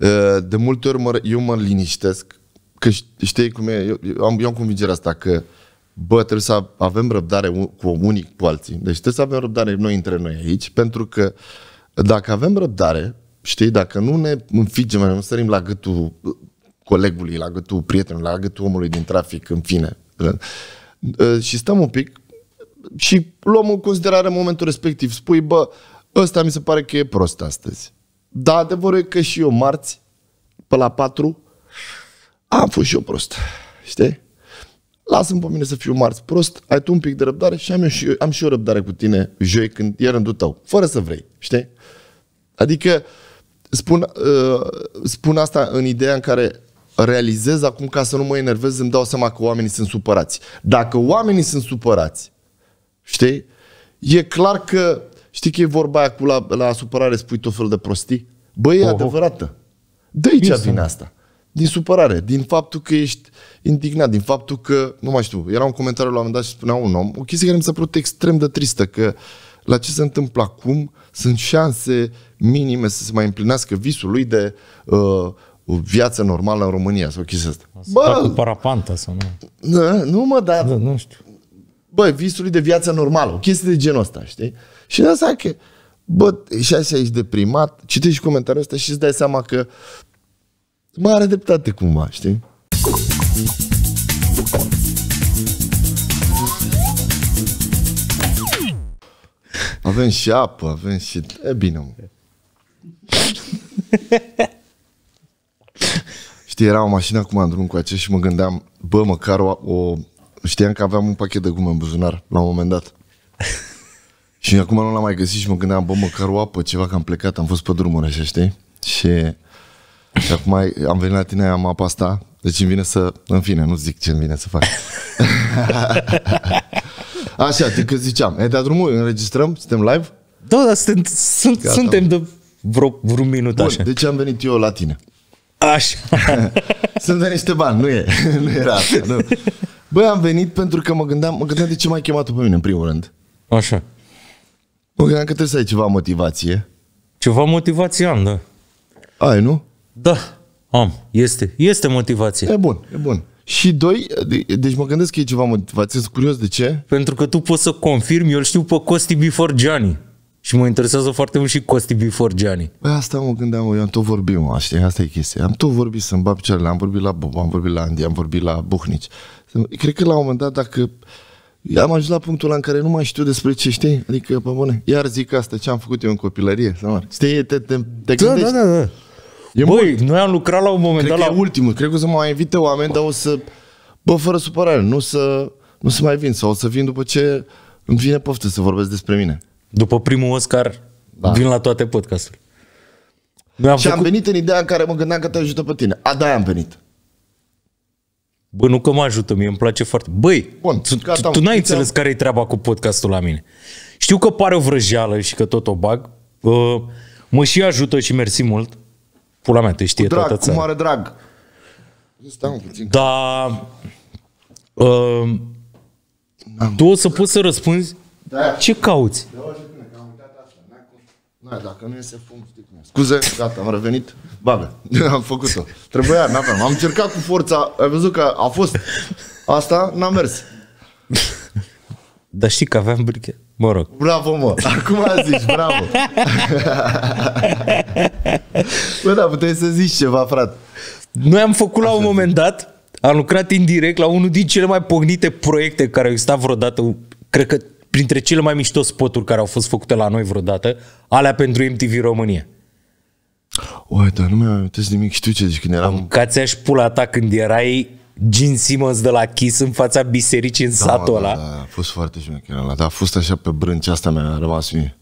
Eh, de multe ori mă, eu mă liniștesc, că știi cum e, eu, eu, am, eu am convingerea asta că bă, trebuie să avem răbdare cu unii cu alții. Deci trebuie să avem răbdare noi între noi aici, pentru că dacă avem răbdare, știi, dacă nu ne înfigem, nu sărim la gâtul colegului, la gâtul prietenului, la gâtul omului din trafic, în fine, eh, și stăm un pic și luăm în considerare momentul respectiv. Spui, bă, ăsta mi se pare că e prost astăzi. Dar adevărul e că și eu marți, pe la 4, am fost și eu prost. Știi? Lasă-mi pe mine să fiu marți prost, ai tu un pic de răbdare și am, eu și, eu, am și eu răbdare cu tine joi când e rândul tău, fără să vrei, știi? Adică spun, uh, spun asta în ideea în care realizez acum ca să nu mă enervez, îmi dau seama că oamenii sunt supărați. Dacă oamenii sunt supărați, știi? E clar că Știi că e vorba aia cu la, la supărare spui tot fel de prostii? Băi, e oh, adevărată. De aici vine da. asta. Din supărare, din faptul că ești indignat, din faptul că, nu mai știu, era un comentariu la un moment dat și spunea un om, o chestie care mi s-a părut extrem de tristă, că la ce se întâmplă acum sunt șanse minime să se mai împlinească visul lui de uh, o viață normală în România sau chestia asta. Bă, cu parapanta sau nu? Nu, nu mă, dar... Da, nu știu bă, visului de viață normală, o chestie de genul ăsta, știi? Și de asta că, bă, și așa ești deprimat, citești comentariul ăsta și îți dai seama că mai are dreptate cumva, știi? Avem și apă, avem și... E bine, mă. Știi, era o mașină acum în drum cu acest și mă gândeam, bă, măcar o, o știam că aveam un pachet de gume în buzunar la un moment dat. și acum nu l-am mai găsit și mă gândeam, bă, măcar o apă, ceva că am plecat, am fost pe drumuri așa, știi? Și, și acum am venit la tine, am apa asta, deci îmi vine să... În fine, nu zic ce îmi vine să fac. Așa, de că ziceam. E, de drumul, înregistrăm? Suntem live? Da, dar sunt, sunt, Gata, suntem de vreo, vreo minut Bun, așa. deci am venit eu la tine. Așa. sunt de niște bani, nu e. nu era asta, nu. Băi, am venit pentru că mă gândeam, mă gândeam de ce m-ai chemat pe mine, în primul rând. Așa. Mă gândeam că trebuie să ai ceva motivație. Ceva motivație am, da. Ai, nu? Da, am. Este. Este motivație. E bun, e bun. Și doi, deci mă gândesc că e ceva motivație, sunt curios de ce. Pentru că tu poți să confirmi, eu știu pe Costi Before Gianni. Și mă interesează foarte mult și Costi Before Gianni. Păi asta mă gândeam, eu am tot vorbit, mă, știi, asta e chestia. Am tot vorbit să-mi picioarele, am vorbit la Bob, am vorbit la Andy, am vorbit la Buhnici. Cred că la un moment dat, dacă am ajuns la punctul ăla în care nu mai știu despre ce știi, adică, pe bune, iar zic asta, ce am făcut eu în copilărie, să mă, știi, te, te, te da, gândești. Da, da, da. E Băi, mult. noi am lucrat la un moment cred dat la... ultimul, cred că o să mă mai invite oameni, dar o să, bă, fără supărare, nu să, nu să mai vin sau o să vin după ce îmi vine poftă să vorbesc despre mine. După primul Oscar, da. vin la toate podcasturile. și făcut... am venit în ideea în care mă gândeam că te ajută pe tine. A, da, am venit. Bă, nu că mă ajută, mie îmi place foarte. Băi, Bun, tu, gata, tu n-ai înțeles care e treaba cu podcastul la mine. Știu că pare o vrăjeală și că tot o bag. Uh, mă și ajută și mersi mult. Pula mea, te știe cu drag, toată țara. Cu mare drag. Stau puțin. Da. Uh, tu o să poți să răspunzi da. Ce cauți? Da, dacă nu iese fum, sticne. Scuze, gata, am revenit. Babe, am făcut-o. Trebuia, n-aveam. Am încercat cu forța, ai văzut că a fost asta, n-a mers. Dar știi că aveam briche. Mă rog. Bravo, mă. Acum zici, bravo. Bă, da, puteai să zici ceva, frate. Noi am făcut Așa la un moment dat, am lucrat indirect la unul din cele mai pognite proiecte care au existat vreodată. Cred că printre cele mai mișto spoturi care au fost făcute la noi vreodată, alea pentru MTV România. Uai, dar nu mi-am amintesc nimic. Știu ce zici când eram... Mâncația și pula ta când erai Gene Simmons de la Kiss în fața bisericii în da, satul da, ăla. Da, da, a fost foarte jumătate, dar a fost așa pe brânci, asta mi-a rămas mie.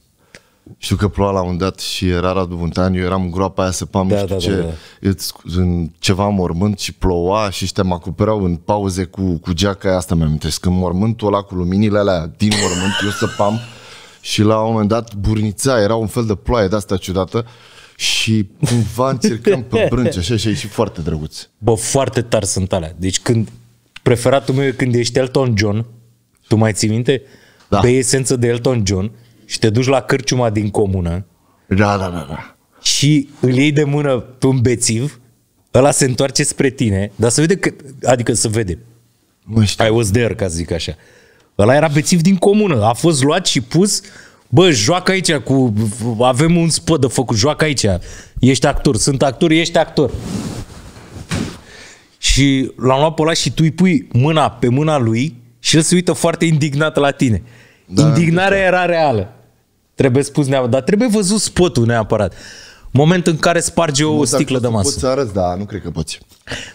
Știu că ploua la un dat și era Radu Vuntan, eu eram în groapa aia, săpam, da, da, da, ce, da, da. în ceva mormânt și ploua și ăștia mă acoperau în pauze cu, cu geaca aia, asta mi-am amintesc, în mormântul ăla cu luminile alea din mormânt, eu săpam și la un moment dat burnița, era un fel de ploaie de-asta ciudată și cumva încercam pe brânci, așa, și a ieșit foarte drăguț. Bă, foarte tar sunt alea. Deci când, preferatul meu e când ești Elton John, tu mai ții minte? Da. Pe esență de Elton John, și te duci la cârciuma din comună. Da, da, da, da. Și îl iei de mână pe un bețiv, ăla se întoarce spre tine, dar să vede că, adică să vede. Nu știu. I was there, ca să zic așa. Ăla era bețiv din comună, a fost luat și pus, bă, joacă aici cu, avem un de făcut, joacă aici, ești actor, sunt actor, ești actor. Și l-am luat pe ăla și tu îi pui mâna pe mâna lui și el se uită foarte indignat la tine. Da, Indignarea da. era reală. Trebuie spus neapărat, dar trebuie văzut spotul neapărat. Moment în care sparge o nu sticlă de masă. Poți să arăți, da, nu cred că poți.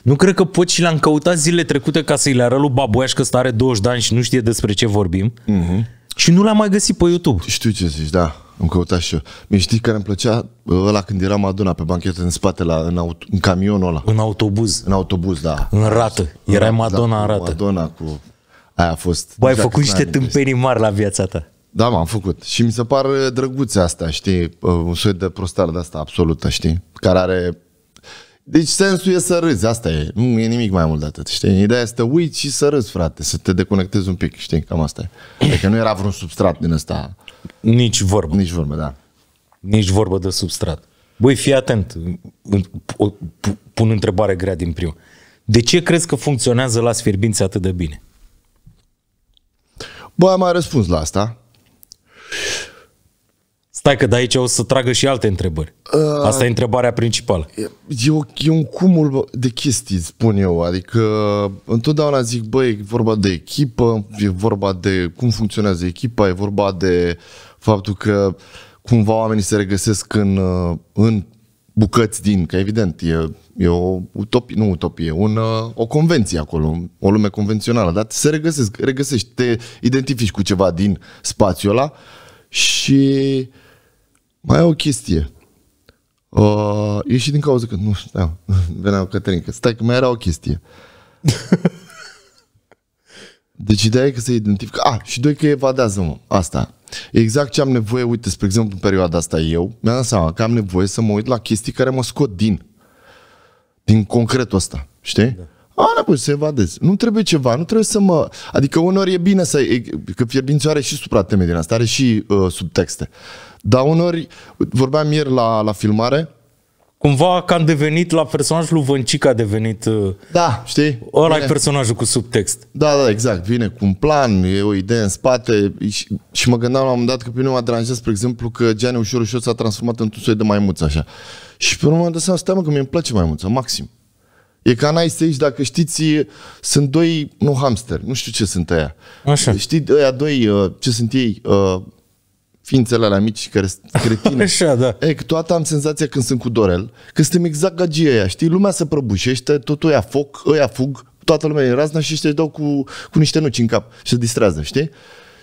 Nu cred că poți. și l-am căutat zile trecute ca să-i le arăt lui Baboiaș că stare 20 de ani și nu știe despre ce vorbim. Uh-huh. Și nu l-am mai găsit pe YouTube. Știu ce zici, da. Am căutat și eu. Mi știi care îmi plăcea uh, ăla când era Madonna pe banchetă în spate, la, în, aut- în camionul ăla. În autobuz. În autobuz, da. În rată. Era da, Madonna da, în rată. Madonna cu... Aia a fost... Bă, ai făcut niște tâmpenii mari la viața ta. Da, m-am făcut. Și mi se par uh, drăguțe astea, știi? Uh, un soi de prostar de asta absolută, știi? Care are... Deci sensul e să râzi, asta e. Nu e nimic mai mult de atât, știi? Ideea este să te uiți și să râzi, frate, să te deconectezi un pic, știi? Cam asta e. Adică nu era vreun substrat din ăsta. Nici vorbă. Nici vorbă, da. Nici vorbă de substrat. Băi, fii atent. Pun întrebare grea din prim. De ce crezi că funcționează la sfirbințe atât de bine? Bă, am mai răspuns la asta Stai că de aici o să tragă și alte întrebări. Uh, Asta e întrebarea principală. E, o, e un cumul de chestii, spun eu. Adică întotdeauna zic, băi, e vorba de echipă, e vorba de cum funcționează echipa, e vorba de faptul că cumva oamenii se regăsesc în, uh, în bucăți din, că evident e, e o utopie, nu utopie, un, uh, o convenție acolo, o lume convențională, dar se regăsesc, regăsești, te identifici cu ceva din spațiul ăla și uh, mai e o chestie. Uh, e și din cauza că... Nu știu, da, venea o că stai că mai era o chestie. Deci ideea e că se identifică. A, și doi că evadează-mă. Asta. Exact ce am nevoie, uite, spre exemplu, în perioada asta eu, mi-am dat seama că am nevoie să mă uit la chestii care mă scot din, din concretul ăsta, știi? Da. A, n să evadezi. Nu trebuie ceva, nu trebuie să mă... Adică uneori e bine să... Că fierbințul are și suprateme din asta, are și uh, subtexte. Dar unori, vorbeam ieri la, la filmare, Cumva că am devenit la personajul lui Văncica a devenit... Uh, da, știi? Ăla e personajul cu subtext. Da, da, exact. Vine cu un plan, e o idee în spate și, și mă gândeam la un moment dat că pe mine mă deranjează, spre exemplu, că Gianni ușor ușor s-a transformat într-un soi de maimuță așa. Și pe urmă am dat seama, stai mă, că mi îmi place maimuța, maxim. E ca n-ai să dacă știți, sunt doi, nu hamster, nu știu ce sunt aia. Așa. Știi, ăia doi, uh, ce sunt ei? Uh, ființele alea mici care sunt cretine. Așa, da. E, că toată am senzația când sunt cu Dorel, că suntem exact gagii ăia, știi? Lumea se prăbușește, totul ia foc, ăia fug, toată lumea e în razna și își dau cu, cu niște nuci în cap și se distrează, știi?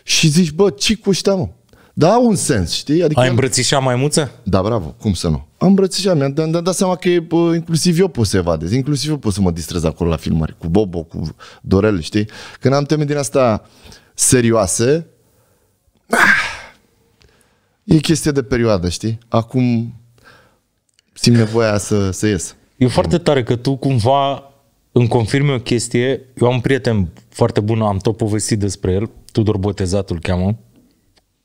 Și zici, bă, ce cu ăștia, mă? Da, un sens, știi? Adică Ai îmbrățișat maimuță? Da, bravo, cum să nu? Am îmbrățișat, mi-am dat, dat seama că bă, inclusiv eu pot să evadez, inclusiv eu pot să mă distrez acolo la filmări, cu Bobo, cu Dorel, știi? Când am teme din asta serioase, ah, E chestie de perioadă, știi? Acum simt nevoia să, să ies. E foarte tare că tu cumva îmi confirmi o chestie. Eu am un prieten foarte bun, am tot povestit despre el, Tudor Botezatul cheamă.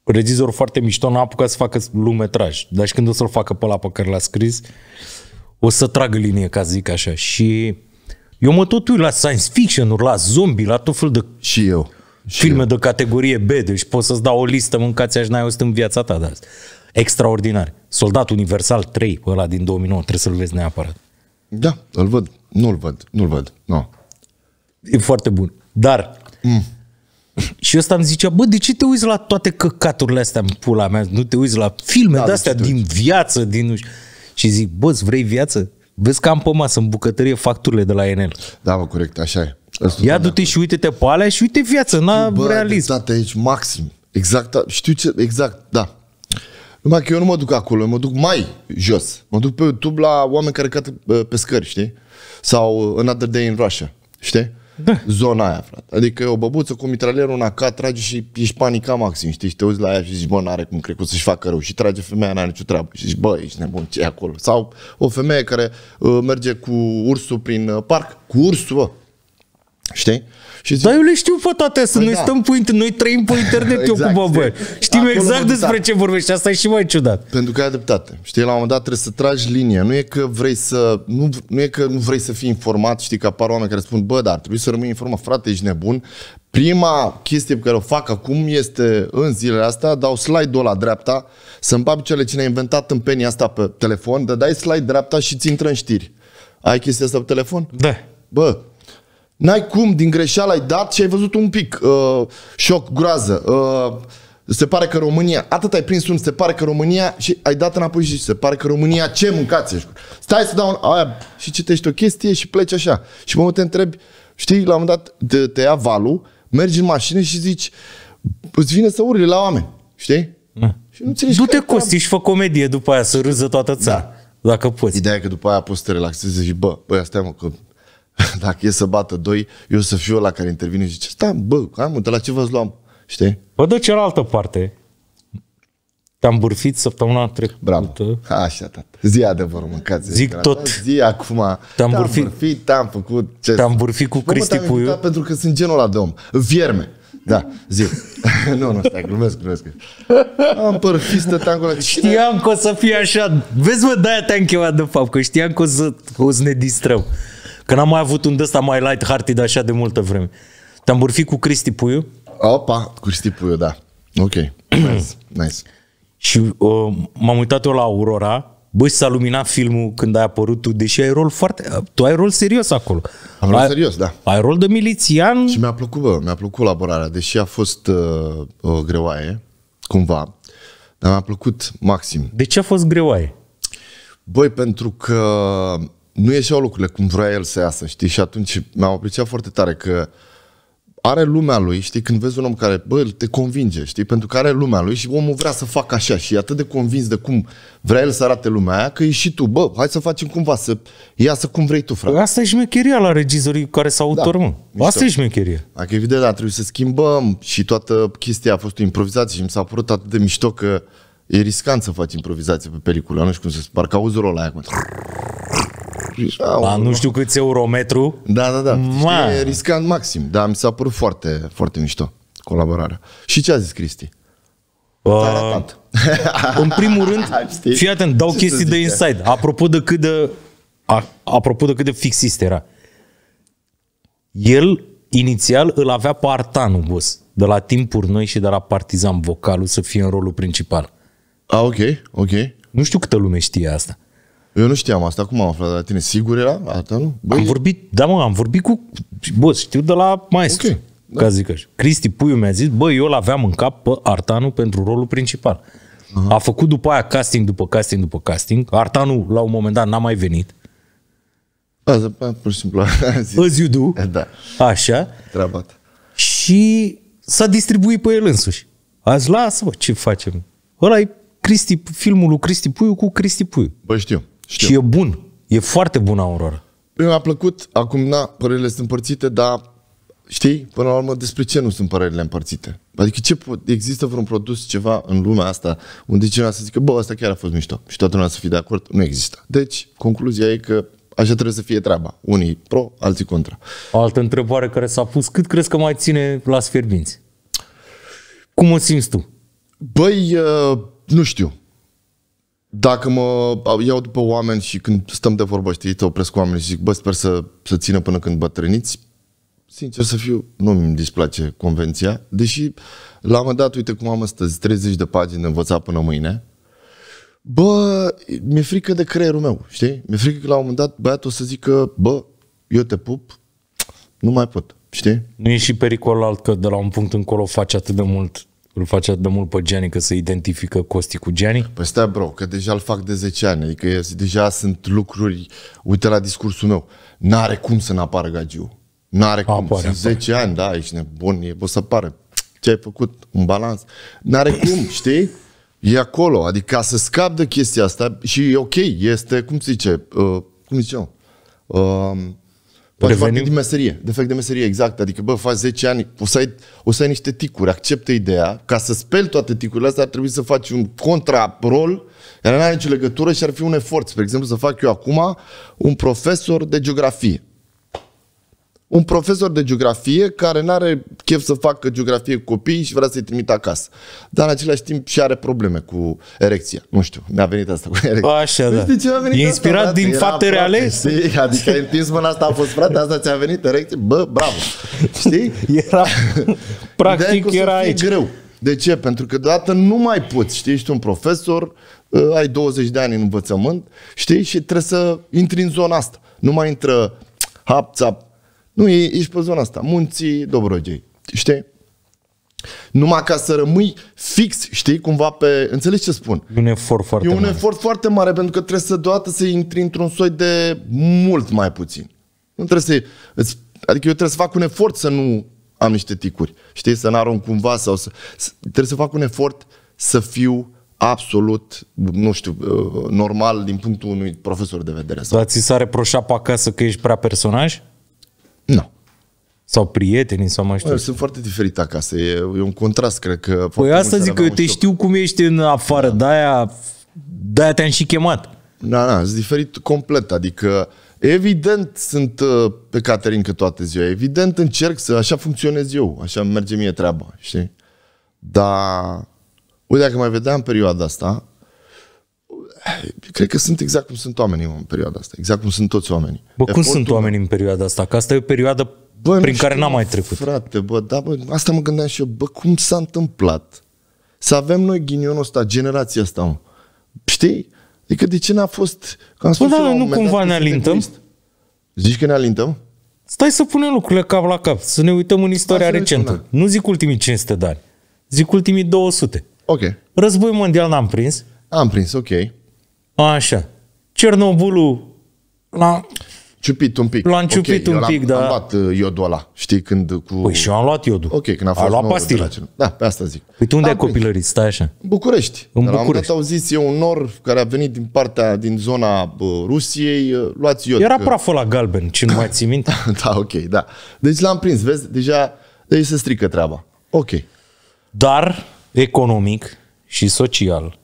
Regizor foarte mișto, n-a apucat să facă lumetraj. Dar și când o să-l facă pe la pe care l-a scris, o să tragă linie, ca zic așa. Și eu mă tot uit la science fiction la zombie, la tot fel de... Și eu. Filme de categorie B, deci pot să-ți dau o listă, mâncați aș n-ai auzit în viața ta de azi. Extraordinar. Soldat Universal 3, ăla din 2009, trebuie să-l vezi neapărat. Da, îl văd. Nu-l văd, nu-l văd, nu. No. E foarte bun. Dar, mm. și ăsta îmi zicea, bă, de ce te uiți la toate căcaturile astea în pula mea? Nu te uiți la filme da, de astea din viață, din... Și zic, bă, vrei viață? Vezi că am pe masă în bucătărie facturile de la Enel. Da, mă, corect, așa e. Asta Ia du-te și uite-te pe alea și uite viața, n-a Bă, aici, maxim. Exact, da, știu ce, exact, da. Numai că eu nu mă duc acolo, mă duc mai jos. Mă duc pe YouTube la oameni care cad pe scări, știi? Sau uh, Another Day in Russia, știi? da. zona aia, frate. Adică o băbuță cu mitralierul în AK trage și ești panica maxim, știi? Și te uiți la ea și zici, bă, n-are cum, cred că o să-și facă rău. Și trage femeia, n-are nicio treabă. Și zici, bă, ești nebun, ce e acolo? Sau o femeie care uh, merge cu ursul prin uh, parc, cu ursul, bă, Știi? Și zic, Dar eu le știu pe toate, să nu păi noi da. stăm pe internet, noi trăim pe internet exact, eu cu exact. băbăi. Știm Acolo exact despre da. ce vorbești, asta e și mai ciudat. Pentru că ai adaptate. Știi, la un moment dat trebuie să tragi linia. Nu e că vrei să nu, nu e că nu vrei să fii informat, știi că apar oameni care spun, bă, dar trebuie să rămâi informat, frate, ești nebun. Prima chestie pe care o fac acum este în zilele astea, dau slide-ul la dreapta, să-mi cele cine a inventat în penia asta pe telefon, dă dai slide dreapta și ți intră în știri. Ai chestia asta pe telefon? Da. Bă, N-ai cum, din greșeală ai dat și ai văzut un pic uh, șoc, groază. Uh, se pare că România, atât ai prins un, se pare că România și ai dat înapoi și se pare că România, ce mâncați ești? Stai să dau un, aia, și citești o chestie și pleci așa. Și mă te întrebi, știi, la un moment dat te, te ia valul, mergi în mașină și zici, îți vine să urli la oameni, știi? Da. Și nu Du-te costi și fă comedie după aia să râză toată țara, da. dacă poți. Ideea e că după aia poți să te relaxezi și zici, bă, băi, stai mă, că dacă e să bată doi, eu să fiu la care intervine și zice, stai, bă, am, de la ce vă luam? Știi? Vă dă cealaltă parte. Te-am bârfit săptămâna trecută. Bravo. Așa, tată. Zi adevărul, mâncați. Zic zi, tot. Zi acum. Te-am bârfit. bârfit te-am făcut. Ce te-am bârfit cu Cristi Puiu. pentru că sunt genul ăla de om. Vierme. Da, zi. nu, nu, stai, glumesc, glumesc. Am părfit, stăteam cu Știam că o să fie așa. Vezi, mă, de-aia te-am chemat, de fapt, că știam că o să, o să ne distrăm. Că n-am mai avut un ăsta mai light hearted așa de multă vreme. Te-am burfit cu Cristi Puiu? Opa, cu Cristi Puiu, da. Ok. nice. nice. Și uh, m-am uitat eu la Aurora, Băi, s-a luminat filmul când ai apărut tu, deși ai rol foarte... Tu ai rol serios acolo. Am rol serios, da. Ai rol de milițian. Și mi-a plăcut, bă, mi-a plăcut colaborarea, deși a fost uh, uh, greoaie, cumva, dar mi-a plăcut maxim. De ce a fost greoaie? Băi, pentru că nu ieșeau lucrurile cum vrea el să iasă, știi? Și atunci mi-am apreciat foarte tare că are lumea lui, știi, când vezi un om care, bă, te convinge, știi, pentru că are lumea lui și omul vrea să facă așa și e atât de convins de cum vrea el să arate lumea aia, că e și tu, bă, hai să facem cumva, să iasă cum vrei tu, frate. Păi asta e șmecheria la regizorii care s-au da, mă. Asta e șmecheria. Dacă evident, da, trebuie să schimbăm și toată chestia a fost o improvizație și mi s-a părut atât de mișto că e riscant să faci improvizație pe peliculă, nu știu cum să spun, parcă auzi rolul aia, da, nu știu câți eurometru. Da, da, da. Ma. E riscant maxim, dar mi s-a părut foarte, foarte mișto colaborarea. Și ce a zis Cristi? Uh, în primul rând, fii atent, dau ce chestii de inside. Apropo de cât de, a, apropo de cât de fixist era. El, inițial, îl avea pe Artanu, bus, De la timpuri noi și de la Partizan, vocalul să fie în rolul principal. A, ah, ok, ok. Nu știu câtă lume știe asta. Eu nu știam asta, cum am aflat de la tine? Sigur era? Asta nu? Băi, am vorbit, da mă, am vorbit cu, bă, știu de la maestru. Okay. Da. Ca zic așa. Cristi Puiu mi-a zis, bă, eu l-aveam în cap pe Artanu pentru rolul principal. Uh-huh. A făcut după aia casting după casting după casting. Artanu, la un moment dat, n-a mai venit. Asta, da, da, da, pur și simplu, As you do. Da. Așa. Trabat. Și s-a distribuit pe el însuși. Azi, lasă ce facem? Ăla e Cristi, filmul lui Cristi Puiu cu Cristi Puiu. Bă, știu. Știu. Și e bun. E foarte bun Aurora. Păi, mi-a plăcut. Acum, na, părerile sunt împărțite, dar știi, până la urmă, despre ce nu sunt părerile împărțite? Adică ce pot, există vreun produs, ceva în lumea asta, unde cineva să zică, bă, asta chiar a fost mișto și toată lumea să fie de acord? Nu există. Deci, concluzia e că Așa trebuie să fie treaba. Unii pro, alții contra. O altă întrebare care s-a pus, cât crezi că mai ține la sferbinți? Cum o simți tu? Băi, uh, nu știu dacă mă iau după oameni și când stăm de vorbă, știi, te opresc cu oamenii și zic, bă, sper să, să țină până când bătrâniți, sincer să fiu, nu mi displace convenția, deși la un dat, uite cum am astăzi, 30 de pagini învățat până mâine, bă, mi-e frică de creierul meu, știi? Mi-e frică că la un moment dat băiatul o să zică, bă, eu te pup, nu mai pot, știi? Nu e și pericol alt că de la un punct încolo faci atât de mult îl face atât de mult pe Gianni că se identifică Costi cu Gianni? Păi stai bro, că deja îl fac de 10 ani, adică deja sunt lucruri, uite la discursul meu, n-are cum să n-apară Gagiu. N-are cum, apare, sunt apare. 10 ani, da, ești nebun, e, bă, să apară. Ce ai făcut? Un balans. N-are cum, știi? E acolo, adică ca să scap de chestia asta și e ok, este, cum se zice, uh, cum eu, uh, um, Poate Revenim? fac de meserie, defect de meserie, exact. Adică, bă, faci 10 ani, o să, ai, o să ai niște ticuri, acceptă ideea. Ca să speli toate ticurile astea, ar trebui să faci un contrarol care nu are nicio legătură și ar fi un efort. Spre exemplu, să fac eu acum un profesor de geografie un profesor de geografie care nu are chef să facă geografie cu copii și vrea să-i trimită acasă. Dar în același timp și are probleme cu erecția. Nu știu, mi-a venit asta cu erecția. Așa, păi, da. Știi ce a venit e inspirat asta, din fapte reale? Adică ai întins mâna asta, a fost frate, asta ți-a venit erecție? Bă, bravo. Știi? Era, practic era aici. greu. De ce? Pentru că deodată nu mai poți, știi, ești un profesor, ă, ai 20 de ani în învățământ, știi, și trebuie să intri în zona asta. Nu mai intră hap, țap, nu, ești pe zona asta, munții Dobrogei, știi? Numai ca să rămâi fix, știi, cumva pe... Înțelegi ce spun? E un efort foarte mare. E un mare. efort foarte mare, pentru că trebuie să doată să intri într-un soi de mult mai puțin. Nu trebuie să... Îți, adică eu trebuie să fac un efort să nu am niște ticuri, știi, să n-arunc cumva sau să... Trebuie să fac un efort să fiu absolut, nu știu, uh, normal din punctul unui profesor de vedere. Sau... Dar ți s-a reproșat pe acasă că ești prea personaj? Nu. Sau prietenii sau mai știu. Bă, sunt foarte diferit acasă, e, e un contrast, cred că. Păi asta zic, că te știu cum ești în afară, da. de-aia, de-aia te-am și chemat. Da, da, sunt diferit complet, adică evident sunt uh, pe Caterin că toată ziua, evident încerc să, așa funcționez eu, așa merge mie treaba, știi? Dar, uite, dacă mai vedeam perioada asta, Cred că sunt exact cum sunt oamenii în perioada asta, exact cum sunt toți oamenii. Bă, Efortul... cum sunt oamenii în perioada asta? Că asta e o perioadă bă, prin știu, care n-am mai trecut. Frate, bă, da, bă, asta mă gândeam și eu, bă, cum s-a întâmplat? Să avem noi ghinionul ăsta, generația asta, mă. Știi? Adică de ce n-a fost... Că am spus bă, da, nu cumva ne alintăm? Zici că ne alintăm? Stai să punem lucrurile cap la cap, să ne uităm în istoria Asta recentă. Nu zic ultimii 500 de ani, zic ultimii 200. Ok. Război mondial n-am prins. Am prins, ok. Așa. Cernobulul la... Ciupit un pic. L-am okay, ciupit un pic, da. Am luat uh, iodul ăla, știi, când cu... Păi și eu am luat iodul. Ok, când a fost a luat pastile. Da, pe asta zic. Păi tu unde da, ai copilărit? Stai așa. București. În Dar București. Am dat, zis, e un nor care a venit din partea, din zona Rusiei, uh, luați iod. Era că... praful la galben, ce nu mai ții minte? da, ok, da. Deci l-am prins, vezi, deja, deci se strică treaba. Ok. Dar, economic și social,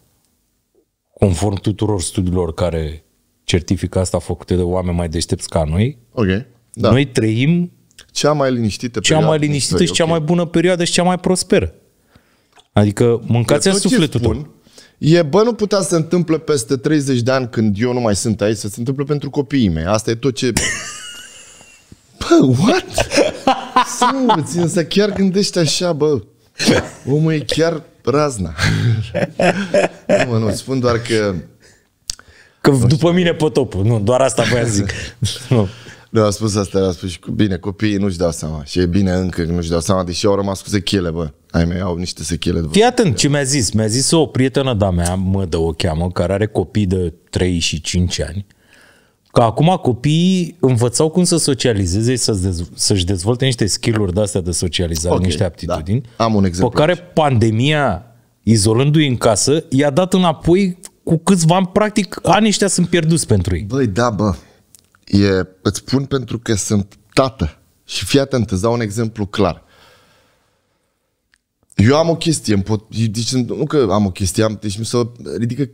conform tuturor studiilor care certifică asta făcute de oameni mai deștepți ca noi, okay. da. noi trăim cea mai liniștită, cea mai liniștită trăi, și okay. cea mai bună perioadă și cea mai prosperă. Adică mâncați în sufletul spun, tău. E, bă, nu putea să se întâmple peste 30 de ani când eu nu mai sunt aici, să se întâmple pentru copiii mei. Asta e tot ce... Bă, what? Sunt puțin să chiar gândești așa, bă. Omul e chiar Prazna. nu, mă, nu, spun doar că... Că după știu. mine potopul, nu, doar asta voiam zic. nu. Nu, a spus asta, a spus și bine, copiii nu-și dau seama și e bine încă nu-și dau seama, deși au rămas cu sechele, bă. Ai mei au niște sechele. Fii atent ce mi-a zis, mi-a zis o prietenă de-a mea, mă dă o cheamă, care are copii de 35 ani. Uh, Că acum copiii învățau cum să socializeze, să dez- să-și dezvolte niște skill-uri de-astea de socializare, okay, niște da. aptitudini. Da. Am un exemplu. Pe care pandemia, izolându-i în casă, i-a dat înapoi cu câțiva ani, practic, anii ăștia sunt pierduți pentru ei. Băi, da, bă. E, îți spun pentru că sunt tată. Și fii atent, îți dau un exemplu clar. Eu am o chestie, pot, deci, nu că am o chestie, am, deci mi se ridică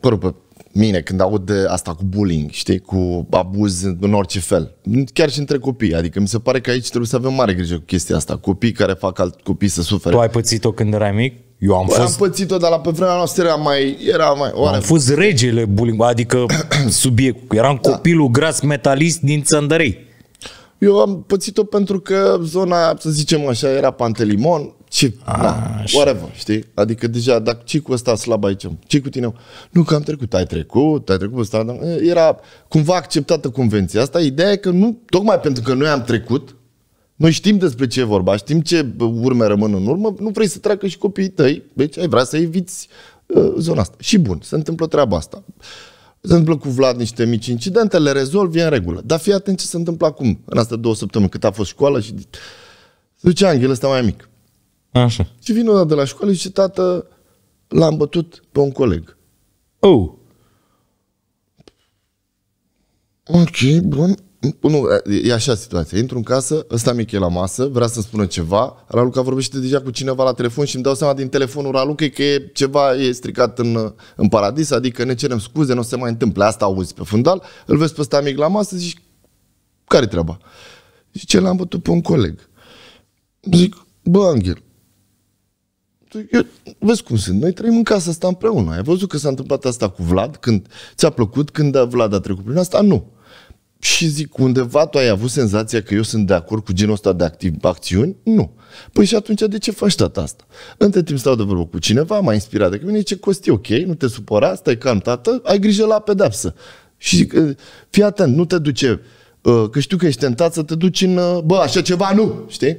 părul pe mine când aud de asta cu bullying, știi, cu abuz în orice fel, chiar și între copii. Adică mi se pare că aici trebuie să avem mare grijă cu chestia asta. Copii care fac alt copii să sufere. Tu ai pățit-o când erai mic? Eu am fost... Am pățit-o, dar la pe vremea noastră era mai... Era mai oare... Am fost regele bullying adică subiect. Eram da. copilul da. gras metalist din Țăndărei. Eu am pățit-o pentru că zona, să zicem așa, era Pantelimon, ce, A, na, așa. whatever, știi? Adică deja, dacă ce cu ăsta slab aici? ce cu tine? Nu, că am trecut, ai trecut, ai trecut ăsta. Era cumva acceptată convenția asta. Ideea e că nu, tocmai pentru că noi am trecut, noi știm despre ce e vorba, știm ce urme rămân în urmă, nu vrei să treacă și copiii tăi, deci ai vrea să eviți uh, zona asta. Și bun, se întâmplă treaba asta. Se întâmplă cu Vlad niște mici incidente, le rezolvi, în regulă. Dar fii atent ce se întâmplă acum, în astea două săptămâni, cât a fost școală și... Se duce Anghel ăsta mai mic. Așa. Și vine una de la școală și zice, tată, l-am bătut pe un coleg. Oh! Ok, bun. Nu, e așa situația. Intru în casă, ăsta mic e la masă, vrea să-mi spună ceva, Raluca vorbește deja cu cineva la telefon și îmi dau seama din telefonul Raluca că e ceva e stricat în, în paradis, adică ne cerem scuze, nu se mai întâmplă. Asta auzi pe fundal, îl vezi pe ăsta mic la masă, zici, care treaba? Zice, l-am bătut pe un coleg. Zic, bă, Anghel, eu, vezi cum sunt, noi trăim în casa asta împreună. Ai văzut că s-a întâmplat asta cu Vlad, când ți-a plăcut, când Vlad a trecut prin asta? Nu. Și zic, undeva tu ai avut senzația că eu sunt de acord cu genul ăsta de activ, acțiuni? Nu. Păi și atunci de ce faci tata asta? Între timp stau de vorbă cu cineva, m-a inspirat de că mine, ce costi ok, nu te supăra, stai calm, tată, ai grijă la pedapsă. Și zic, eh, fii atent, nu te duce, eh, că știu că ești tentat să te duci în, eh, bă, așa ceva nu, știi?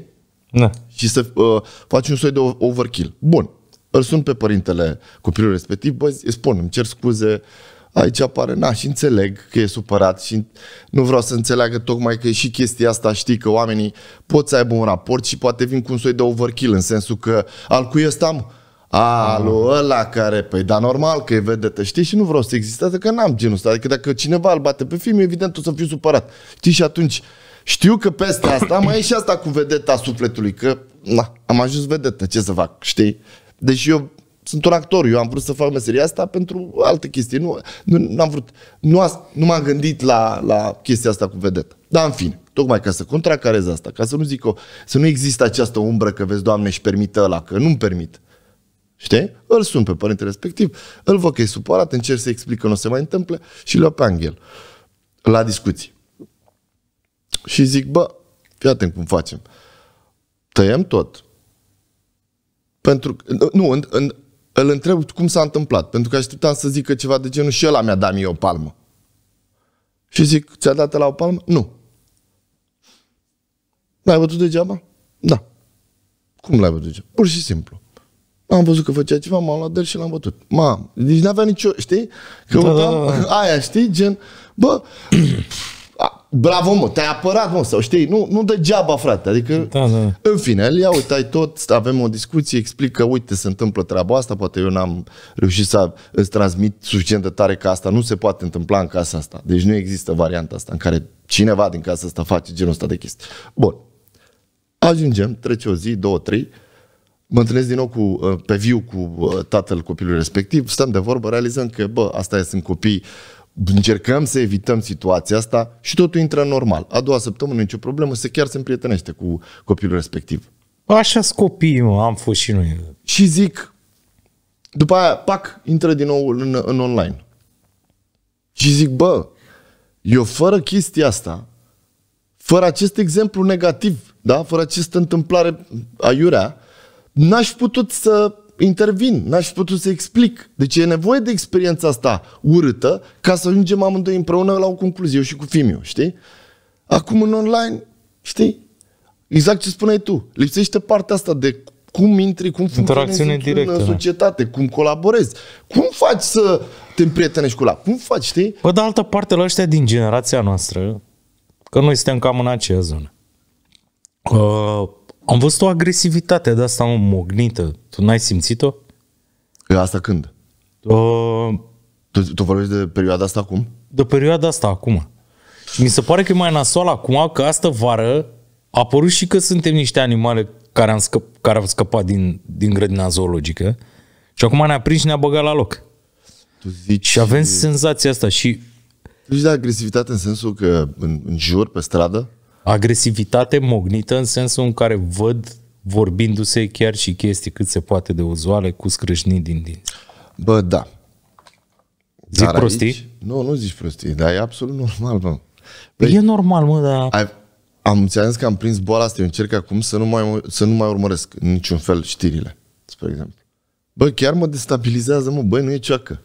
Da. Și să uh, faci un soi de overkill. Bun. Îl sun pe părintele copilului respectiv, bă, îi spun, îmi cer scuze, aici apare, na, și înțeleg că e supărat și nu vreau să înțeleagă tocmai că și chestia asta știi că oamenii pot să aibă un raport și poate vin cu un soi de overkill în sensul că al cui ăsta am, a, alu, ah. ăla care, păi da, normal că e vedetă, știi, și nu vreau să existe, că adică n-am genul ăsta, adică dacă cineva îl bate pe film, evident o să fiu supărat, știi, și atunci știu că peste asta mai e și asta cu vedeta sufletului, că na, am ajuns vedetă, ce să fac, știi? Deci eu sunt un actor, eu am vrut să fac meseria asta pentru alte chestii. Nu, nu, nu am vrut, nu, a, nu m-am gândit la, la chestia asta cu vedetă. Dar în fine, tocmai ca să contracarez asta, ca să nu zic o, să nu există această umbră că vezi, Doamne, și permită ăla, că nu-mi permit. Știi? Îl sun pe părintele respectiv, îl văd că e supărat, încerc să explic că nu se mai întâmplă și le pe anghel la discuții. Și zic, bă, fii cum facem. Tăiem tot. Pentru nu, în, în, îl întreb cum s-a întâmplat, pentru că așteptam să zică ceva de genul și ăla mi-a dat mie o palmă. Și zic, ți-a dat la o palmă? Nu. L-ai văzut degeaba? Da. Cum l-ai văzut degeaba? Pur și simplu. Am văzut că făcea ceva, m-am luat de și l-am bătut. Mam, deci n-avea nicio, știi? Că da, da, da, da. aia, știi? Gen, bă, Bravo, mă, te-ai apărat, mă, sau știi, nu, nu degeaba, frate, adică, da, da. în fine, ia, uite, ai tot, avem o discuție, explic că, uite, se întâmplă treaba asta, poate eu n-am reușit să îți transmit suficient de tare că asta nu se poate întâmpla în casa asta, deci nu există varianta asta în care cineva din casa asta face genul ăsta de chestii. Bun, ajungem, trece o zi, două, trei, mă întâlnesc din nou cu, uh, pe viu cu uh, tatăl copilului respectiv, stăm de vorbă, realizăm că, bă, asta e, sunt copii, uh, încercăm să evităm situația asta și totul intră normal. A doua săptămână nicio problemă, se chiar se împrietenește cu copilul respectiv. Așa copii, mă, am fost și noi. Și zic, după aia, pac, intră din nou în, în online. Și zic, bă, eu fără chestia asta, fără acest exemplu negativ, da? fără această întâmplare aiurea, n-aș putut să intervin, n-aș putut să explic. Deci e nevoie de experiența asta urâtă ca să ajungem amândoi împreună la o concluzie, eu și cu Fimiu, știi? Acum în online, știi? Exact ce spuneai tu, lipsește partea asta de cum intri, cum funcționezi directă, în da. societate, cum colaborezi, cum faci să te împrietenești cu la, cum faci, știi? Pe de altă parte, la ăștia din generația noastră, că noi suntem cam în aceea zonă, uh, am văzut o agresivitate de asta mognită. Tu n-ai simțit-o? Asta când? Uh, tu, tu vorbești de perioada asta acum? De perioada asta acum. Și mi se pare că e mai nasol acum că asta vară a apărut și că suntem niște animale care, am scăp, care au scăpat din, din grădina zoologică și acum ne-a prins și ne-a băgat la loc. Tu zici... Și avem senzația asta și... Tu zici de agresivitate în sensul că în, în jur, pe stradă, agresivitate mognită în sensul în care văd vorbindu-se chiar și chestii cât se poate de uzuale cu scrâșnii din dinți. Bă, da. Zic dar prostii? Aici, nu, nu zici prostii, dar e absolut normal, bă. Păi, păi, e normal, mă, dar... Ai, am înțeles că am prins boala asta, eu încerc acum să nu mai, să nu mai urmăresc niciun fel știrile, spre exemplu. Bă, chiar mă destabilizează, mă, băi, nu e cioacă.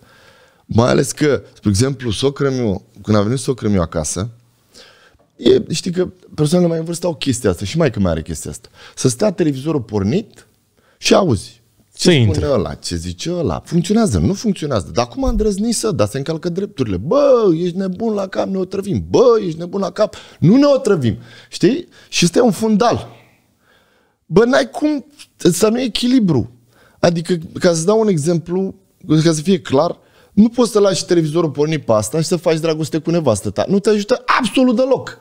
Mai ales că, spre exemplu, socră când a venit socră acasă, E, știi că persoanele mai în vârstă au chestia asta și mai că mai are chestia asta. Să stea televizorul pornit și auzi. Ce se spune ăla, ce zice ăla, funcționează, nu funcționează, dar cum îndrăzni să, dar se încalcă drepturile, bă, ești nebun la cap, ne otrăvim, bă, ești nebun la cap, nu ne otrăvim, știi? Și este un fundal. Bă, n-ai cum să nu echilibru. Adică, ca să dau un exemplu, ca să fie clar, nu poți să lași televizorul pornit pe asta și să faci dragoste cu nevastă ta. Nu te ajută absolut deloc.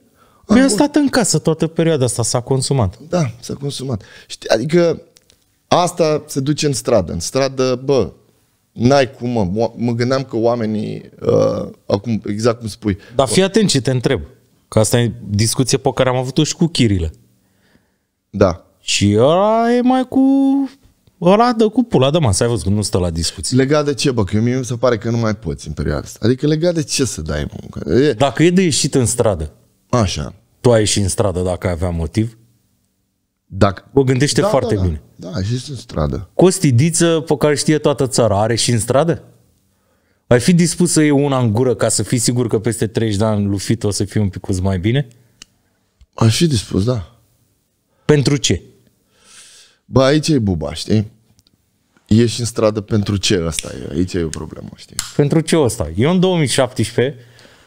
Mi-a stat în casă toată perioada asta, s-a consumat. Da, s-a consumat. Știi, adică asta se duce în stradă. În stradă, bă, n-ai cum, mă. Mă gândeam că oamenii, uh, acum, exact cum spui. Dar fii atent ce te întreb. Că asta e discuție pe care am avut-o și cu chirile. Da. Și ăla e mai cu... Ăla dă cu pula de masă, ai văzut că nu stă la discuții. Legat de ce, bă? Că mie mi se pare că nu mai poți în perioada asta. Adică legat de ce să dai muncă? E... Dacă e de ieșit în stradă. Așa tu ai ieșit în stradă dacă avea motiv? Dacă... O gândește da, da foarte da, da. bine. Da, a ieșit în stradă. Costi Diță, pe care știe toată țara, are și în stradă? Ai fi dispus să iei una în gură ca să fii sigur că peste 30 de ani Lufit o să fie un pic mai bine? Aș fi dispus, da. Pentru ce? Bă, aici e buba, știi? Ești în stradă pentru ce ăsta e? Aici e o problemă, știi? Pentru ce ăsta? Eu în 2017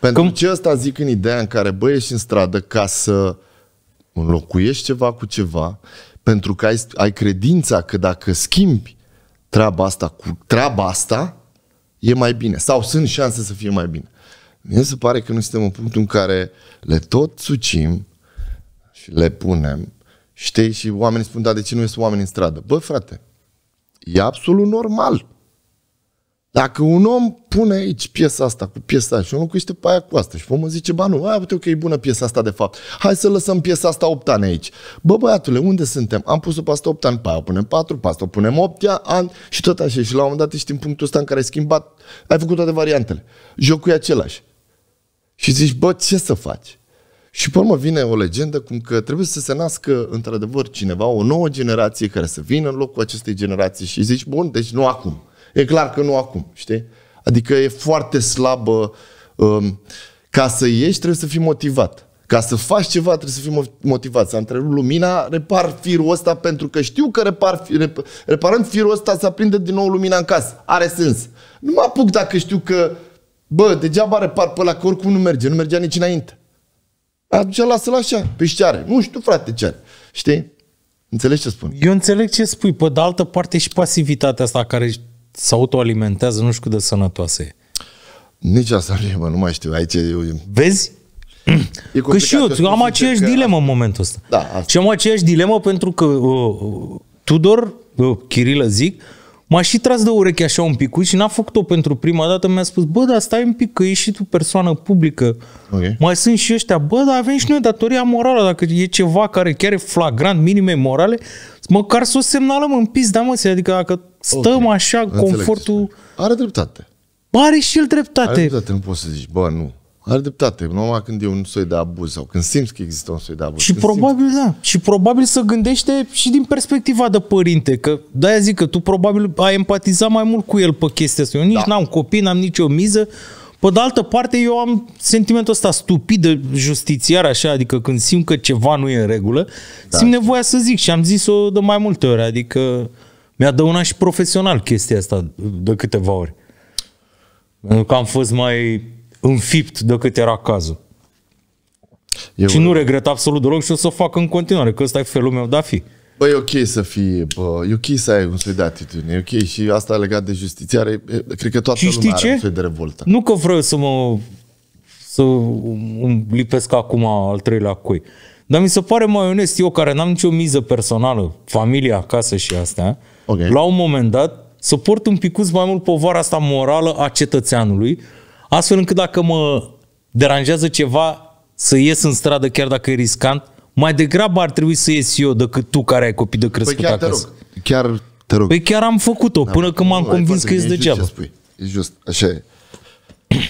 pentru Cum? ce asta zic în ideea în care, băi, ești în stradă ca să înlocuiești ceva cu ceva, pentru că ai, ai credința că dacă schimbi treaba asta cu treaba asta, e mai bine. Sau sunt șanse să fie mai bine. Mie se pare că nu suntem în punctul în care le tot sucim și le punem, știi, și oamenii spun, da, de ce nu ies oameni în stradă? Bă, frate, e absolut normal. Da. Dacă un om pune aici piesa asta cu piesa și înlocuiește pe aia cu asta și omul zice, ba nu, aia uite că e bună piesa asta de fapt, hai să lăsăm piesa asta 8 ani aici. Bă băiatule, unde suntem? Am pus-o pe asta 8 ani, pe aia o punem 4, pe asta o punem 8 ani și tot așa. Și la un moment dat ești în punctul ăsta în care ai schimbat, ai făcut toate variantele. Jocul e același. Și zici, bă, ce să faci? Și pe urmă vine o legendă cum că trebuie să se nască într-adevăr cineva, o nouă generație care să vină în locul acestei generații și zici, bun, deci nu acum E clar că nu acum, știi? Adică e foarte slabă. Um, ca să ieși trebuie să fii motivat. Ca să faci ceva trebuie să fii motivat. Să întrerup lumina, repar firul ăsta pentru că știu că repar, rep, reparând firul ăsta se aprinde din nou lumina în casă. Are sens. Nu mă apuc dacă știu că, bă, degeaba repar pe la că oricum nu merge. Nu mergea nici înainte. Atunci lasă-l așa, pe ce are. Nu știu, frate, ce are. Știi? Înțelegi ce spun? Eu înțeleg ce spui. Pe de altă parte și pasivitatea asta care se autoalimentează, nu știu cât de sănătoase e. Nici asta nu e, mă, nu mai știu. Aici eu... Vezi? E că și eu, eu am aceeași că... dilemă da. în momentul ăsta. Da, asta. Și am aceeași dilemă pentru că uh, Tudor, uh, Chirilă zic, m-a și tras de ureche așa un pic și n-a făcut-o pentru prima dată. Mi-a spus, bă, dar stai un pic, că ești și tu persoană publică. Okay. Mai sunt și ăștia. Bă, dar avem și noi datoria morală. Dacă e ceva care chiar e flagrant, minime morale, măcar să o semnalăm în pis, da mă, adică dacă Stăm okay. așa, Înțeleg confortul... Are dreptate. Are și el dreptate. Are dreptate, nu poți să zici, bă, nu. Are dreptate, numai când e un soi de abuz sau când simți că există un soi de abuz. Și probabil, simți... da. Și probabil să gândește și din perspectiva de părinte, că de-aia zic că tu probabil ai empatizat mai mult cu el pe chestia asta. Eu nici da. n-am copii, n-am nicio miză. Pe de altă parte, eu am sentimentul ăsta stupid de justițiar, așa, adică când simt că ceva nu e în regulă, da. simt nevoia să zic și am zis-o de mai multe ori, adică mi-a dăunat și profesional chestia asta de câteva ori. Pentru că am fost mai înfipt decât era cazul. Eu... Și nu regret absolut deloc și o să o fac în continuare, că ăsta e felul meu de a fi. Bă, e ok să fii, bă, e ok să ai un soi de atitudine, e ok și asta legat de justiție are, cred că toată și lumea are ce? un soi de revoltă. Nu că vreau să mă, să îmi lipesc acum al treilea cui, dar mi se pare mai onest eu care n-am nicio miză personală, familia, acasă și astea, okay. la un moment dat, să port un picuț mai mult povara asta morală a cetățeanului, astfel încât dacă mă deranjează ceva, să ies în stradă chiar dacă e riscant, mai degrabă ar trebui să ies eu decât tu care ai copii de păi crescut păi chiar acasă. Te rog. Chiar te rog. Păi chiar am făcut-o, da, până când m-am convins că ești degeaba. Ce E just, așa e.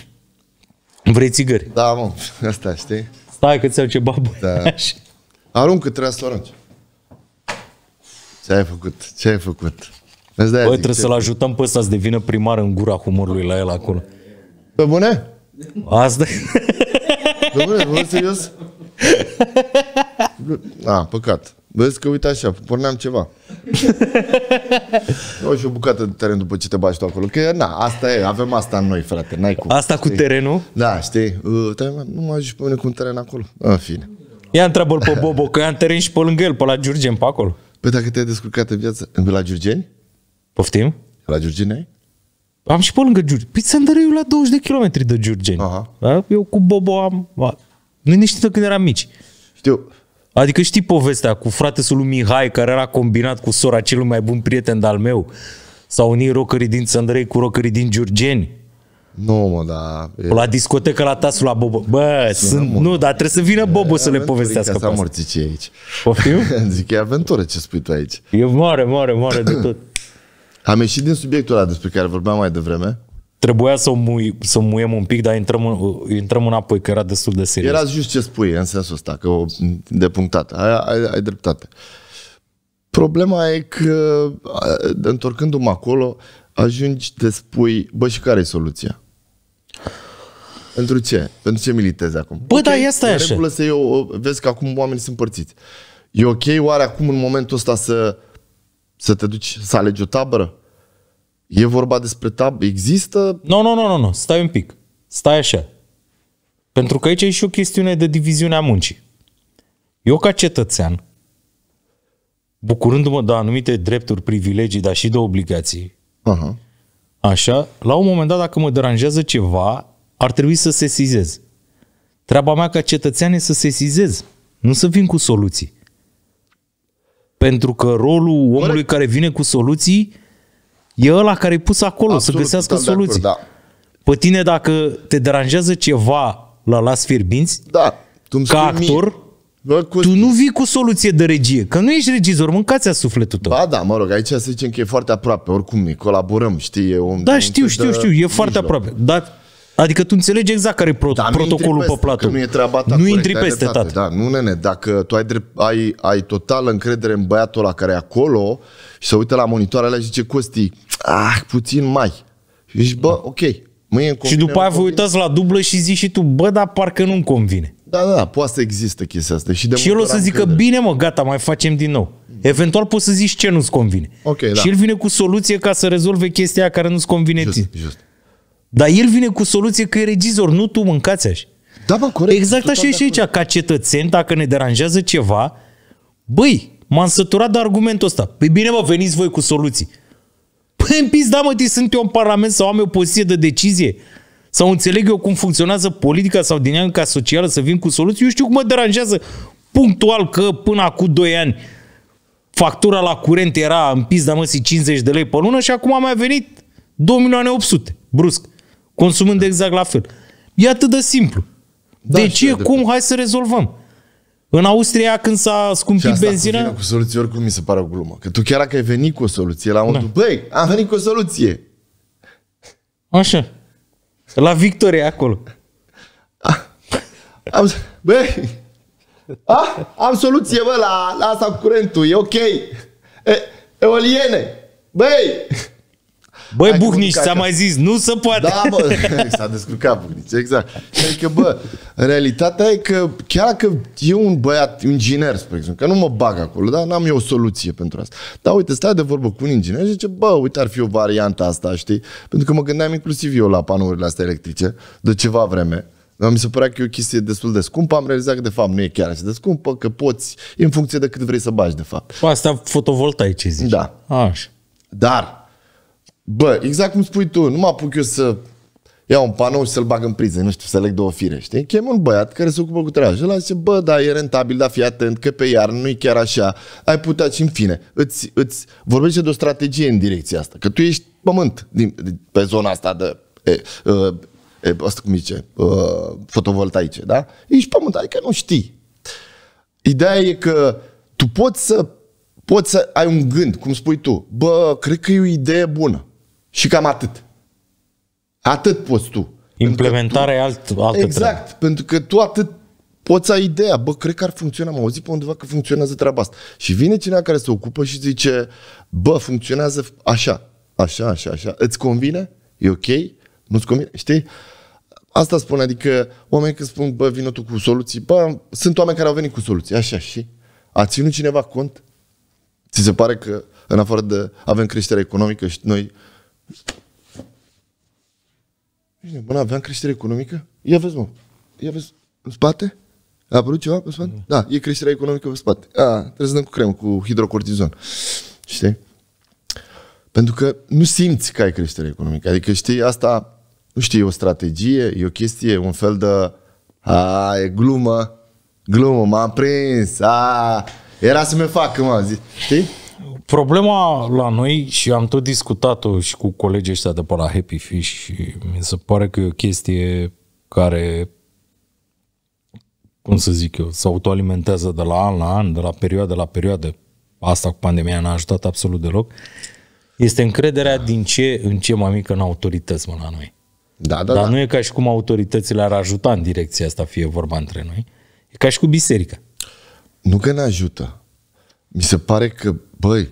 Vrei țigări? Da, mă, asta știi. Stai că ți-au ce babă. Da. Aruncă, trebuie să arunci. Ce ai făcut? Ce ai făcut? Băi, trebuie ce... să-l ajutăm pe ăsta să devină primar în gura humorului la el acolo. Pe bune? Asta Pe bune, vă serios? A, păcat. Vezi că uite așa, porneam ceva. o și o bucată de teren după ce te bași tu acolo. Că na, asta e, avem asta în noi, frate, n-ai cum. Asta știi? cu terenul? Da, știi. Uh, nu mă ajungi pe mine cu un teren acolo. În fine. Ia întreabă-l pe Bobo, că am teren și pe lângă el, pe la Giurgen, pe acolo. Păi dacă te-ai descurcat în viață, la Giurgeni? Poftim? La Giurgeni ai? Am și pe lângă Giurgeni. Păi Sândărâiul la 20 de kilometri de Giurgeni. Aha. Da? Eu cu Bobo am... Nu ne știm când eram mici. Știu. Adică știi povestea cu fratele lui Mihai care era combinat cu sora celui mai bun prieten al meu? Sau unit rocării din Sandrei cu rocării din Giurgeni? Nu, mă, da... E... La discotecă la tasul la Bobo. Bă, Sună sunt, nu, dar trebuie să vină Bobo e, să le povestească. Să morți ce aici. Poftim? Zic, e aventură ce spui tu aici. E mare, mare, mare de tot. Am ieșit din subiectul ăla despre care vorbeam mai devreme. Trebuia să mui, să muiem un pic, dar intrăm, intrăm înapoi, că era destul de serios. Era just ce spui, în sensul ăsta, că o depunctat. Ai, ai, ai dreptate. Problema e că, întorcându-mă acolo, ajungi de spui, bă, și care e soluția? Pentru ce? Pentru ce militezi acum? Bă, da, okay, da, asta e așa. regulă să eu, vezi că acum oamenii sunt părțiți. E ok oare acum în momentul ăsta să, să te duci să alegi o tabără? E vorba despre tab? Există? Nu, no, nu, no, nu, no, nu, no, no. stai un pic. Stai așa. Pentru că aici e și o chestiune de diviziune a muncii. Eu ca cetățean, bucurându-mă de anumite drepturi, privilegii, dar și de obligații, Uh-huh Așa, la un moment dat, dacă mă deranjează ceva, ar trebui să sesizez. Treaba mea ca cetățean e să sesizez, nu să vin cu soluții. Pentru că rolul omului care vine cu soluții e ăla care e pus acolo, Absolut, să găsească soluții. Acord, da. Pe tine, dacă te deranjează ceva, la las fierbinți? Da. ca actor, mie. Bă, cu... Tu nu vii cu soluție de regie, că nu ești regizor, mâncați-a sufletul tău. Ba da, mă rog, aici să zicem că e foarte aproape, oricum ne colaborăm, știi? E un, da, știu, știu, știu, e foarte aproape, dar Adică tu înțelegi exact care e pro- da, protocolul pe, pe Nu, e treaba ta, nu intri peste, tată. Da, nu, nene, dacă tu ai, drept, ai, ai totală încredere în băiatul ăla care e acolo și se uită la monitoarele alea și zice, Costi, ah, puțin mai. Și zici, bă, da. ok. Mâine și după aia vă uitați la dublă și zici și tu, bă, dar parcă nu-mi convine. Da, da, da, poate să există chestia asta. Și, de și el o să zică, încredere. bine mă, gata, mai facem din nou. Eventual poți să zici ce nu-ți convine. Okay, da. Și el vine cu soluție ca să rezolve chestia care nu-ți convine just, ție. Just. Dar el vine cu soluție că e regizor, nu tu mâncați așa. Da, bă, corect. Exact așa e și aici, ca cetățeni, dacă ne deranjează ceva, băi, m-am săturat de argumentul ăsta. Păi bine mă, veniți voi cu soluții. Păi pis, da mă, sunt eu în Parlament sau am eu poziție de decizie sau înțeleg eu cum funcționează politica sau dinamica socială să vin cu soluții. Eu știu cum mă deranjează punctual că până acum 2 ani factura la curent era în pizda măsii 50 de lei pe lună și acum a mai venit 2 milioane 800 brusc, consumând da. exact la fel. E atât de simplu. Da, deci de ce, cum, de hai să rezolvăm. În Austria, când s-a scumpit și benzina... Cu, cu soluții oricum mi se pare o glumă. Că tu chiar dacă ai venit cu o soluție, la un da. băi, am venit cu o soluție. Așa. La Victoria acolo. Ah, am, bă, a, ah, am soluție, bă, la, la asta cu curentul, e ok. E, eoliene, băi, Băi, Buhnici, ți-a mai zis, nu se poate. Da, bă, s-a descurcat Buhnici, exact. Și adică, bă, realitatea e că chiar că e un băiat un inginer, spre exemplu, că nu mă bag acolo, dar n-am eu o soluție pentru asta. Dar uite, stai de vorbă cu un inginer și zice, bă, uite, ar fi o variantă asta, știi? Pentru că mă gândeam inclusiv eu la panourile astea electrice de ceva vreme. Dar mi se părea că e o chestie destul de scumpă. Am realizat că, de fapt, nu e chiar așa de scumpă, că poți, în funcție de cât vrei să bagi, de fapt. Păi asta fotovoltaice, zici. Da. Așa. Dar, Bă, exact cum spui tu, nu mă apuc eu să iau un panou și să-l bag în priză, nu știu, să leg două fire, știi? Chem un băiat care se ocupă cu și Ăla zice, bă, da, e rentabil, da, fii atent, că pe iarnă nu e chiar așa. Ai putea și în fine. Îți, îți vorbește de o strategie în direcția asta, că tu ești pământ din, pe zona asta de... E, e, asta cum zice, e, fotovoltaice, da? Ești pământ, adică nu știi. Ideea e că tu poți să, poți să ai un gând, cum spui tu, bă, cred că e o idee bună. Și cam atât. Atât poți tu. Implementarea e alt, altă Exact, treabă. pentru că tu atât poți ai ideea, bă, cred că ar funcționa, am auzit pe undeva că funcționează treaba asta. Și vine cineva care se ocupă și zice, bă, funcționează așa, așa, așa, așa, îți convine? E ok? Nu-ți convine? Știi? Asta spun, adică oameni când spun, bă, vină tu cu soluții, bă, sunt oameni care au venit cu soluții, așa și a ținut cineva cont? Ți se pare că în afară de avem creștere economică și noi bine nebun, aveam creștere economică? Ia vezi, mă. Ia vezi, în spate? A apărut ceva pe spate? Da, e creșterea economică pe spate. A, trebuie să dăm cu cremă, cu hidrocortizon. Știi? Pentru că nu simți că ai creștere economică. Adică, știi, asta, nu știu, e o strategie, e o chestie, un fel de... A, e glumă, glumă, m-am prins, a, era să mă facă, mă, zi, știi? Problema la noi, și am tot discutat-o și cu colegii ăștia de pe la Happy Fish, și mi se pare că e o chestie care, cum să zic eu, se autoalimentează de la an la an, de la perioadă la perioadă. Asta cu pandemia n-a ajutat absolut deloc. Este încrederea din ce în ce mai mică în autorități, mă, la noi. Da, da, Dar da. nu e ca și cum autoritățile ar ajuta în direcția asta, fie vorba între noi. E ca și cu biserica. Nu că ne ajută. Mi se pare că Băi,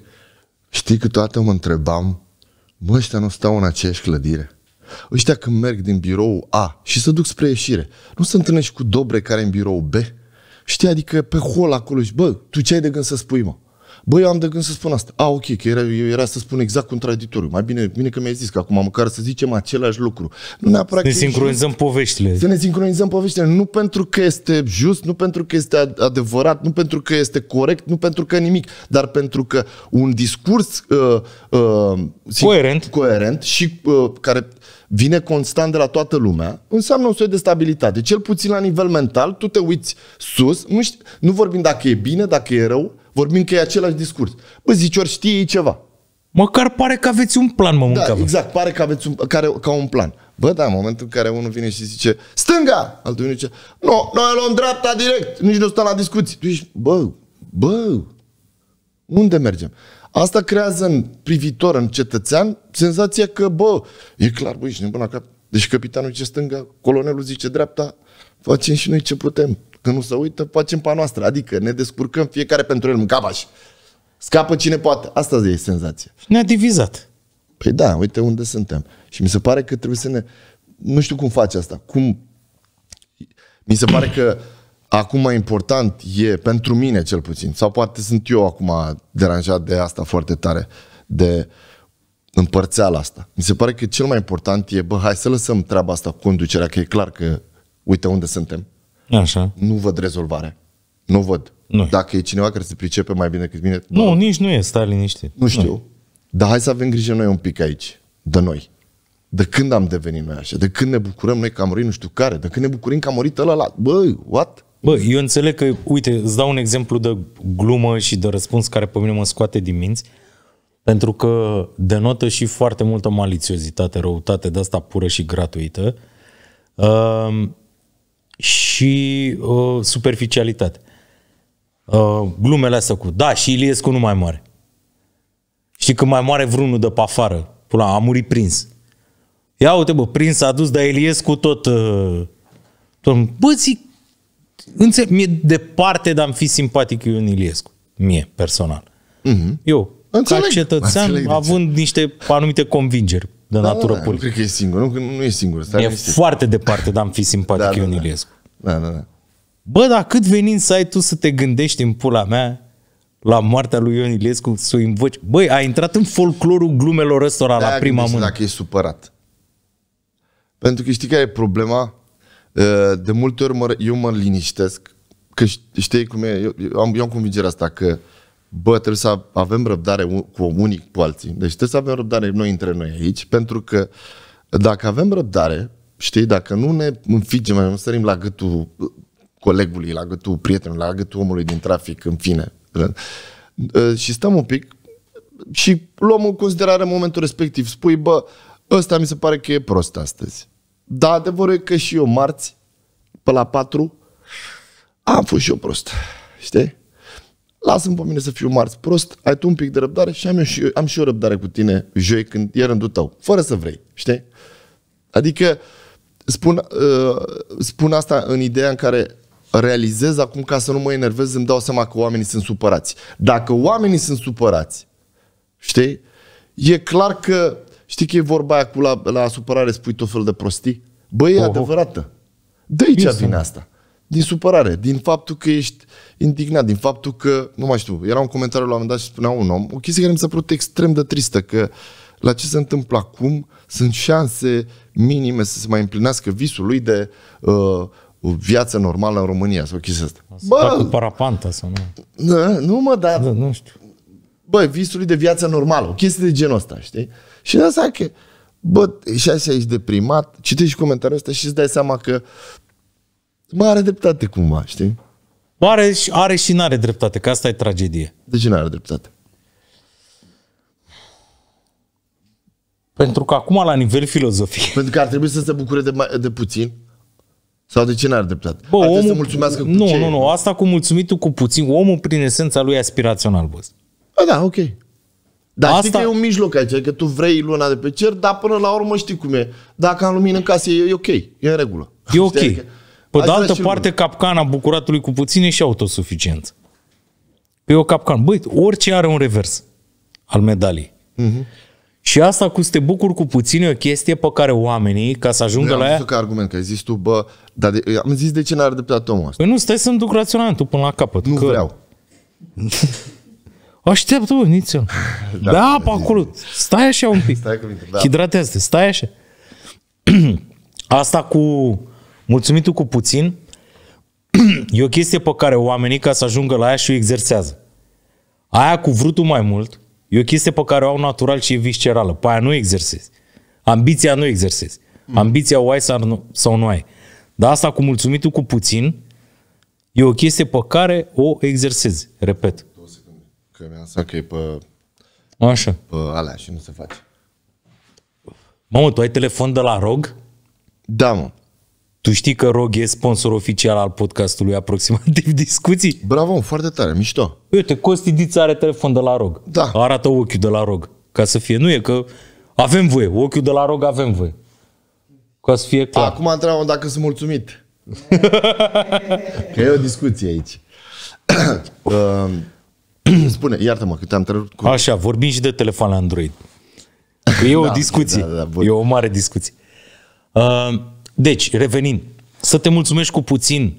știi câteodată mă întrebam, mă, ăștia nu stau în aceeași clădire. Ăștia când merg din birou A și se duc spre ieșire, nu se întâlnești cu Dobre care în birou B? Știi, adică pe hol acolo și, bă, tu ce ai de gând să spui, mă? Băi, am de gând să spun asta. A, ok, că era, era să spun exact contradictoriu. Mai bine, bine că mi-ai zis că acum măcar să zicem același lucru. Nu neapărat să ne sincronizăm poveștile. Să ne sincronizăm poveștile. Nu pentru că este just, nu pentru că este adevărat, nu pentru că este corect, nu pentru că nimic, dar pentru că un discurs uh, uh, coerent. coerent și uh, care vine constant de la toată lumea, înseamnă un soi de stabilitate. Cel puțin la nivel mental, tu te uiți sus, nu, știi, nu vorbim dacă e bine, dacă e rău, Vorbim că e același discurs. Bă, zici, ori știe ceva. Măcar pare că aveți un plan, mă, mâncă, Da, exact, pare că aveți un, care, ca un plan. Bă, da, în momentul în care unul vine și zice stânga, altul vine și zice nu, noi luăm dreapta direct, nici nu stăm la discuții. Tu ești, bă, bă, unde mergem? Asta creează în privitor, în cetățean, senzația că, bă, e clar, bă, ești nebun la cap. Deci capitanul zice stânga, colonelul zice dreapta, facem și noi ce putem. Când nu se uită, facem pa noastră. Adică ne descurcăm fiecare pentru el în cavaș. Scapă cine poate. Asta e senzația. Ne-a divizat. Păi da, uite unde suntem. Și mi se pare că trebuie să ne... Nu știu cum face asta. Cum... Mi se pare că acum mai important e, pentru mine cel puțin, sau poate sunt eu acum deranjat de asta foarte tare, de împărțeala asta. Mi se pare că cel mai important e, bă, hai să lăsăm treaba asta cu conducerea, că e clar că uite unde suntem. Așa. Nu văd rezolvare. Nu văd. Nu. Dacă e cineva care se pricepe mai bine decât mine... Nu, bă, nici nu e, stai liniștit. Nu știu. Nu. Dar hai să avem grijă noi un pic aici, de noi. De când am devenit noi așa? De când ne bucurăm noi că am murit nu știu care? De când ne bucurim că am murit ăla? Băi, what? Bă, eu înțeleg că, uite, îți dau un exemplu de glumă și de răspuns care pe mine mă scoate din minți, pentru că denotă și foarte multă maliciozitate, răutate de asta pură și gratuită și uh, superficialitate. Uh, glumele astea cu, da, și Iliescu nu mai moare. Știi, că mai moare vreunul de pe afară, pula, a murit prins. Ia uite, bă, prins a dus, dar Iliescu tot... Uh, tot bă, zic, înțeleg, mie departe dar am fi simpatic eu în Iliescu, mie, personal. Uh-huh. Eu, înțeleg, ca cetățean, înțeleg, având niște anumite convingeri de da, natură da, politică. Nu cred că e singur, nu, nu e singur. Stai e liniștit. foarte departe de am fi simpatic da, Ion da, da, Iliescu. Da, da, da. Bă, dar cât venind să ai tu să te gândești în pula mea la moartea lui Ion Iliescu, să o invoci. Băi, a intrat în folclorul glumelor ăstora la prima mână. Dacă e supărat. Pentru că știi care e problema? Uh, de multe ori mă, eu mă liniștesc, că știi cum e, eu, eu, am, eu am convingerea asta că uh, bă, trebuie să avem răbdare cu unii cu alții. Deci trebuie să avem răbdare noi între noi aici, pentru că dacă avem răbdare, știi, dacă nu ne înfigem, nu sărim la gâtul colegului, la gâtul prietenului, la gâtul omului din trafic, în fine, ă, și stăm un pic și luăm în considerare momentul respectiv. Spui, bă, ăsta mi se pare că e prost astăzi. Da, adevărul e că și eu marți, pe la patru, am fost și eu prost. Știi? lasă-mă pe mine să fiu marți prost, ai tu un pic de răbdare și am, eu și, eu, am și eu răbdare cu tine joi când e rândul tău, fără să vrei, știi? Adică spun, uh, spun asta în ideea în care realizez acum ca să nu mă enervez, îmi dau seama că oamenii sunt supărați. Dacă oamenii sunt supărați, știi? E clar că, știi că e vorba aia cu la, la supărare spui tot fel de prostii? Băi, e adevărată. De aici vine asta. Din supărare, din faptul că ești indignat din faptul că, nu mai știu, era un comentariu la un moment dat și spunea un om, o chestie care mi s-a părut extrem de tristă, că la ce se întâmplă acum sunt șanse minime să se mai împlinească visul lui de uh, o viață normală în România sau chestia asta. Bă, cu parapanta sau nu? Nu, da, nu mă, dar... Da, nu știu. Bă, lui de viață normală, o chestie de genul ăsta, știi? Și de asta că, bă, și așa ești deprimat, citești comentariul ăsta și îți dai seama că mă are dreptate cumva, știi? Are, și are și n-are dreptate, că asta e tragedie. De ce n-are dreptate? Pentru că acum, la nivel filozofic... Pentru că ar trebui să se bucure de, de puțin. Sau de ce n are dreptate? Bă, ar omul, să mulțumească cu Nu, ce nu, nu. Asta cu mulțumitul cu puțin. Omul, prin esența lui, e aspirațional, bă. A, da, ok. Dar asta... știi că e un mijloc aici, că adică tu vrei luna de pe cer, dar până la urmă știi cum e. Dacă am lumină în casă, e, e ok, e în regulă. E ok. Știi? Adică, pe de altă parte, eu. capcana bucuratului cu puține și autosuficiență. Pe o capcană. Băi, orice are un revers al medalii. Uh-huh. Mhm. Și asta cu să te bucuri cu puțin e o chestie pe care oamenii, ca să ajungă la ea... Am ca argument, că ai zis tu, bă, dar de, am zis de ce n-are dreptate omul ăsta. Păi nu, stai să-mi duc raționamentul până la capăt. Nu că... vreau. Aștept, bă, nițel. da, da pe acolo. Stai așa un pic. Stai mine, da. Hidratează-te, stai așa. asta cu Mulțumitul cu puțin e o chestie pe care oamenii, ca să ajungă la ea, și o exersează. Aia cu vrutul mai mult e o chestie pe care o au natural și e viscerală. Pe aia nu exersezi. Ambiția nu exersezi. Mm. Ambiția o ai sau nu ai. Dar asta cu mulțumitul cu puțin e o chestie pe care o exersezi. Repet. Două secunde. Că mi-am să că e pe... Așa. Pe alea și nu se face. Mamă, tu ai telefon de la ROG? Da, mă. Tu știi că Rog e sponsor oficial al podcastului Aproximativ Discuții? Bravo, foarte tare, mișto. Uite, Costi Diț are telefon de la Rog. Da. Arată ochiul de la Rog. Ca să fie, nu e că avem voie, ochiul de la Rog avem voie. Ca să fie clar. Acum întreabă dacă sunt mulțumit. că e o discuție aici. Uh, spune, iartă-mă că te-am trecut cu... Așa, vorbim și de la Android. Că e o da, discuție. Da, da, da e o mare discuție. Uh, deci, revenind, să te mulțumești cu puțin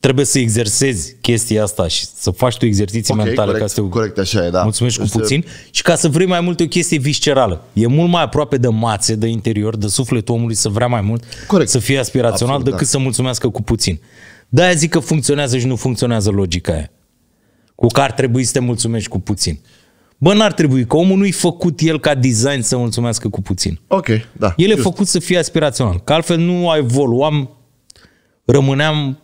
trebuie să exersezi chestia asta și să faci tu exerciții okay, mentale corect, ca să te corect, așa e, da. mulțumești este... cu puțin și ca să vrei mai mult o chestie viscerală. E mult mai aproape de mațe, de interior, de sufletul omului să vrea mai mult, corect. să fie aspirațional Absolut, decât da. să mulțumească cu puțin. De-aia zic că funcționează și nu funcționează logica aia. Cu care trebuie să te mulțumești cu puțin. Bă, n-ar trebui, că omul nu-i făcut el ca design să mulțumească cu puțin. Ok, da. El just. e făcut să fie aspirațional, că altfel nu ai evoluam, rămâneam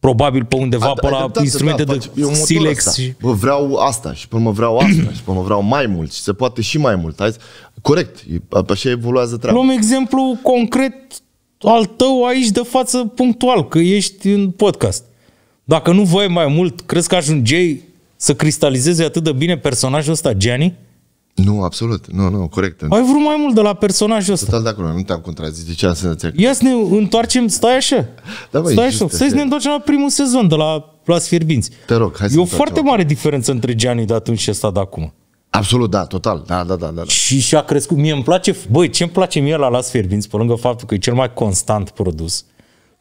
probabil pe undeva a, pe la da, instrumente da, de silex. Și... Bă, vreau asta și până mă vreau asta și până mă vreau mai mult și se poate și mai mult. Hai, corect, așa evoluează treaba. Luăm exemplu concret al tău aici de față punctual, că ești în podcast. Dacă nu voi mai mult, crezi că ajungeai să cristalizeze atât de bine personajul ăsta, Gianni? Nu, absolut. Nu, nu, corect. Ai vrut mai mult de la personajul ăsta. Total de acolo, nu te-am contrazis. De ce am să ne Ia să ne întoarcem, stai așa. Da, bă, stai așa. Să ne întoarcem la primul sezon, de la Plas Fierbinți. Te rog, hai să E o foarte mare diferență între Gianni de atunci și ăsta de acum. Absolut, da, total. Da, da, da, da. da. Și și-a crescut. Mie îmi place, băi, ce îmi place mie la Las Fierbinți, pe lângă faptul că e cel mai constant produs,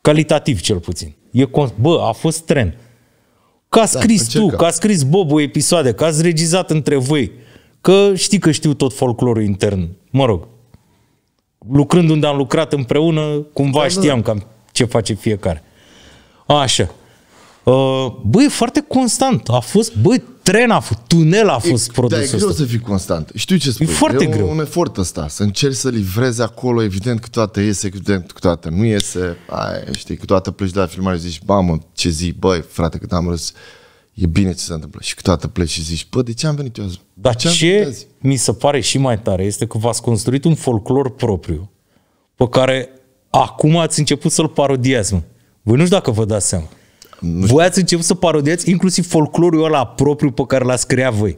calitativ cel puțin. E, bă, a fost trend. Da, că a scris da, tu, că ați scris Bobu episoade, că ați regizat între voi, că știi că știu tot folclorul intern. Mă rog, lucrând unde am lucrat împreună, cumva da, da, da. știam da. cam ce face fiecare. Așa. Uh, bă, e foarte constant. A fost, bă, tren a fost, tunel a fost produs. Dar Da, e greu ăsta. să fii constant. Știu ce spui. E foarte e greu. un efort ăsta, să încerci să livrezi acolo, evident că toată iese, evident că toată nu iese, Ai, știi, că toată pleci de la filmare și zici, mamă, ce zi, băi, frate, cât am râs, e bine ce se întâmplă. Și câteodată pleci și zici, bă, de ce am venit eu azi? Dar ce, ce azi? mi se pare și mai tare este că v-ați construit un folclor propriu pe care acum ați început să-l parodiați, mă. Voi nu știu dacă vă dați seama. Voi ați început să parodiați inclusiv folclorul ăla propriu pe care l-ați creat voi.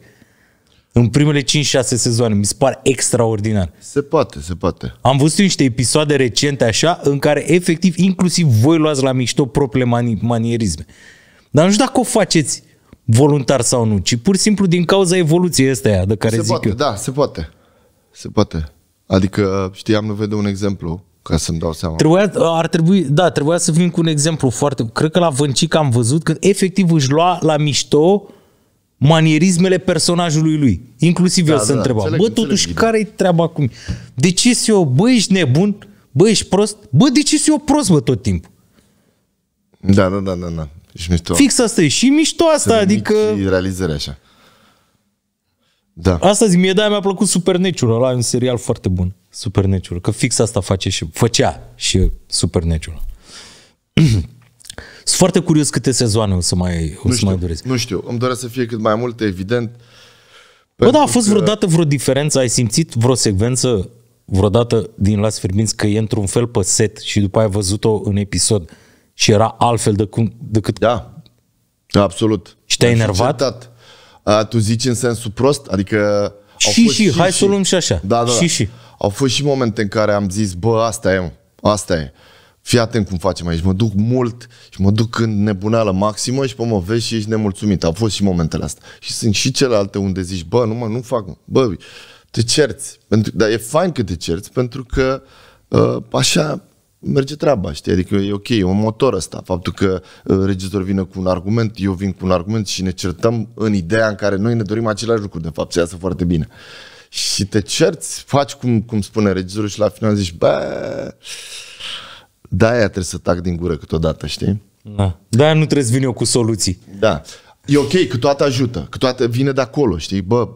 În primele 5-6 sezoane. Mi se pare extraordinar. Se poate, se poate. Am văzut niște episoade recente așa, în care efectiv inclusiv voi luați la mișto propriile mani- manierisme. Dar nu știu dacă o faceți voluntar sau nu, ci pur și simplu din cauza evoluției astea de care se zic poate, eu. Da, se poate. Se poate. Adică, știam, nu vede un exemplu ca să-mi dau seama. Trebuia, ar trebui, da, trebuia să vin cu un exemplu foarte... Cred că la Vâncic am văzut când efectiv își lua la mișto manierismele personajului lui. Inclusiv da, eu da, să da, întrebam. Înțeleg, bă, totuși, înțeleg, care-i treaba mine? De ce sunt eu? Bă, ești nebun? Bă, ești prost? Bă, de ce sunt eu prost, bă, tot timpul? Da, da, da, da, da. și mișto. Fix asta e. Și mișto asta, adică... realizări așa. Da. Asta zic, mie de-aia mi-a plăcut Supernatural, ăla e un serial foarte bun, Supernatural, că fix asta face și, făcea și Supernatural. Sunt foarte curios câte sezoane o să mai, o nu să știu, mai dureze. Nu știu, îmi doresc să fie cât mai multe, evident. Bă, da, a fost că... vreodată vreo diferență? Ai simțit vreo secvență vreodată din Las Firminți că e într-un fel pe set și după ai văzut-o în episod și era altfel de cum, decât... Da, absolut. Și te-ai enervat? Încercat. A, tu zici în sensul prost? Adică... Și, și, și, hai să o luăm și așa. Da, da, și, da. și. Au fost și momente în care am zis, bă, asta e, asta e. Fii atent cum facem aici. Mă duc mult și mă duc în nebuneală maximă și pe mă vezi și ești nemulțumit. Au fost și momentele astea. Și sunt și celelalte unde zici, bă, nu mă, nu fac, bă, te cerți. Pentru, dar e fain că te cerți pentru că uh, așa merge treaba, știi? Adică e ok, e un motor ăsta. Faptul că uh, regizorul vine cu un argument, eu vin cu un argument și ne certăm în ideea în care noi ne dorim același lucru, de fapt, să iasă foarte bine. Și te cerți, faci cum, cum spune regizorul și la final zici, bă, da, aia trebuie să tac din gură câteodată, știi? Da. De-aia nu trebuie să vin eu cu soluții. Da. E ok, câteodată ajută, câteodată vine de acolo, știi? Bă,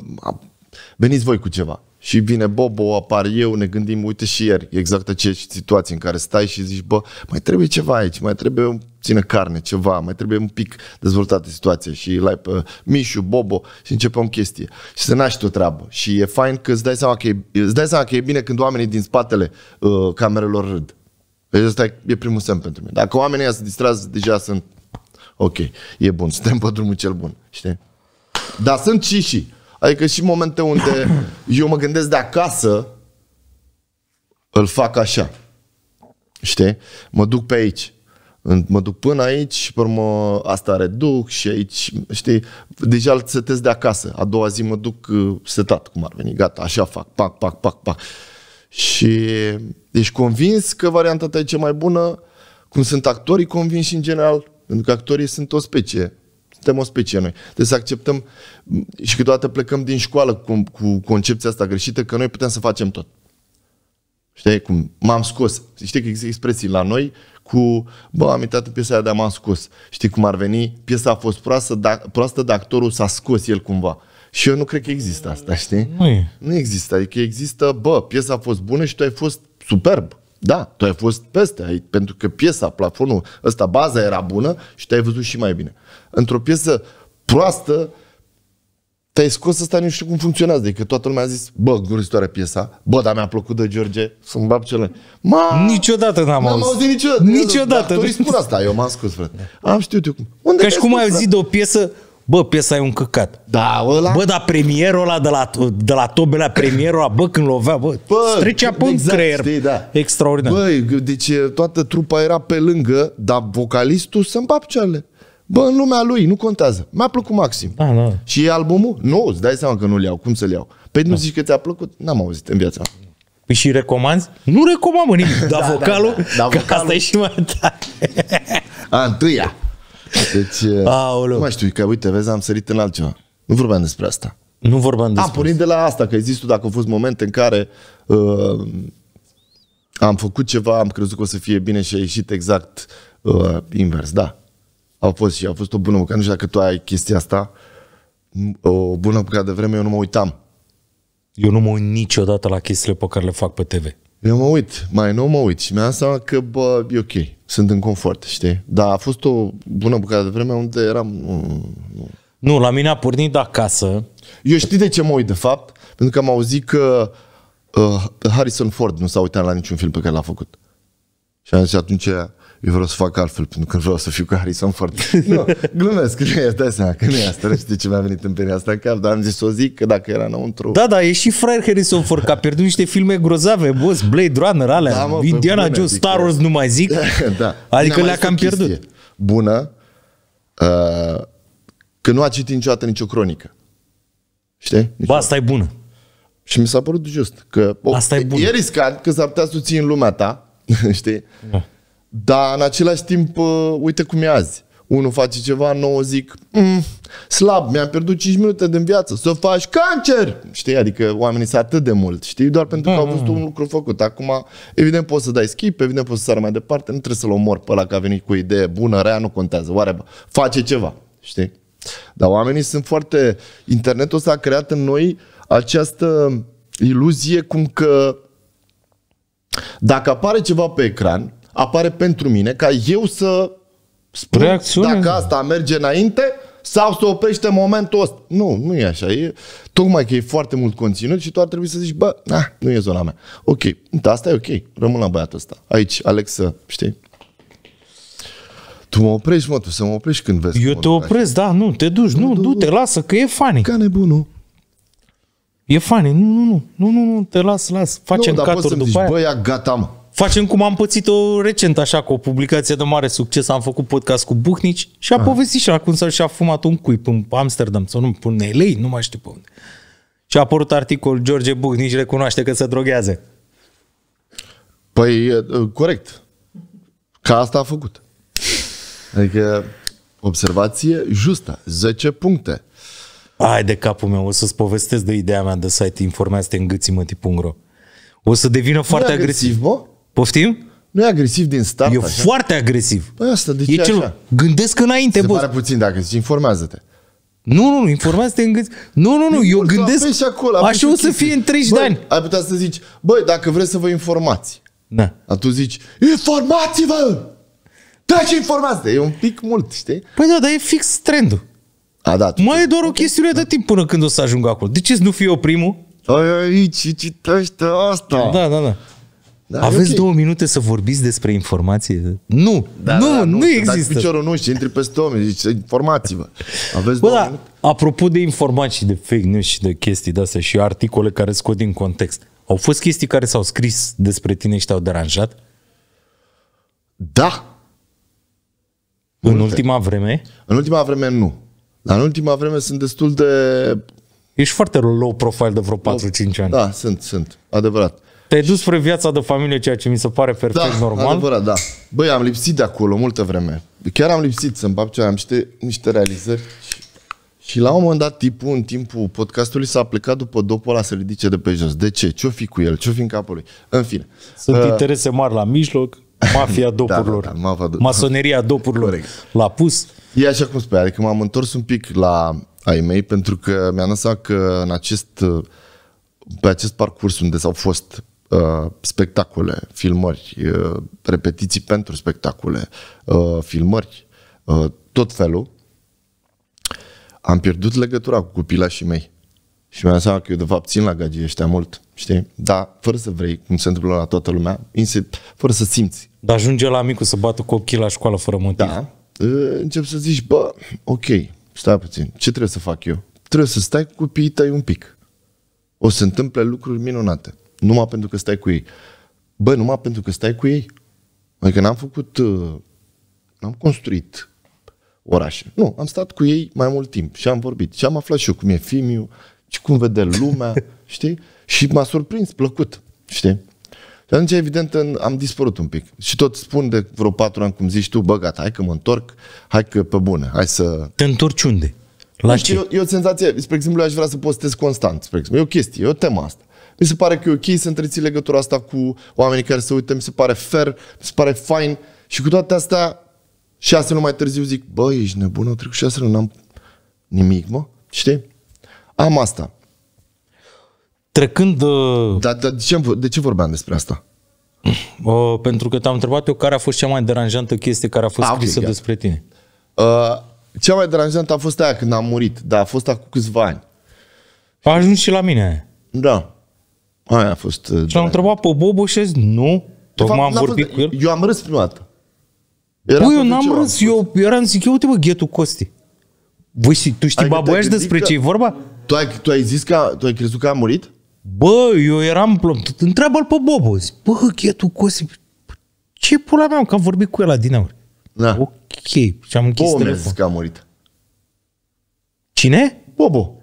veniți voi cu ceva și vine Bobo, apar eu, ne gândim, uite și ieri, exact aceeași situație în care stai și zici, bă, mai trebuie ceva aici, mai trebuie un țină carne, ceva, mai trebuie un pic dezvoltată situația și la pe Mișu, Bobo și începe o chestie. Și se naște o treabă și e fain că îți dai seama că e, îți dai seama că e bine când oamenii din spatele uh, camerelor râd. Deci asta e primul semn pentru mine. Dacă oamenii se distrează, deja sunt ok, e bun, suntem pe drumul cel bun, știi? Dar sunt și și. Adică și momente unde eu mă gândesc de acasă, îl fac așa. Știi? Mă duc pe aici. Mă duc până aici și pe asta reduc și aici, știi, deja îl setez de acasă. A doua zi mă duc uh, setat, cum ar veni, gata, așa fac, pac, pac, pac, pac. Și ești convins că varianta ta e cea mai bună, cum sunt actorii convinși în general, pentru că actorii sunt o specie suntem o specie noi. Deci să acceptăm și câteodată plecăm din școală cu, cu concepția asta greșită că noi putem să facem tot. Știi cum? M-am scos. Știi că există expresii la noi cu, bă, am uitat piesa aia, dar m-am scos. Știi cum ar veni? Piesa a fost proastă, dar proastă, dar actorul s-a scos el cumva. Și eu nu cred că există asta, știi? Nu, e. nu există. Adică există, bă, piesa a fost bună și tu ai fost superb. Da, tu ai fost peste, ai, pentru că piesa, plafonul ăsta, baza era bună și te-ai văzut și mai bine. Într-o piesă proastă, te-ai scos ăsta, nu știu cum funcționează, decât adică toată lumea a zis, bă, gloritoare piesa, bă, dar mi-a plăcut de George, sunt bab cele. Ma, niciodată n-am, n-am auzit. auzit niciodată. Niciodată. Dar spun asta, eu m-am scos, frate. Am știut eu cum. Unde Ca și cum ai auzit de o piesă Bă, piesa e un căcat. Da, ăla? Bă, dar premierul ăla de la, de la tobelea, premierul ăla, bă, când lovea, bă, bă trecea pe exact, creier. Știi, da. Extraordinar. Bă, deci toată trupa era pe lângă, dar vocalistul se mi picioarele. Bă, în lumea lui, nu contează. Mi-a plăcut maxim. Da, da. Și albumul? Nu, îți dai seama că nu-l iau. Cum să-l iau? Păi nu da. zici că ți-a plăcut? N-am auzit în viața mea. Păi și recomanzi? Nu recomand, nimic. Dar da, da vocalul, da, da, da. da vocalul. asta e și mai tare. A, întâia. Deci, eh, Aoleu. nu mai știu, că uite, vezi, am sărit în altceva. Nu vorbeam despre asta. Nu vorbeam despre Am pornit de la asta, că există tu dacă au fost momente în care uh, am făcut ceva, am crezut că o să fie bine și a ieșit exact uh, invers, da. Au fost și au fost o bună bucată, nu știu dacă tu ai chestia asta, o bună bucată de vreme eu nu mă uitam. Eu nu mă uit niciodată la chestiile pe care le fac pe TV. Eu mă uit, mai nu mă uit și mi-am seama că, bă, e ok, sunt în confort, știi? Dar a fost o bună bucată de vreme unde eram... Nu, nu la mine a pornit de acasă. Eu știi de ce mă uit, de fapt? Pentru că am auzit că uh, Harrison Ford nu s-a uitat la niciun film pe care l-a făcut. Și am zis atunci, eu vreau să fac altfel, pentru că vreau să fiu ca Harrison Ford. nu, glumesc, nu e, dai seama că nu e asta, nu știu ce mi-a venit în perioada asta în cap, dar am zis să o zic, că dacă era înăuntru... Da, da, e și fraier Harrison Ford, că a pierdut niște filme grozave, boss, Blade Runner, alea, da, mă, Indiana bune, Jones, adică... Star Wars, nu mai zic, da. adică le-a cam pierdut. Bună, uh, că nu a citit niciodată nicio cronică. Știi? Niciodată. Ba, asta e bună. Și mi s-a părut just că o, oh, asta e, bun. e riscant că s-ar putea să ții în lumea ta, știi? Da. Dar în același timp, uh, uite cum e azi. Unul face ceva, nouă zic, mm, slab, mi-am pierdut 5 minute din viață, să faci cancer! Știi, adică oamenii sunt atât de mult, știi, doar pentru că au văzut mm. un lucru făcut. Acum, evident, poți să dai skip, evident, poți să sară mai departe, nu trebuie să-l omor pe ăla că a venit cu o idee bună, rea, nu contează, oare face ceva, știi? Dar oamenii sunt foarte... Internetul s-a creat în noi această iluzie cum că dacă apare ceva pe ecran, apare pentru mine ca eu să spun dacă asta merge înainte sau să oprește momentul ăsta. Nu, nu e așa. E, tocmai că e foarte mult conținut și tu ar trebui să zici, bă, na, nu e zona mea. Ok, asta e ok, rămân la băiatul ăsta. Aici, Alex știi? Tu mă oprești, mă, tu să mă oprești când vezi. Eu te opresc, da, nu, te duci, nu, du-te, lasă, că e funny. Ca nebunul. E funny, nu, nu, nu, nu, nu, nu, te las, las, facem nu, dar poți să după zici, aia. Bă, ia, gata, mă. Facem cum am pățit-o recent, așa, cu o publicație de mare succes. Am făcut podcast cu Buhnici și a ah. povestit și acum să și-a fumat un cuip în Amsterdam sau nu, în LA, nu mai știu pe unde. Și a apărut articol, George Buhnici recunoaște că se drogează. Păi, corect. Ca asta a făcut. Adică, observație justă, 10 puncte. Ai de capul meu, o să-ți povestesc de ideea mea de site informează-te în gâțimătii.ro O să devină foarte agresiv. agresiv bă? Poftim? Nu e agresiv din start. E așa. foarte agresiv. Păi asta, de ce e cel... așa? Gândesc înainte, Se bă. pare puțin dacă zici, informează-te. Nu, nu, nu, informați-te în gând... Nu, nu, nu, păi eu da, gândesc... Păi și acolo, așa o să fie în 30 băi, de ani. Ai putea să zici, băi, dacă vreți să vă informați. Da. Atunci tu zici, informați-vă! Da, ce informați E un pic mult, știi? Păi da, dar e fix trendul. A, da, Mai e doar o chestiune de da. timp până când o să ajung acolo. De ce nu fiu eu primul? Ai aici, citește asta. Da, da, da. Da, Aveți okay. două minute să vorbiți despre informație? Nu, da, nu, da, da nu, nu există. piciorul nu și intri peste om, zici, informați-vă. Aveți Bă, două da, minute? apropo de informații, de fake news și de chestii de-astea și articole care scot din context, au fost chestii care s-au scris despre tine și te-au deranjat? Da. Multe. În ultima vreme? În ultima vreme nu. Dar în ultima vreme sunt destul de... Ești foarte low profile de vreo 4-5 ani. Da, sunt, sunt. Adevărat. Te-ai dus spre viața de familie, ceea ce mi se pare perfect da, normal. Adevărat, da. Băi, am lipsit de acolo multă vreme. Chiar am lipsit să-mi bag am niște, niște realizări. Și la un moment dat, tipul, în timpul podcastului, s-a plecat după dopul ăla să ridice de pe jos. De ce? Ce-o fi cu el? Ce-o fi în capul lui? În fine. Sunt uh, interese mari la mijloc, mafia dopurilor, da, da, da, masoneria dopurilor l-a pus. E așa cum spui, adică m-am întors un pic la ai mei, pentru că mi-am dat că în acest, pe acest parcurs unde s-au fost uh, spectacole, filmări, uh, repetiții pentru spectacole, uh, filmări, uh, tot felul, am pierdut legătura cu copilașii mei. Și mi-am seama că eu de fapt țin la gagii ăștia mult, știi? Dar fără să vrei, cum se întâmplă la toată lumea, insip, fără să simți. Dar ajunge la micul să bată cu ochii la școală fără motiv. Da. Încep să zici, bă, ok, stai puțin, ce trebuie să fac eu? Trebuie să stai cu copiii tăi un pic. O să întâmple lucruri minunate numai pentru că stai cu ei. Bă, numai pentru că stai cu ei? Adică n-am făcut, uh, n-am construit orașe. Nu, am stat cu ei mai mult timp și am vorbit. Și am aflat și eu cum e Fimiu, și cum vede lumea, știi? Și m-a surprins, plăcut, știi? Și atunci, evident, am dispărut un pic. Și tot spun de vreo patru ani, cum zici tu, bă, gata, hai că mă întorc, hai că pe bune, hai să... Te întorci unde? La ce? E, e o senzație, spre exemplu, eu aș vrea să postez constant, spre exemplu. E o chestie, e o temă asta. Mi se pare că e ok să întreții legătura asta cu oamenii care se uită, mi se pare fair, mi se pare fain și cu toate astea, șase luni mai târziu zic, băi, ești nebun, au trecut șase luni, n-am nimic, mă, știi? Am asta. Trecând... Uh... Dar da, de, ce, de ce vorbeam despre asta? Uh, pentru că te-am întrebat eu care a fost cea mai deranjantă chestie care a fost ah, scrisă okay, despre tine. Uh, cea mai deranjantă a fost aia când am murit, dar a fost acum câțiva ani. A ajuns și la mine. Da. Aia a fost... Uh, și l-am întrebat pe Bobo și nu, tocmai fapt, am vorbit cu el. Eu am râs prima dată. Era Băi, eu n-am râs, eu eram zic, eu uite bă, ghetul Costi. Voi, tu știi, adică baboiaș despre ce e vorba? Tu ai, tu ai zis că, tu ai crezut că a murit? Bă, eu eram plom. Întreabă-l pe Bobo. Zic, bă, ghetul Costi, ce pula mea, că am vorbit cu el la dinauri. Da. Ok, și am închis Bobo telefon. Bobo că a murit. Cine? Bobo.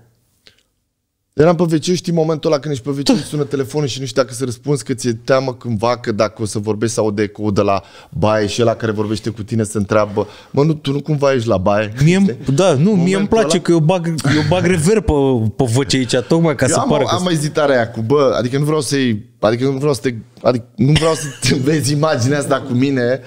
Eram pe veciu, știi momentul ăla când ești pe veciu, îți sună telefonul și nu știi dacă să răspunzi, că ți-e teamă cândva că dacă o să vorbești sau de ecou de la baie și ăla care vorbește cu tine se întreabă, mă, nu, tu nu cumva ești la baie? Mie, da, nu, mie îmi place ăla... că eu bag, eu bag rever pe, pe voce aici, tocmai ca eu să am, pară am, că... am ezitarea aia cu, bă, adică nu vreau să-i, adică nu vreau să te, adică nu vreau să te vezi imaginea asta cu mine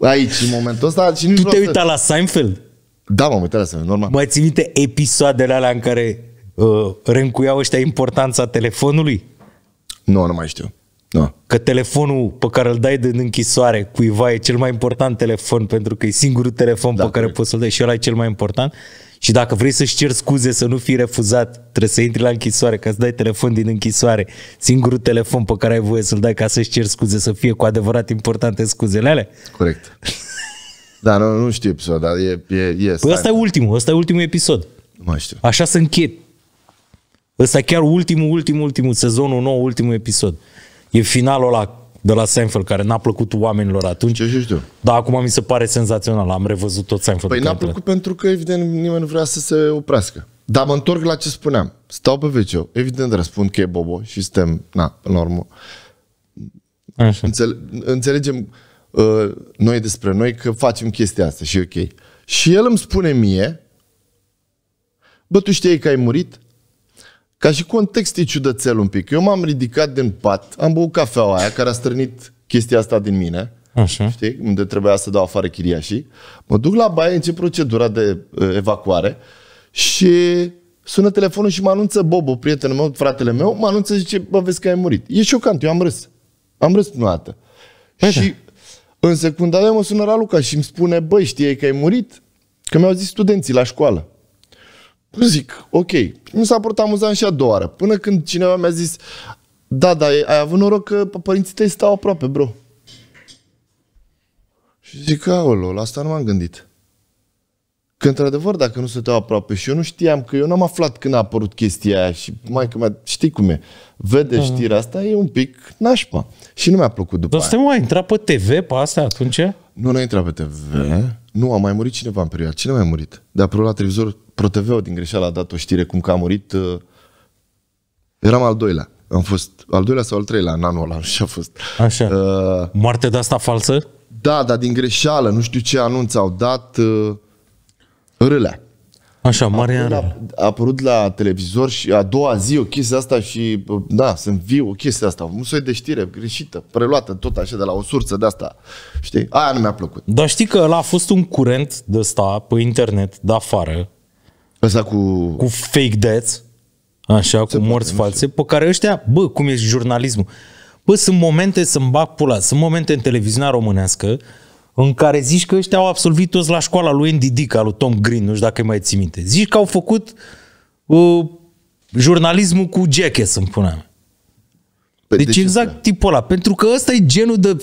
aici, în momentul ăsta. Și nu tu te-ai să... uitat la Seinfeld? Da, m-am uitat la Seinfeld, normal. Mai ții minte episoadele alea în care Uh, rencuiau ăștia importanța telefonului? Nu, nu mai știu. Nu. Că telefonul pe care îl dai din închisoare cuiva e cel mai important telefon pentru că e singurul telefon da, pe care poți să-l dai și ăla e cel mai important. Și dacă vrei să-și ceri scuze să nu fii refuzat, trebuie să intri la închisoare, ca să dai telefon din închisoare. Singurul telefon pe care ai voie să-l dai ca să-și ceri scuze, să fie cu adevărat importante scuzele alea. Corect. da, nu, nu știu episod, dar e... e, e păi ăsta e ultimul, ăsta e ultimul episod. Nu mai știu. Așa să închei Ăsta chiar ultimul, ultimul, ultimul, sezonul nou, ultimul episod. E finalul ăla de la Seinfeld, care n-a plăcut oamenilor atunci. Ce știu Dar acum mi se pare senzațional, am revăzut tot Seinfeld. Păi n-a plăcut pentru că, evident, nimeni nu vrea să se oprească. Dar mă întorc la ce spuneam. Stau pe wc evident răspund că e Bobo și suntem, na, în urmă. Așa. Înțele- înțelegem uh, noi despre noi că facem chestia asta și ok. Și el îmi spune mie, bă, tu știi că ai murit? Ca și context e ciudățel un pic. Eu m-am ridicat din pat, am băut cafeaua aia care a strânit chestia asta din mine. Așa. Știi? Unde trebuia să dau afară chiriașii. Mă duc la baie, încep procedura de uh, evacuare și sună telefonul și mă anunță Bobo, prietenul meu, fratele meu, mă anunță și zice, bă, vezi că ai murit. E șocant, eu am râs. Am râs prima dată. Păi Și da. în secunda mă sună Raluca și îmi spune, băi, știi că ai murit? Că mi-au zis studenții la școală zic, ok. Mi s-a părut amuzant și a doua oară. Până când cineva mi-a zis, da, da, ai avut noroc că părinții tăi stau aproape, bro. Și zic, aolo, la asta nu m-am gândit. Că într-adevăr, dacă nu stăteau aproape și eu nu știam, că eu n-am aflat când a apărut chestia aia și mai că mea, știi cum e, vede uh știrea asta, e un pic nașpa. Și nu mi-a plăcut după Dar aia. mai intrat pe TV pe asta atunci? Nu, nu a intrat pe TV. uh Nu, a mai murit cineva în perioadă. Cine a mai murit? De-a la televizor ProTV din greșeală a dat o știre cum că a murit. Uh, eram al doilea. Am fost al doilea sau al treilea în anul ăla, nu știu a fost. Așa. Uh, Moarte de asta falsă? Da, dar din greșeală, nu știu ce anunț au dat. Uh, râlea. Așa, mare A, a apărut la televizor și a doua zi o chestie asta și, da, sunt viu, o chestie asta. Un soi de știre greșită, preluată tot așa de la o sursă de asta. Știi? Aia nu mi-a plăcut. Dar știi că ăla a fost un curent de ăsta pe internet, de afară, Asta cu... Cu fake deaths, așa, Se cu morți false, pe care ăștia, bă, cum e jurnalismul? Bă, sunt momente să-mi bag pula, sunt momente în televiziunea românească în care zici că ăștia au absolvit toți la școala lui Andy Dick, al lui Tom Green, nu știu dacă mai ții minte. Zici că au făcut uh, jurnalismul cu jackass, păi, deci exact să puneam. Pe deci de exact ce? tipul ăla. Pentru că ăsta e genul de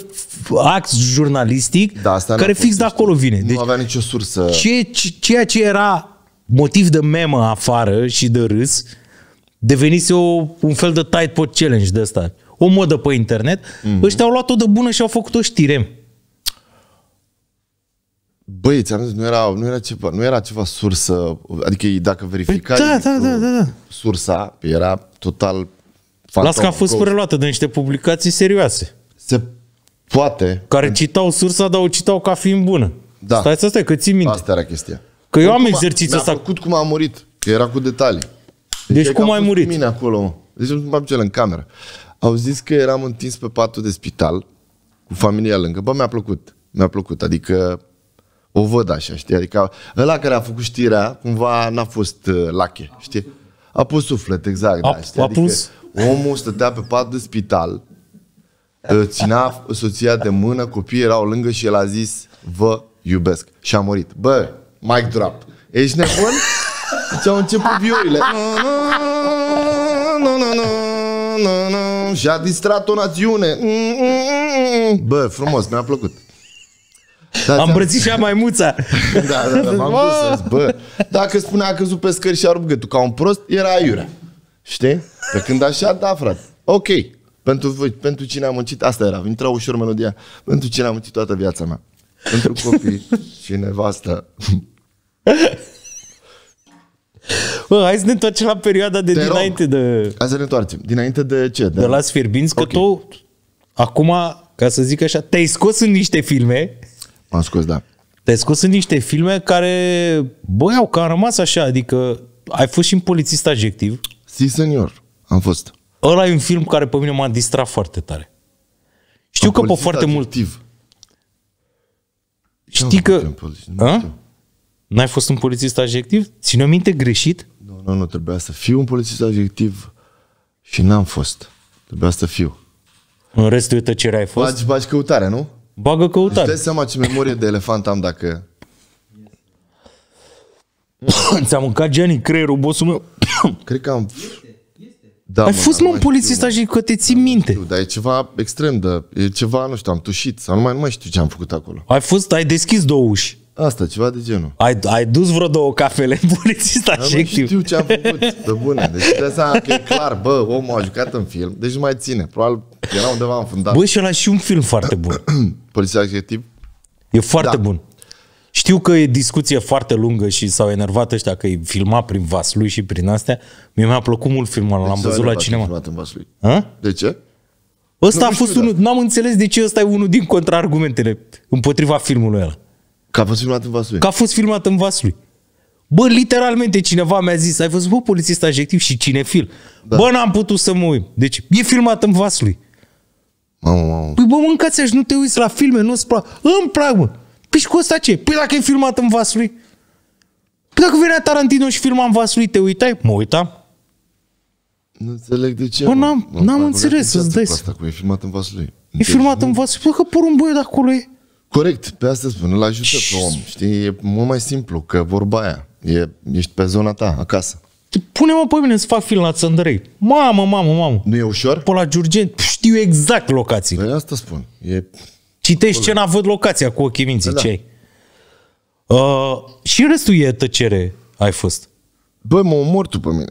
act jurnalistic da, asta care fix de acolo vine. Deci, nu avea nicio sursă. Ce, ceea ce era motiv de memă afară și de râs, devenise o, un fel de tight pot challenge de asta. O modă pe internet. Mm-hmm. Ăștia au luat-o de bună și au făcut o știre. Băi, ți-am zis, nu era, nu era, ceva, nu era ceva sursă, adică dacă păi verificai păi, da, da, da, da, sursa, era total Las că a fost preluată de niște publicații serioase. Se poate. Care citau sursa, dar o citau ca fiind bună. Da. Stai să stai, că ții minte. Asta era chestia. Că eu am exercițiul ăsta. Făcut cum a murit. Era cu detalii. Deci, deci cum ai murit? mine acolo. Deci nu am cel în cameră. Au zis că eram întins pe patul de spital cu familia lângă. Bă, mi-a plăcut. Mi-a plăcut. Adică o văd așa, știi? Adică ăla care a făcut știrea cumva n-a fost uh, lache, știi? A pus suflet, exact. A, da, știi? Adică a pus... Omul stătea pe pat de spital, uh, ținea soția de mână, copiii erau lângă și el a zis, vă iubesc. Și a murit. Bă, Mic drop. Ești nebun? Și au început viurile. Nu, nu, nu, nu, Și a distrat o națiune. Mm, mm, mm, bă, frumos, mi-a plăcut. Da, am mai muța. da, da, da, m-am dus bă. Dacă spunea a căzut pe scări și a rupt gâtul ca un prost, era aiurea. Știi? Pe când așa, da, frate. Ok. Pentru, pentru cine am muncit, asta era. Intra ușor melodia. Pentru cine am muncit toată viața mea pentru copii și nevastă. Bă, hai să ne întoarcem la perioada de Te dinainte rog. de... Hai să ne întoarcem. Dinainte de ce? De, de la Sfirbinți, okay. că tu acum, ca să zic așa, te-ai scos în niște filme. M-am scos, da. Te-ai scos în niște filme care, băi, au cam rămas așa, adică ai fost și în polițist adjectiv. Si, senior, am fost. Ăla e un film care pe mine m-a distrat foarte tare. Știu am că pe foarte adjectiv. mult... Știi că... N-ai fost un polițist adjectiv? Ține minte greșit? Nu, nu, nu, trebuia să fiu un polițist adjectiv și n-am fost. Trebuia să fiu. În restul de tăcere ai fost? Bagi, bagi căutarea, nu? Bagă căutare. Îți dai seama ce memorie de elefant am dacă... Ți-a mâncat Gianni creierul, bossul meu. Cred că am da, ai mă, fost, mă, un polițist așa că te ții minte. Știu, dar e ceva extrem de... E ceva, nu știu, am tușit sau nu mai, nu mai știu ce am făcut acolo. Ai fost, ai deschis două uși. Asta, ceva de genul. Ai, ai dus vreo două cafele în polițist așa Nu știu ce am făcut, de bune. Deci trebuie să că e clar, bă, omul a jucat în film, deci nu mai ține. Probabil era undeva înfundat. fundat. Bă, și ăla și un film foarte bun. polițist activ? E foarte da. bun. Știu că e discuție foarte lungă și s-au enervat ăștia că e filmat prin Vaslui și prin astea. Mie mi-a plăcut mult filmul, deci l-am văzut la cinema. Filmat în Vaslui. A? De ce? Ăsta nu a fost unul, da. n-am înțeles de ce ăsta e unul din contraargumentele împotriva filmului ăla. Că a fost filmat în Vaslui. Că a fost filmat în Vaslui. Bă, literalmente cineva mi-a zis, ai văzut, bă, polițist adjectiv și cinefil. Da. Bă, n-am putut să mă uim. Deci, e filmat în Vaslui. Mamă, mamă. Păi bă, mâncați nu te uiți la filme, nu-ți plac. Îmi plac, bă. Păi și cu asta ce? Păi dacă e filmat în vasul lui? Păi dacă venea Tarantino și filma în vasul lui, te uitai? Mă uitam. Nu înțeleg de ce. Bă, n-am, n-am înțeles, să-ți dai asta cu e filmat în vasul lui. E filmat în vasul lui, păi că porumboi de acolo e. Corect, pe asta spun, îl ajută pe om, știi? E mult mai simplu, că vorba aia, e, ești pe zona ta, acasă. Pune-mă pe mine să fac film la Țăndărei. Mamă, mamă, mamă. Nu e ușor? Pe la Giurgen știu exact locații. Păi asta spun. E Citești ce n-a văd locația cu ochii minții, da. ce ai. Uh, și restul e tăcere ai fost. Băi, mă omor tu pe mine.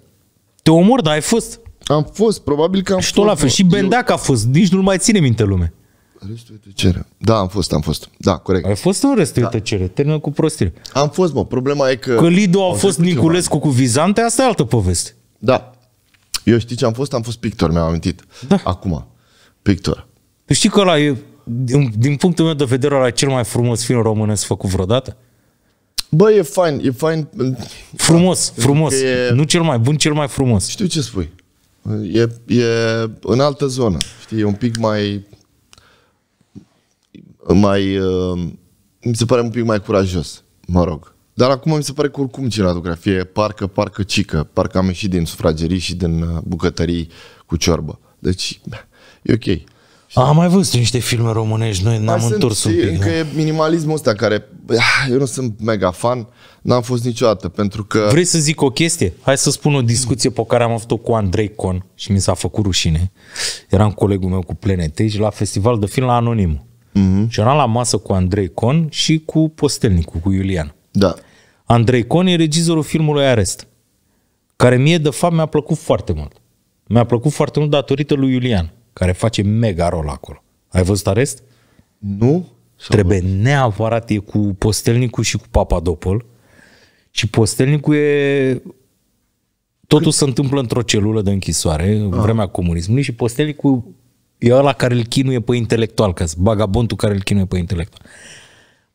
Te omor, dar ai fost. Am fost, probabil că am și fost. Și la fel, și Bendac eu... a fost, nici nu-l mai ține minte lume. Restul e tăcere. Da, am fost, am fost. Da, corect. Ai fost în restul da. e tăcere. Termină cu prostire. Am fost, mă. Problema e că... Că Lido a fost Niculescu ceva. cu Vizante, asta e altă poveste. Da. Eu știi ce am fost? Am fost pictor, mi-am amintit. Da. Acum. Pictor. Tu păi știi că la e din, din punctul meu de vedere, era cel mai frumos film românesc făcut vreodată. Bă, e fain, e fain. Frumos, da. frumos. E... Nu cel mai bun, cel mai frumos. Știu ce spui. E, e în altă zonă. Știi, e un pic mai... Mai... Uh, mi se pare un pic mai curajos, mă rog. Dar acum mi se pare că oricum cinematografie parcă, parcă cică, parcă am ieșit din sufragerii și din uh, bucătării cu ciorbă. Deci e ok. Am mai văzut niște filme românești, noi ne-am întors un pic. Încă da. e minimalismul ăsta care... Ah, eu nu sunt mega fan, n-am fost niciodată, pentru că... Vrei să zic o chestie? Hai să spun o discuție pe care am avut-o cu Andrei Con și mi s-a făcut rușine. Eram colegul meu cu Planet și la festival de film la Anonim. Mm-hmm. Și eram la masă cu Andrei Con și cu Postelnicu, cu Iulian. Da. Andrei Con e regizorul filmului Arest, care mie, de fapt, mi-a plăcut foarte mult. Mi-a plăcut foarte mult datorită lui Iulian care face mega rol acolo. Ai văzut arest? Nu. Trebuie neapărat, e cu Postelnicul și cu Papadopol. Și Postelnicul e... Totul C- se întâmplă într-o celulă de închisoare, în ah. vremea comunismului, și Postelnicul e ăla care îl chinuie pe intelectual, că bagabontul care îl chinuie pe intelectual.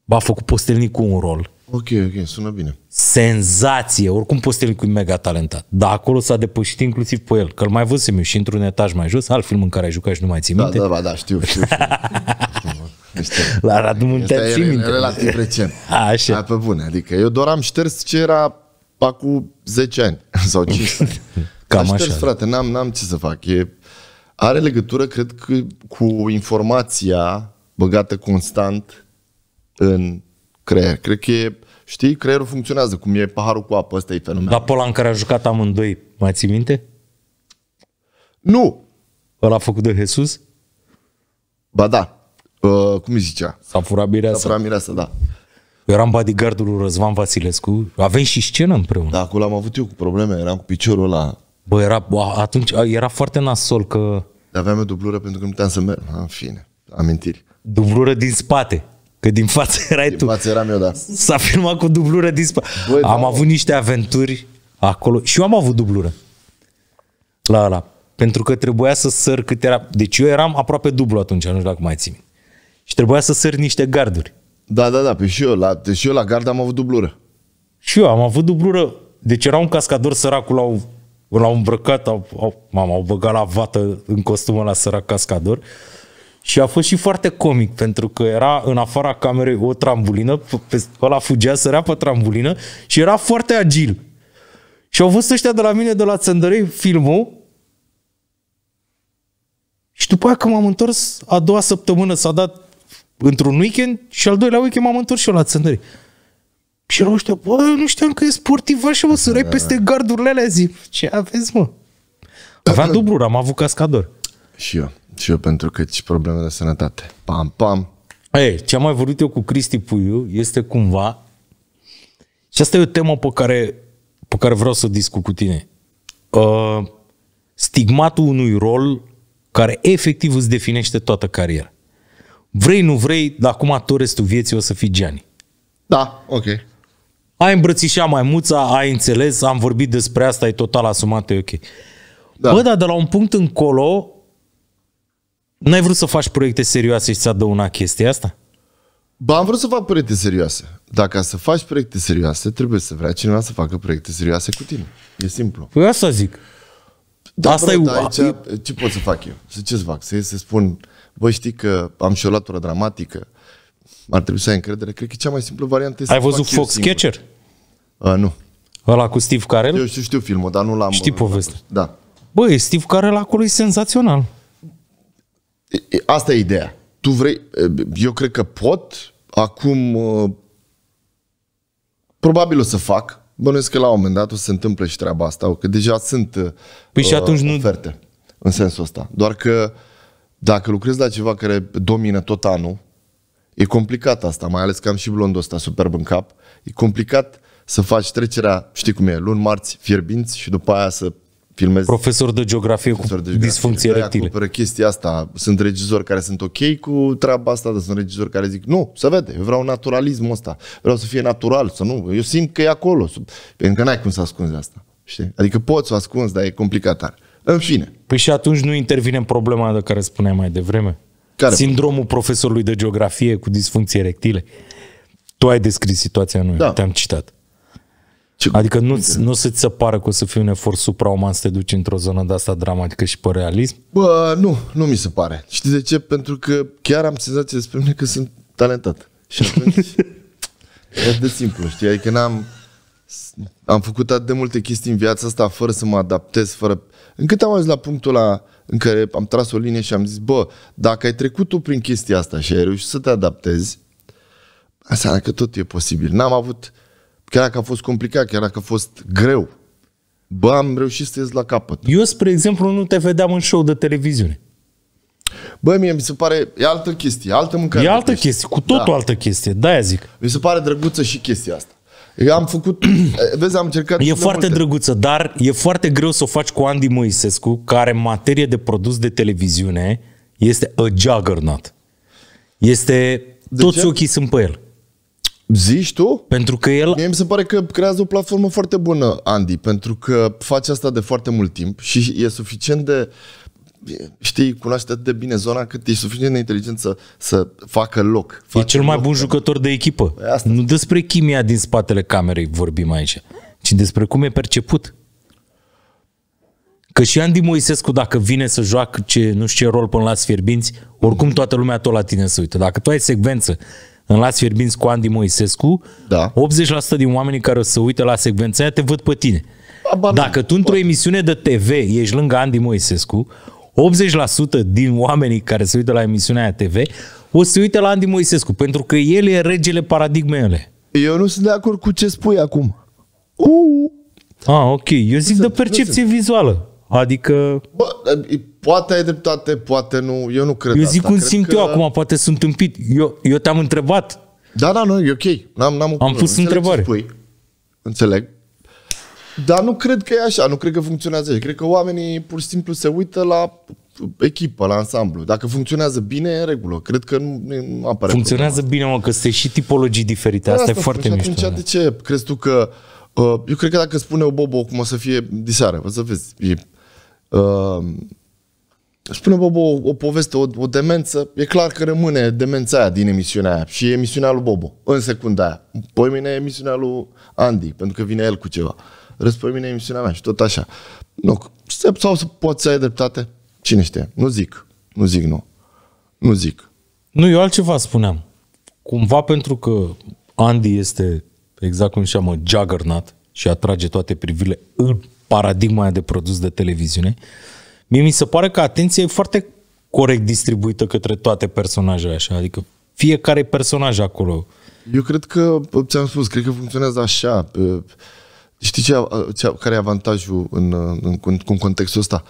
Ba, a făcut Postelnicul un rol Ok, ok, sună bine. Senzație! Oricum poți să cu mega talentat. Dar acolo s-a depășit inclusiv pe el. Că-l mai văd să și într-un etaj mai jos, alt film în care ai jucat și nu mai ții da, minte. Da, da, da, știu, știu. știu. Este, la Radu Muntea ții minte. relativ recent. A, așa. Hai pe bune, adică eu doar am șters ce era acum 10 ani sau 5 ani. Cam șters, așa. Șters, frate, n-am, n-am ce să fac. E, are legătură, cred că, cu informația băgată constant în creier. Cred că e, știi, creierul funcționează, cum e paharul cu apă, ăsta e fenomenul. Dar pe în care a jucat amândoi, mai ții minte? Nu. Ăla făcut de Jesus? Ba da. Uh, cum îi zicea? S-a furat mireasa. S-a furat mireasa, da. Eu eram bodyguardul lui Răzvan Vasilescu. Avem și scenă împreună. Da, acolo am avut eu cu probleme. Eram cu piciorul ăla. Bă, era, atunci era foarte nasol că... Aveam o dublură pentru că nu puteam să merg. În fine, amintiri. Dublură din spate. Că din față erai din tu. Din față eram eu, da. S-a filmat cu dublură dispa. Băi, da, am da, avut niște aventuri acolo. Și eu am avut dublură. La ăla. Pentru că trebuia să săr cât era... Deci eu eram aproape dublu atunci, nu știu dacă mai țin. Și trebuia să săr niște garduri. Da, da, da, pe și eu, la, și eu la gard am avut dublură. Și eu am avut dublură. Deci era un cascador săracul, la au l-au îmbrăcat, au, au, m-au băgat la vată în costumul la sărac cascador. Și a fost și foarte comic, pentru că era în afara camerei o trambulină, pe, ăla fugea, sărea pe trambulină și era foarte agil. Și au văzut ăștia de la mine, de la Țăndărei, filmul, și după aia că m-am întors, a doua săptămână s-a dat într-un weekend și al doilea weekend m-am întors și eu la Țăndărei. Și erau ăștia, bă, nu știam că e sportiv așa, mă, să peste gardurile alea, zic, ce aveți, mă? Da, Aveam da. dubluri, am avut cascador. Și eu. Și eu pentru că și probleme de sănătate. Pam, pam. Ei, ce am mai vorbit eu cu Cristi Puiu este cumva și asta e o temă pe care, pe care vreau să discut cu tine. Uh, stigmatul unui rol care efectiv îți definește toată cariera. Vrei, nu vrei, dar acum tot restul vieții o să fii Gianni. Da, ok. Ai îmbrățișat maimuța, ai înțeles, am vorbit despre asta, e total asumat, e ok. Da. Bă, dar de la un punct încolo, N-ai vrut să faci proiecte serioase și ți-a una chestia asta? Ba, am vrut să fac proiecte serioase. Dacă să faci proiecte serioase, trebuie să vrea cineva să facă proiecte serioase cu tine. E simplu. Păi asta zic. Da, asta bă, e... Aici, e... ce pot să fac eu? Să ce să fac? Să să spun, bă, știi că am și o latură dramatică, ar trebui să ai încredere. Cred că cea mai simplă variantă este Ai văzut Catcher? Uh, nu. Ăla cu Steve Carell? Eu știu, știu filmul, dar nu l-am... Știi povestea. Da. Băi, Steve Carell acolo e senzațional. Asta e ideea. Tu vrei, eu cred că pot, acum probabil o să fac, bănuiesc că la un moment dat o să se întâmple și treaba asta, că deja sunt păi uh, și atunci oferte nu... în sensul ăsta. Doar că dacă lucrezi la ceva care domină tot anul, e complicat asta, mai ales că am și blondul ăsta superb în cap, e complicat să faci trecerea, știi cum e, luni, marți, fierbinți și după aia să filmez... Profesor de geografie profesor cu de geografie, disfuncție erectile. Acoperă chestia asta. Sunt regizori care sunt ok cu treaba asta, dar sunt regizori care zic, nu, să vede, eu vreau naturalismul ăsta, vreau să fie natural, să nu, eu simt că e acolo, sub... pentru că n-ai cum să ascunzi asta. Știi? Adică poți să o ascunzi, dar e complicat tare. În fine. Păi și atunci nu intervine în problema de care spuneai mai devreme? Care? Sindromul profesorului de geografie cu disfuncție rectile. Tu ai descris situația, nu da. te-am citat. Ce adică nu, nu să-ți se pară că o să fie un efort suprauman să te duci într-o zonă de asta dramatică și pe realism? Bă, nu, nu mi se pare. Știi de ce? Pentru că chiar am senzația despre mine că sunt talentat. Și atunci e de simplu, știi? Adică n-am... Am făcut atât de multe chestii în viața asta fără să mă adaptez, fără... Încât am ajuns la punctul ăla în care am tras o linie și am zis, bă, dacă ai trecut tu prin chestia asta și ai reușit să te adaptezi, asta că tot e posibil. N-am avut Chiar dacă a fost complicat, chiar dacă a fost greu, bă, am reușit să ies la capăt. Eu, spre exemplu, nu te vedeam în show de televiziune. Bă, mie mi se pare, e altă chestie, altă mâncare. E altă chestie, chestie cu totul da. altă chestie, da, zic. Mi se pare drăguță și chestia asta. Eu am făcut, eh, vezi, am încercat... E foarte multe. drăguță, dar e foarte greu să o faci cu Andy Moisescu, care în materie de produs de televiziune este a juggernaut. Este, de toți ce? ochii sunt pe el. Zici tu? Pentru că el... Mie mi se pare că creează o platformă foarte bună, Andy, pentru că face asta de foarte mult timp și e suficient de... Știi, cunoaște atât de bine zona cât e suficient de inteligență să facă loc. Face e cel mai loc, bun da. jucător de echipă. Păi asta. Nu despre chimia din spatele camerei vorbim aici, ci despre cum e perceput. Că și Andy Moisescu, dacă vine să joacă ce, nu știu ce rol până la sfierbinți, oricum toată lumea tot la tine se uită. Dacă tu ai secvență în las fierbinți cu Andy Moisescu, da. 80% din oamenii care o să uită la secvența aia te văd pe tine. Aba, Dacă tu într-o emisiune de TV ești lângă Andy Moisescu, 80% din oamenii care se uită la emisiunea aia TV o să uită la Andy Moisescu, pentru că el e regele paradigmele. Eu nu sunt de acord cu ce spui acum. Uh. Ah, ok. Eu zic de percepție vizuală. Adică... Bă, Poate ai dreptate, poate nu. Eu nu cred Eu zic asta. cum cred simt că... eu acum, poate sunt împit. Eu, eu te-am întrebat. Da, da, nu, e ok. N-am, n-am Am pus Înțeleg întrebare. Spui. Înțeleg. Dar nu cred că e așa, nu cred că funcționează așa. Cred că oamenii pur și simplu se uită la echipă, la ansamblu. Dacă funcționează bine, e în regulă. Cred că nu, nu apare Funcționează bine, mă, că sunt și tipologii diferite. Păi asta, asta e foarte mișto. atunci de da. ce crezi tu că... Uh, eu cred că dacă spune o Bobo cum o să fie diseară, o să vezi. E, uh, spune Bob o, o poveste, o, o demență, e clar că rămâne demența aia din emisiunea aia și emisiunea lui Bobo în secunda aia. Păi mine emisiunea lui Andy, pentru că vine el cu ceva. Răspăi mine emisiunea mea și tot așa. Nu, sau să poate să ai dreptate, cine știe. Nu zic, nu zic nu. Nu zic. Nu, eu altceva spuneam. Cumva pentru că Andy este, exact cum se cheamă, juggernaut și atrage toate privirile în paradigma aia de produs de televiziune, uh, Mie mi se pare că atenția e foarte corect distribuită către toate personajele așa, adică fiecare personaj acolo. Eu cred că, ți-am spus, cred că funcționează așa. Știi ce, ce, care e avantajul în, în, în, în contextul ăsta?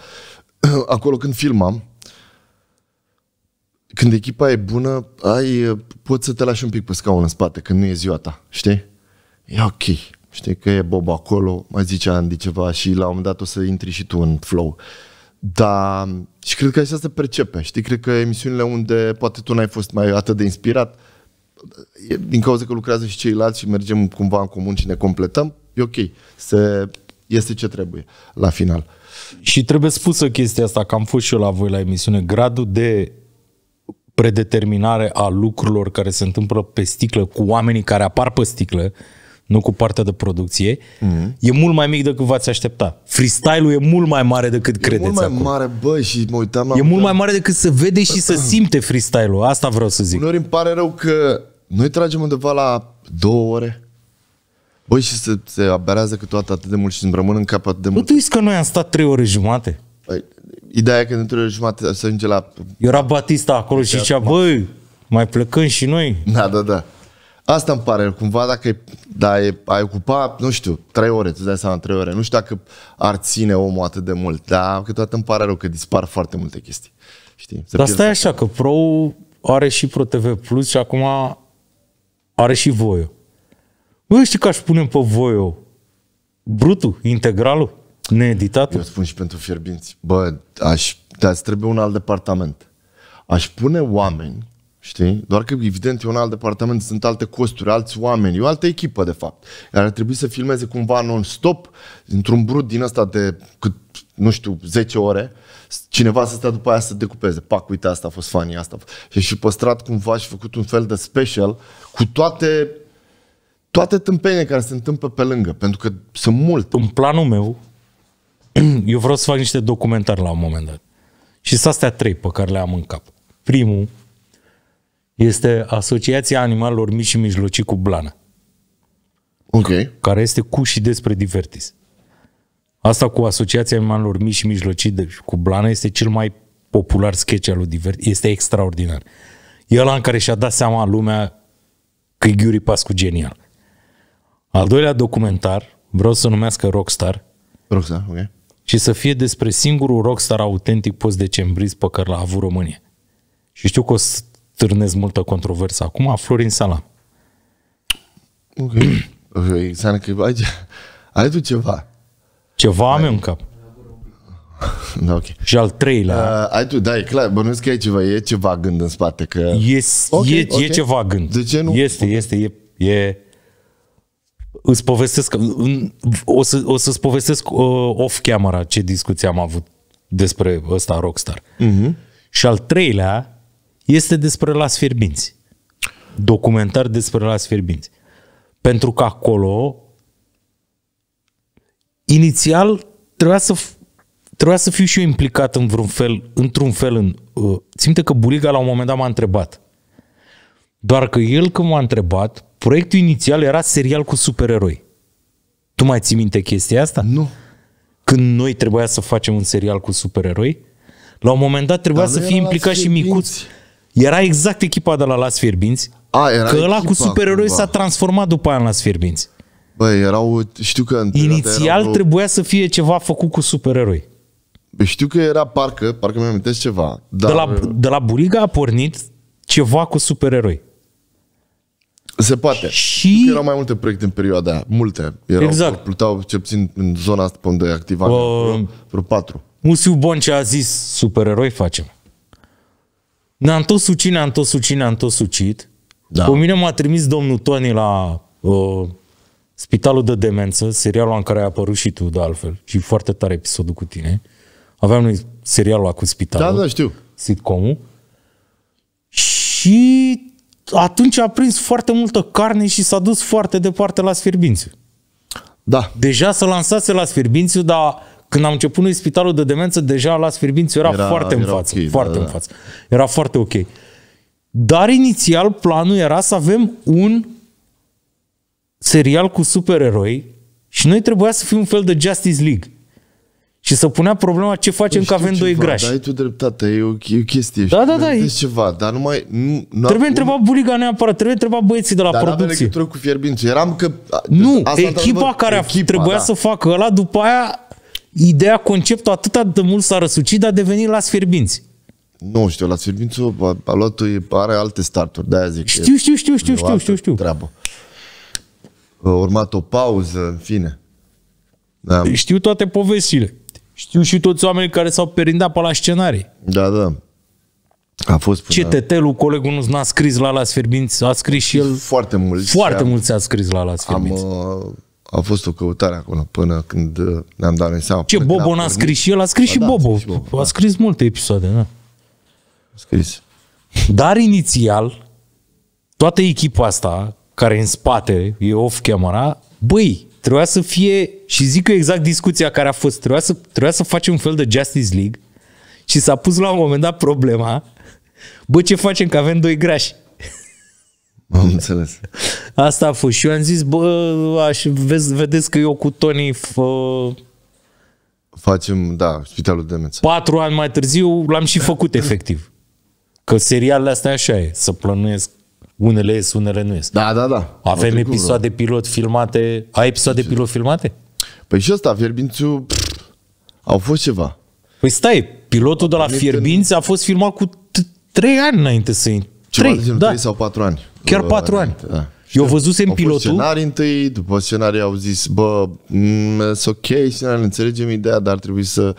Acolo când filmam, când echipa e bună, ai, poți să te lași un pic pe scaun în spate, când nu e ziua ta, știi? E ok. Știi că e Bob acolo, mai zice Andy ceva și la un moment dat o să intri și tu în flow. Uh, da, și cred că așa se percepe, știi? Cred că emisiunile unde poate tu n-ai fost mai atât de inspirat, e din cauza că lucrează și ceilalți și mergem cumva în comun și ne completăm, e ok, se, este ce trebuie la final. Și trebuie spusă chestia asta, că am fost și eu la voi la emisiune, gradul de predeterminare a lucrurilor care se întâmplă pe sticlă cu oamenii care apar pe sticlă, nu cu partea de producție, mm-hmm. e mult mai mic decât v-ați aștepta. Freestyle-ul e mult mai mare decât e credeți mult mai acum. mare, bă, și mă uitam la... E mult mai mare decât să vede și să simte freestyle-ul. Asta vreau să zic. Uneori îmi pare rău că noi tragem undeva la două ore. Băi, și să se aberează toată atât de mult și îmi rămân în cap atât de mult. Bă, tu că noi am stat trei ore jumate. Păi, ideea e că într-o ore jumate să ajunge la... Era Batista acolo și da. zicea, băi, mai plecăm și noi. Da, da, da. Asta îmi pare cumva dacă da, e, ai ocupa, nu știu, trei ore, tu dai seama, trei ore. Nu știu dacă ar ține omul atât de mult, dar câteodată îmi pare rău că dispar foarte multe chestii. Știi? Se dar stai așa, că Pro are și Pro TV Plus și acum are și Voio. Nu știi că aș pune pe Voio brutul, integralul, needitatul? Eu spun și pentru fierbinți. Bă, aș, dar trebuie un alt departament. Aș pune oameni Știi? Doar că, evident, e un alt departament, sunt alte costuri, alți oameni, e o altă echipă, de fapt. ar trebui să filmeze cumva non-stop, într-un brut din ăsta de, cât, nu știu, 10 ore, cineva să stea după aia să decupeze. Pac, uite, asta a fost fanii, asta a fost. Și și păstrat cumva și făcut un fel de special cu toate toate tâmpenile care se întâmplă pe lângă, pentru că sunt mult. În planul meu, eu vreau să fac niște documentari la un moment dat. Și sunt astea trei pe care le am în cap. Primul, este Asociația Animalelor Mici și Mijlocii cu Blana. Ok. Care este cu și despre Divertis. Asta cu Asociația Animalelor Mici și Mijlocii de, cu Blana este cel mai popular sketch al lui Divertis. Este extraordinar. E ăla în care și-a dat seama lumea că e Ghiuri Pascu genial. Al doilea documentar, vreau să numească Rockstar. Rockstar, ok. Și să fie despre singurul rockstar autentic post-decembrist pe care l-a avut România. Și știu că o să stârnesc multă controversă acum, Florin Sala. okay. Înseamnă că ai, ai tu ceva. Ceva ai. am eu în cap. Da, ok. Și al treilea. Uh, ai tu, da, e clar, bănuiesc că e ceva, e ceva gând în spate. Că... Yes, okay, e, okay. e ceva gând. De ce nu? Este, este, e, e îți povestesc, o, să, o să-ți povestesc uh, off-camera ce discuție am avut despre ăsta Rockstar. Uh-huh. Și al treilea este despre las fierbinți. Documentar despre las fierbinți. Pentru că acolo inițial trebuia să trebuia să fiu și eu implicat în vreun fel, într-un fel în... Uh, simte că Buriga la un moment dat m-a întrebat. Doar că el când m-a întrebat, proiectul inițial era serial cu supereroi. Tu mai ții minte chestia asta? Nu. Când noi trebuia să facem un serial cu supereroi, la un moment dat trebuia Dar să fie implicat și micuț. Minți. Era exact echipa de la Las Fierbinți, A, era că ăla cu supereroi s-a transformat după aia în Las Fierbinți. Băi, erau, știu că... Inițial erau... trebuia să fie ceva făcut cu supereroi. Știu că era parcă, parcă mi am amintesc ceva. Dar... De, la, de la Buriga a pornit ceva cu supereroi. Se poate. Și... Erau mai multe proiecte în perioada aia. Multe. Erau, exact. Plutau, ce puțin, în zona asta pe unde activa. Uh, vreo, vreo patru. Musiu Boncea a zis, supereroi facem. Ne-am tot sucit, ne-am tot sucit, ne-am tot sucit. Da. Pe mine m-a trimis domnul Tony la uh, Spitalul de Demență, serialul în care ai apărut și tu, de altfel, și foarte tare episodul cu tine. Aveam noi serialul ăla cu spitalul. Da, da, știu. Sitcomul. Și atunci a prins foarte multă carne și s-a dus foarte departe la Sfirbințiu. Da. Deja se lansase la Sfirbințiu, dar când am început noi spitalul de demență, deja la sfârbinți era, era foarte era în față. Okay, foarte da, în da. față. Era foarte ok. Dar inițial planul era să avem un serial cu supereroi și noi trebuia să fim un fel de Justice League. Și să punea problema ce facem păi că avem doi grași. Da, ai tu dreptate, e o, e o chestie. Da, da, da. E ceva, dar numai... Nu, nu trebuie întrebat buliga neapărat, trebuie întrebat băieții de la dar producție. Dar legătură cu fierbințul. Eram că... Nu, asta echipa care echipa, trebuia da. să facă ăla, după aia ideea, conceptul atât de mult s-a răsucit, dar a devenit la sfierbinți. Nu știu, la sfierbințul a, a luat are alte starturi, de-aia zic. Știu, știu, știu, știu, știu, știu, știu. Treabă. A urmat o pauză, în fine. Da. Știu toate povestile. Știu și toți oamenii care s-au perindat pe la scenarii. Da, da. A fost până... Cetetelul, ul colegul nu da. a scris la la Ferbinți, a scris și el... Foarte mult. Foarte mult s-a scris la la Ferbinți. Am, uh a fost o căutare acolo până când uh, ne-am dat în seama. Ce, Bobo n-a scris și el? A scris, da, și, da, Bobo. și Bobo. A da. scris multe episoade, da. A scris. Dar inițial, toată echipa asta, care în spate e off-camera, băi, trebuia să fie, și zic eu exact discuția care a fost, trebuia să, trebuia să facem un fel de Justice League și s-a pus la un moment dat problema, bă, ce facem că avem doi grași? Am înțeles. Asta a fost. Și eu am zis, bă, aș, vezi, vedeți că eu cu Tony fă... Facem, da, Spitalul de mență. Patru ani mai târziu l-am și făcut efectiv. Că serialele astea așa e, să plănuiesc unele ies, unele nu ies. Da, da, da. Avem episoade vreau. pilot filmate. Ai episoade de deci- pilot filmate? Păi și ăsta, Fierbințiu, pff, au fost ceva. Păi stai, pilotul de la Fierbinți a fost filmat cu trei ani înainte să intre. Ceva trei, de da. trei sau patru ani. Chiar patru ani. Da. Eu văzusem au pilotul. scenarii întâi, după scenarii au zis, bă, e mm, ok, scenarii, înțelegem ideea, dar ar trebui să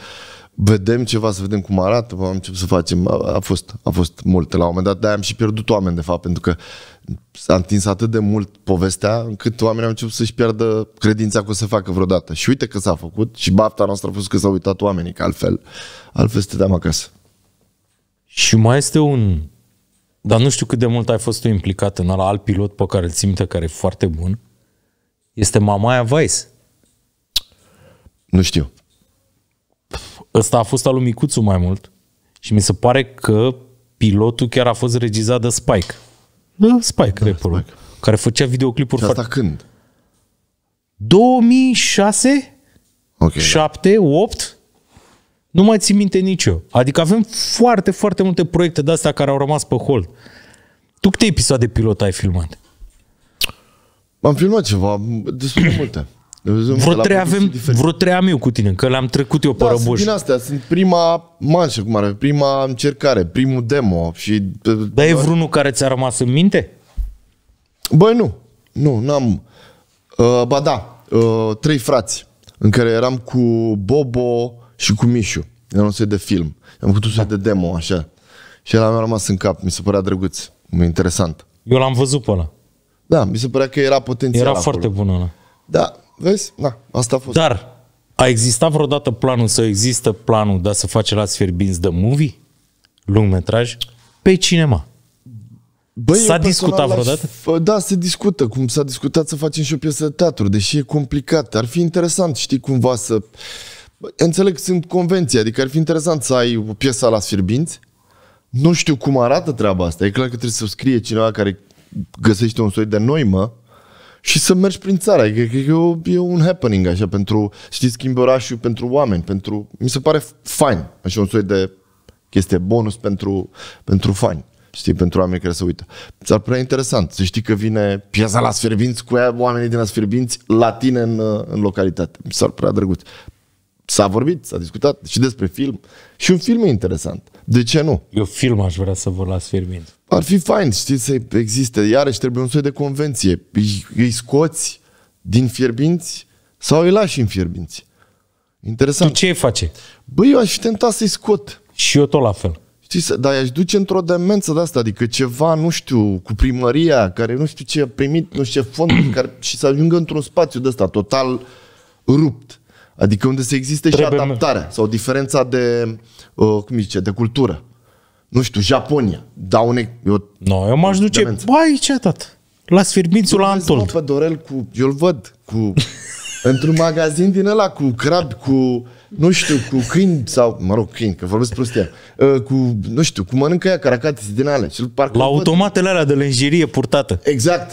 vedem ceva, să vedem cum arată, bă, am început să facem, a, a fost, a fost mult la un moment dat, de am și pierdut oameni, de fapt, pentru că s-a întins atât de mult povestea, încât oamenii au început să-și pierdă credința că o să facă vreodată. Și uite că s-a făcut și bafta noastră a fost că s-au uitat oamenii, că altfel, altfel stăteam acasă. Și mai este un dar nu știu cât de mult ai fost tu implicat în ala alt pilot pe care îl simte, care e foarte bun. Este Mamaia Vice. Nu știu. Ăsta a fost al lui Micuțu mai mult. Și mi se pare că pilotul chiar a fost regizat de Spike. Da? Spike, da, rapperul, Spike. care făcea videoclipuri. Și asta când? 2006? Okay, 7, da. 8? Nu mai țin minte nicio. Adică avem foarte, foarte multe proiecte de-astea care au rămas pe hold. Tu câte episoade pilot ai filmat? Am filmat ceva, destul de multe. Vreo trei, avem, vreo trei am eu cu tine, că le-am trecut eu da, pe răboș. Sunt din astea, sunt prima manșă, cum ar fi, prima încercare, primul demo. Și... Dar e vreunul care ți-a rămas în minte? Băi, nu. Nu, n-am... Uh, ba da, uh, trei frați, în care eram cu Bobo, și cu Mișu. Era un set de film. Am făcut un set de demo, așa. Și el mi-a rămas în cap, mi se părea drăguț, interesant. Eu l-am văzut pe ăla. Da, mi se părea că era potențial Era acolo. foarte bun ăla. Da, vezi? Da, asta a fost. Dar a existat vreodată planul să există planul de a se face la Sferbinți de movie? Lungmetraj? Pe cinema. Băi, s-a discutat vreodată? Da, se discută. Cum s-a discutat să facem și o piesă de teatru, deși e complicat. Ar fi interesant, știi, cumva să Înțeleg, sunt convenții, adică ar fi interesant să ai o piesă la sfirbinți. Nu știu cum arată treaba asta. E clar că trebuie să scrie cineva care găsește un soi de noimă și să mergi prin țara. Adică, cred că e, e un happening așa pentru, știi, schimbi orașul pentru oameni, pentru... Mi se pare fain, așa un soi de chestie bonus pentru, pentru fain. Știi, pentru oameni care se uită. Ți-ar părea interesant să știi că vine piața la Sferbinți cu ea, oamenii din la Sferbinți la tine în, în localitate. Mi s-ar părea drăguț s-a vorbit, s-a discutat și despre film. Și un film e interesant. De ce nu? Eu film aș vrea să vă las firmind. Ar fi fain, știi, să existe. Iarăși trebuie un soi de convenție. Îi, îi scoți din fierbinți sau îi lași în fierbinți. Interesant. Tu ce îi face? Băi, eu aș fi tentat să-i scot. Și eu tot la fel. Știi, dar i-aș duce într-o demență de asta, adică ceva, nu știu, cu primăria, care nu știu ce a primit, nu știu ce fond, care, și să ajungă într-un spațiu de ăsta total rupt Adică unde să existe și adaptarea sau diferența de, uh, cum zice, de cultură. Nu știu, Japonia. Da, une, eu, no, eu m-aș duce, băi, ce atât? La sfirmințul la Antol. pe Dorel cu, eu-l văd, cu, într-un magazin din ăla cu crab, cu nu știu, cu câini sau, mă rog, câini, că vorbesc prostia, ă, cu, nu știu, cu mănâncă ea caracate din alea. Și parcă La automatele alea de lenjerie purtată. Exact.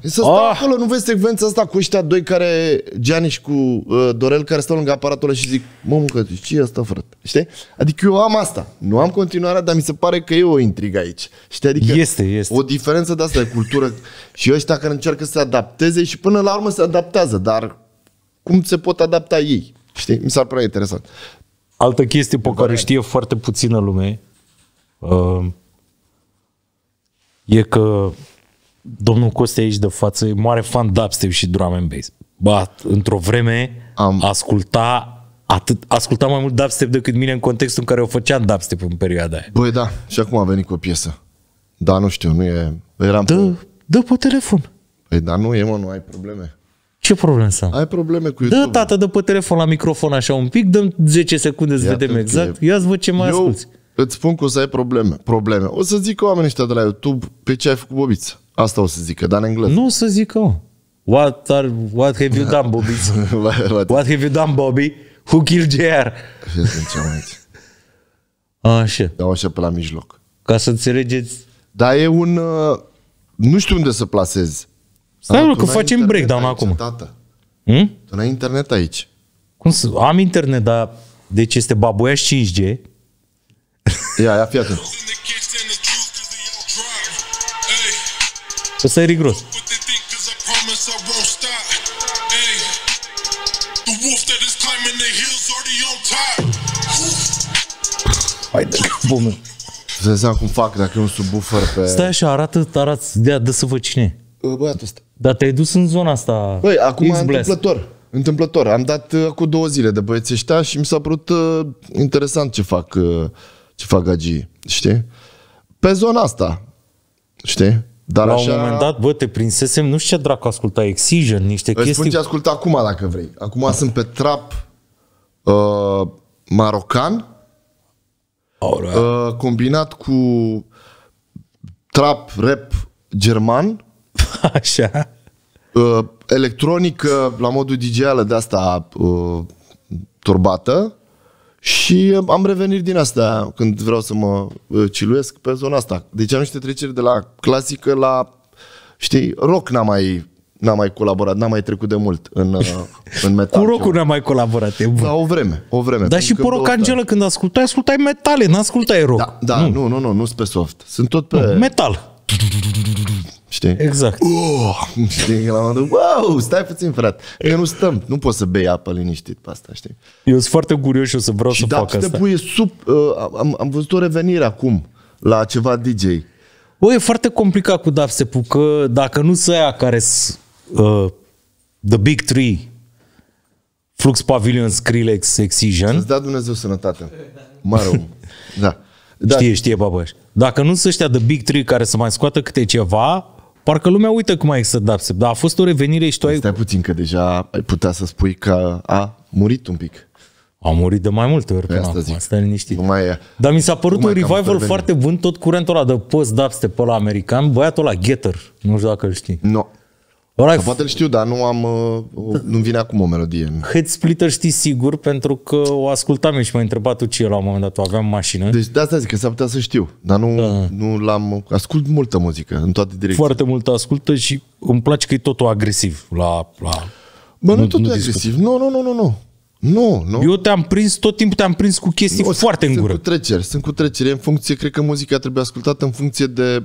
Să stau oh. acolo, nu vezi secvența asta cu ăștia doi care, Gianni și cu uh, Dorel, care stau lângă aparatul ăla și zic, mă, mâncă, ce e asta, frate? Știi? Adică eu am asta. Nu am continuarea, dar mi se pare că e o intrigă aici. Știi? Adică este, este. o diferență de asta de cultură și ăștia care încearcă să se adapteze și până la urmă se adaptează, dar cum se pot adapta ei? Știi? Mi s-ar părea interesant. Altă chestie pe care știe foarte puțină lume uh, e că domnul Coste aici de față e mare fan dubstep și drum and bass. Ba, într-o vreme Am... asculta atât, asculta mai mult dubstep decât mine în contextul în care o făceam dubstep în perioada aia. Băi, da, și acum a venit cu o piesă. Da, nu știu, nu e... Eram dă, pe... dă pe telefon. Păi, da, nu e, mă, nu ai probleme. Ce problemă să am? Ai probleme cu YouTube? Da, tată, dă pe telefon la microfon așa un pic, dăm 10 secunde să vedem exact. ia să văd ce mai Eu asculti. îți spun că o să ai probleme. probleme. O să zic că oamenii ăștia de la YouTube pe ce ai făcut bobiță. Asta o să zică, dar în engleză. Nu o să zică, că... What, are, what have you done, Bobby? what have you done, Bobby? Who killed JR? așa. Dau așa pe la mijloc. Ca să înțelegeți. Dar e un... Uh, nu știu unde să placezi. Stai, mă, că facem breakdown acum. Tată. Hmm? Tu n-ai internet aici. Cum să... Am internet, dar deci este babuiaș 5G. Ia, ia, fii atent. să-i rigros. Hai de bume. Să cum fac dacă e un subwoofer pe... Stai așa, arată, arată, de, de să vă cine. Băiatul ăsta. Dar te-ai dus în zona asta. Băi, acum x întâmplător. Întâmplător. Am dat uh, cu două zile de băieți ăștia și mi s-a părut uh, interesant ce fac, uh, ce fac agii, știi? Pe zona asta, știi? Dar la așa... un moment dat, bă, te prinsesem, nu știu ce dracu asculta, Excision, niște Îți chestii... spun ce ascult acum, dacă vrei. Acum da. sunt pe trap uh, marocan, uh, combinat cu trap, rap german, Așa. Uh, electronică, uh, la modul digitală de asta uh, turbată și uh, am revenit din asta când vreau să mă uh, ciluiesc pe zona asta. Deci am niște treceri de la clasică la, știi, rock n-am mai n-am mai colaborat, n-am mai trecut de mult în, uh, în metal. cu rock n-am mai colaborat, e bun. Da, o vreme, o vreme. Dar și pe rock când ascultai, ascultai metale, n-ascultai rock. Da, da nu, nu, nu, nu, nu pe soft. Sunt tot pe... Nu, metal. Știi? Exact. Oh, știi? La un wow, stai puțin, frate. Că adică nu stăm. Nu poți să bei apă liniștit pe asta, știi? Eu sunt foarte curios și o să vreau și să da, fac asta. Și sub... Uh, am, am văzut o revenire acum la ceva DJ. O, e foarte complicat cu dubstep că dacă nu să aia care uh, The Big Three, Flux Pavilion, Skrillex, Excision... Îți da Dumnezeu sănătate. Mă rog. da. da. Știe, știe, dacă nu sunt ăștia de Big Three care să mai scoată câte ceva, parcă lumea uită cum ai există Dubstep. Dar a fost o revenire și tu ai... Stai puțin că deja ai putea să spui că a murit un pic. A murit de mai multe ori păi până asta acum, stai liniștit. Nu mai e. Dar mi s-a părut un revival foarte bun, tot curentul ăla de post-dubstep pe la american, băiatul la Getter, nu știu dacă îl știi. Nu. No. Alright. Că poate știu, dar nu am, uh, nu vine acum o melodie. Head Splitter știi sigur, pentru că o ascultam și m-a întrebat tu ce e la un moment dat, o aveam mașină. Deci de da, asta zic că s-ar putea să știu, dar nu, da. nu l-am, ascult multă muzică în toate direcțiile. Foarte mult ascultă și îmi place că e totul agresiv la... la Bă, nu, nu totul nu agresiv, nu, nu, nu, nu, nu. Nu, nu. Eu te-am prins, tot timpul te-am prins cu chestii nu, foarte sunt, în gură. Sunt cu treceri, sunt cu treceri. În funcție, cred că muzica trebuie ascultată în funcție de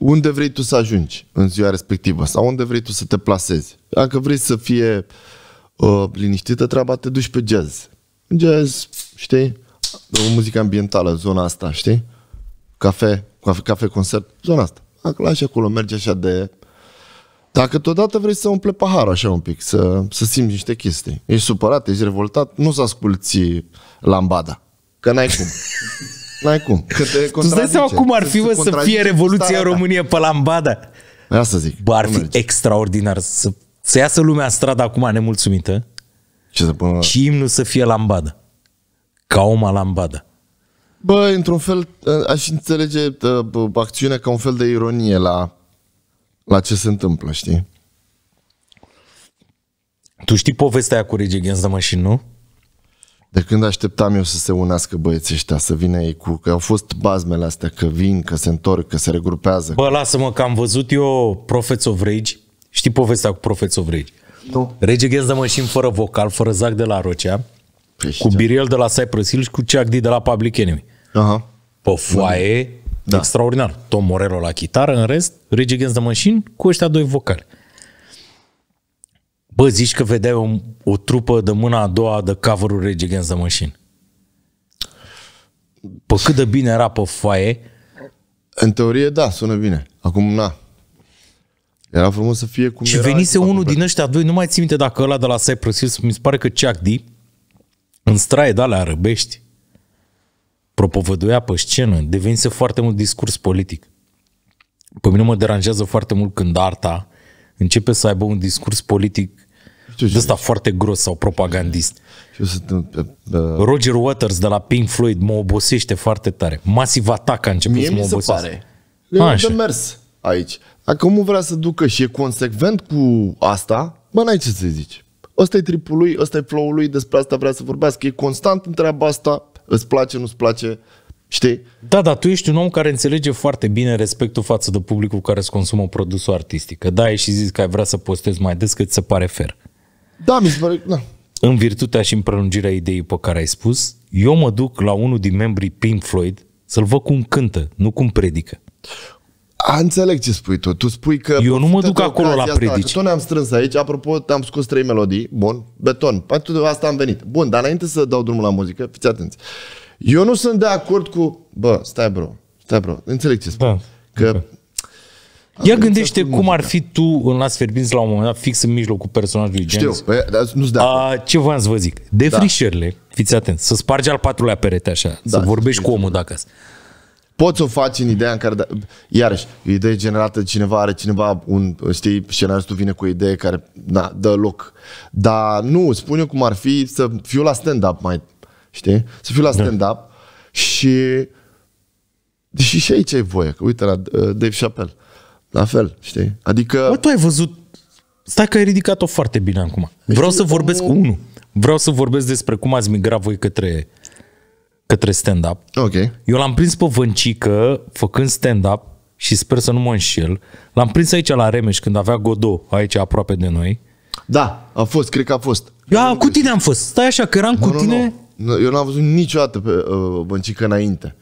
unde vrei tu să ajungi în ziua respectivă sau unde vrei tu să te plasezi. Dacă vrei să fie uh, liniștită treaba, te duci pe jazz. Jazz, știi? O muzică ambientală, zona asta, știi? Cafe, cafe, cafe concert, zona asta. Dacă lași acolo, mergi așa de... Dacă totodată vrei să umple paharul așa un pic, să, să simți niște chestii, ești supărat, ești revoltat, nu să asculti lambada, că n-ai cum. N-ai cum. Că te tu dai seama cum ar fi să, să fie Revoluția în România pe lambada? Asta zic. Bă, ar fi merge. extraordinar să, să iasă lumea în stradă acum nemulțumită Ce să pună... și imnul să fie lambada. Ca oma lambada. Bă, într-un fel, ă, aș înțelege ă, acțiunea ca un fel de ironie la, la ce se întâmplă, știi? Tu știi povestea cu Rage Against the Machine, nu? de când așteptam eu să se unească băieții ăștia, să vină ei cu... Că au fost bazmele astea, că vin, că se întorc, că se regrupează. Bă, lasă-mă, că am văzut eu Prophets of Rage. Știi povestea cu Prophets of Rage? Nu. Rage Against the Machine fără vocal, fără Zac de la Rocea, păi cu biriel de la Cypress Hill și cu Chuck D de la Public Enemy. Aha. Pe foaie, da. extraordinar. Tom Morello la chitară, în rest, Rage Against the Machine cu ăștia doi vocali. Bă, zici că vedeai o, o trupă de mâna a doua de cover-ul Rage Against the Machine. Pă cât de bine era pe foaie. În teorie, da, sună bine. Acum, na. Era frumos să fie cum Și era venise unul din ăștia doi, nu mai ții minte dacă ăla de la Cypress Hills, mi se pare că Chuck D, în straie de alea răbești, propovăduia pe scenă, devenise foarte mult discurs politic. Pe mine mă deranjează foarte mult când arta începe să aibă un discurs politic de ăsta foarte gros sau propagandist. Ce sunt, uh, uh, uh, Roger Waters de la Pink Floyd mă obosește foarte tare. Masiv Attack a început mie să mă obosească. Mie mi se pare. Eu mers aici. Dacă omul vrea să ducă și e consecvent cu asta, bă, n-ai ce să zici. Ăsta e tripul lui, ăsta e flow-ul lui, despre asta vrea să vorbească. E constant întreaba asta, îți place, nu-ți place, știi? Da, dar tu ești un om care înțelege foarte bine respectul față de publicul care îți consumă produsul artistic. Da, ai și zis că ai vrea să postezi mai des, că ți se pare fer. Da, mi se pare, da. În virtutea și în prelungirea ideii pe care ai spus, eu mă duc la unul din membrii Pink Floyd să-l văd cum cântă, nu cum predică. A, înțeleg ce spui tu. Tu spui că... Eu nu mă duc acolo la predici. tot ne-am strâns aici. Apropo, am scos trei melodii. Bun. Beton. Pentru păi asta am venit. Bun, dar înainte să dau drumul la muzică, fiți atenți. Eu nu sunt de acord cu... Bă, stai bro. Stai bro. Înțeleg ce spui. Da. Că Ia gândește cum ar fi tu în Las Ferbinți la un moment dat fix în mijlocul personajului Știu, James. Știu, nu-ți da. Ce voiam să vă zic? De da. fiți atenți, să spargi al patrulea perete așa, da, să vorbești cu omul dacă Poți să o faci în ideea în care, da, iarăși, idee generată, cineva are cineva, un, știi, scenaristul vine cu o idee care, na, dă loc. Dar nu, spune cum ar fi să fiu la stand-up mai, știi? Să fiu la da. stand-up da. și... Deși și aici e voie, că uite la uh, Dave Chappelle la fel, știi? Adică... Bă, tu ai văzut... Stai că ai ridicat-o foarte bine acum. Deci Vreau să vorbesc... Omul... Unu. Vreau să vorbesc despre cum ați migrat voi către, către stand-up. Ok. Eu l-am prins pe Vâncică făcând stand-up și sper să nu mă înșel. L-am prins aici la Remeș când avea Godo aici aproape de noi. Da, a fost, cred că a fost. Eu cu tine am fost. Stai așa că eram cu tine. Eu n-am văzut niciodată pe uh, Băncică înainte.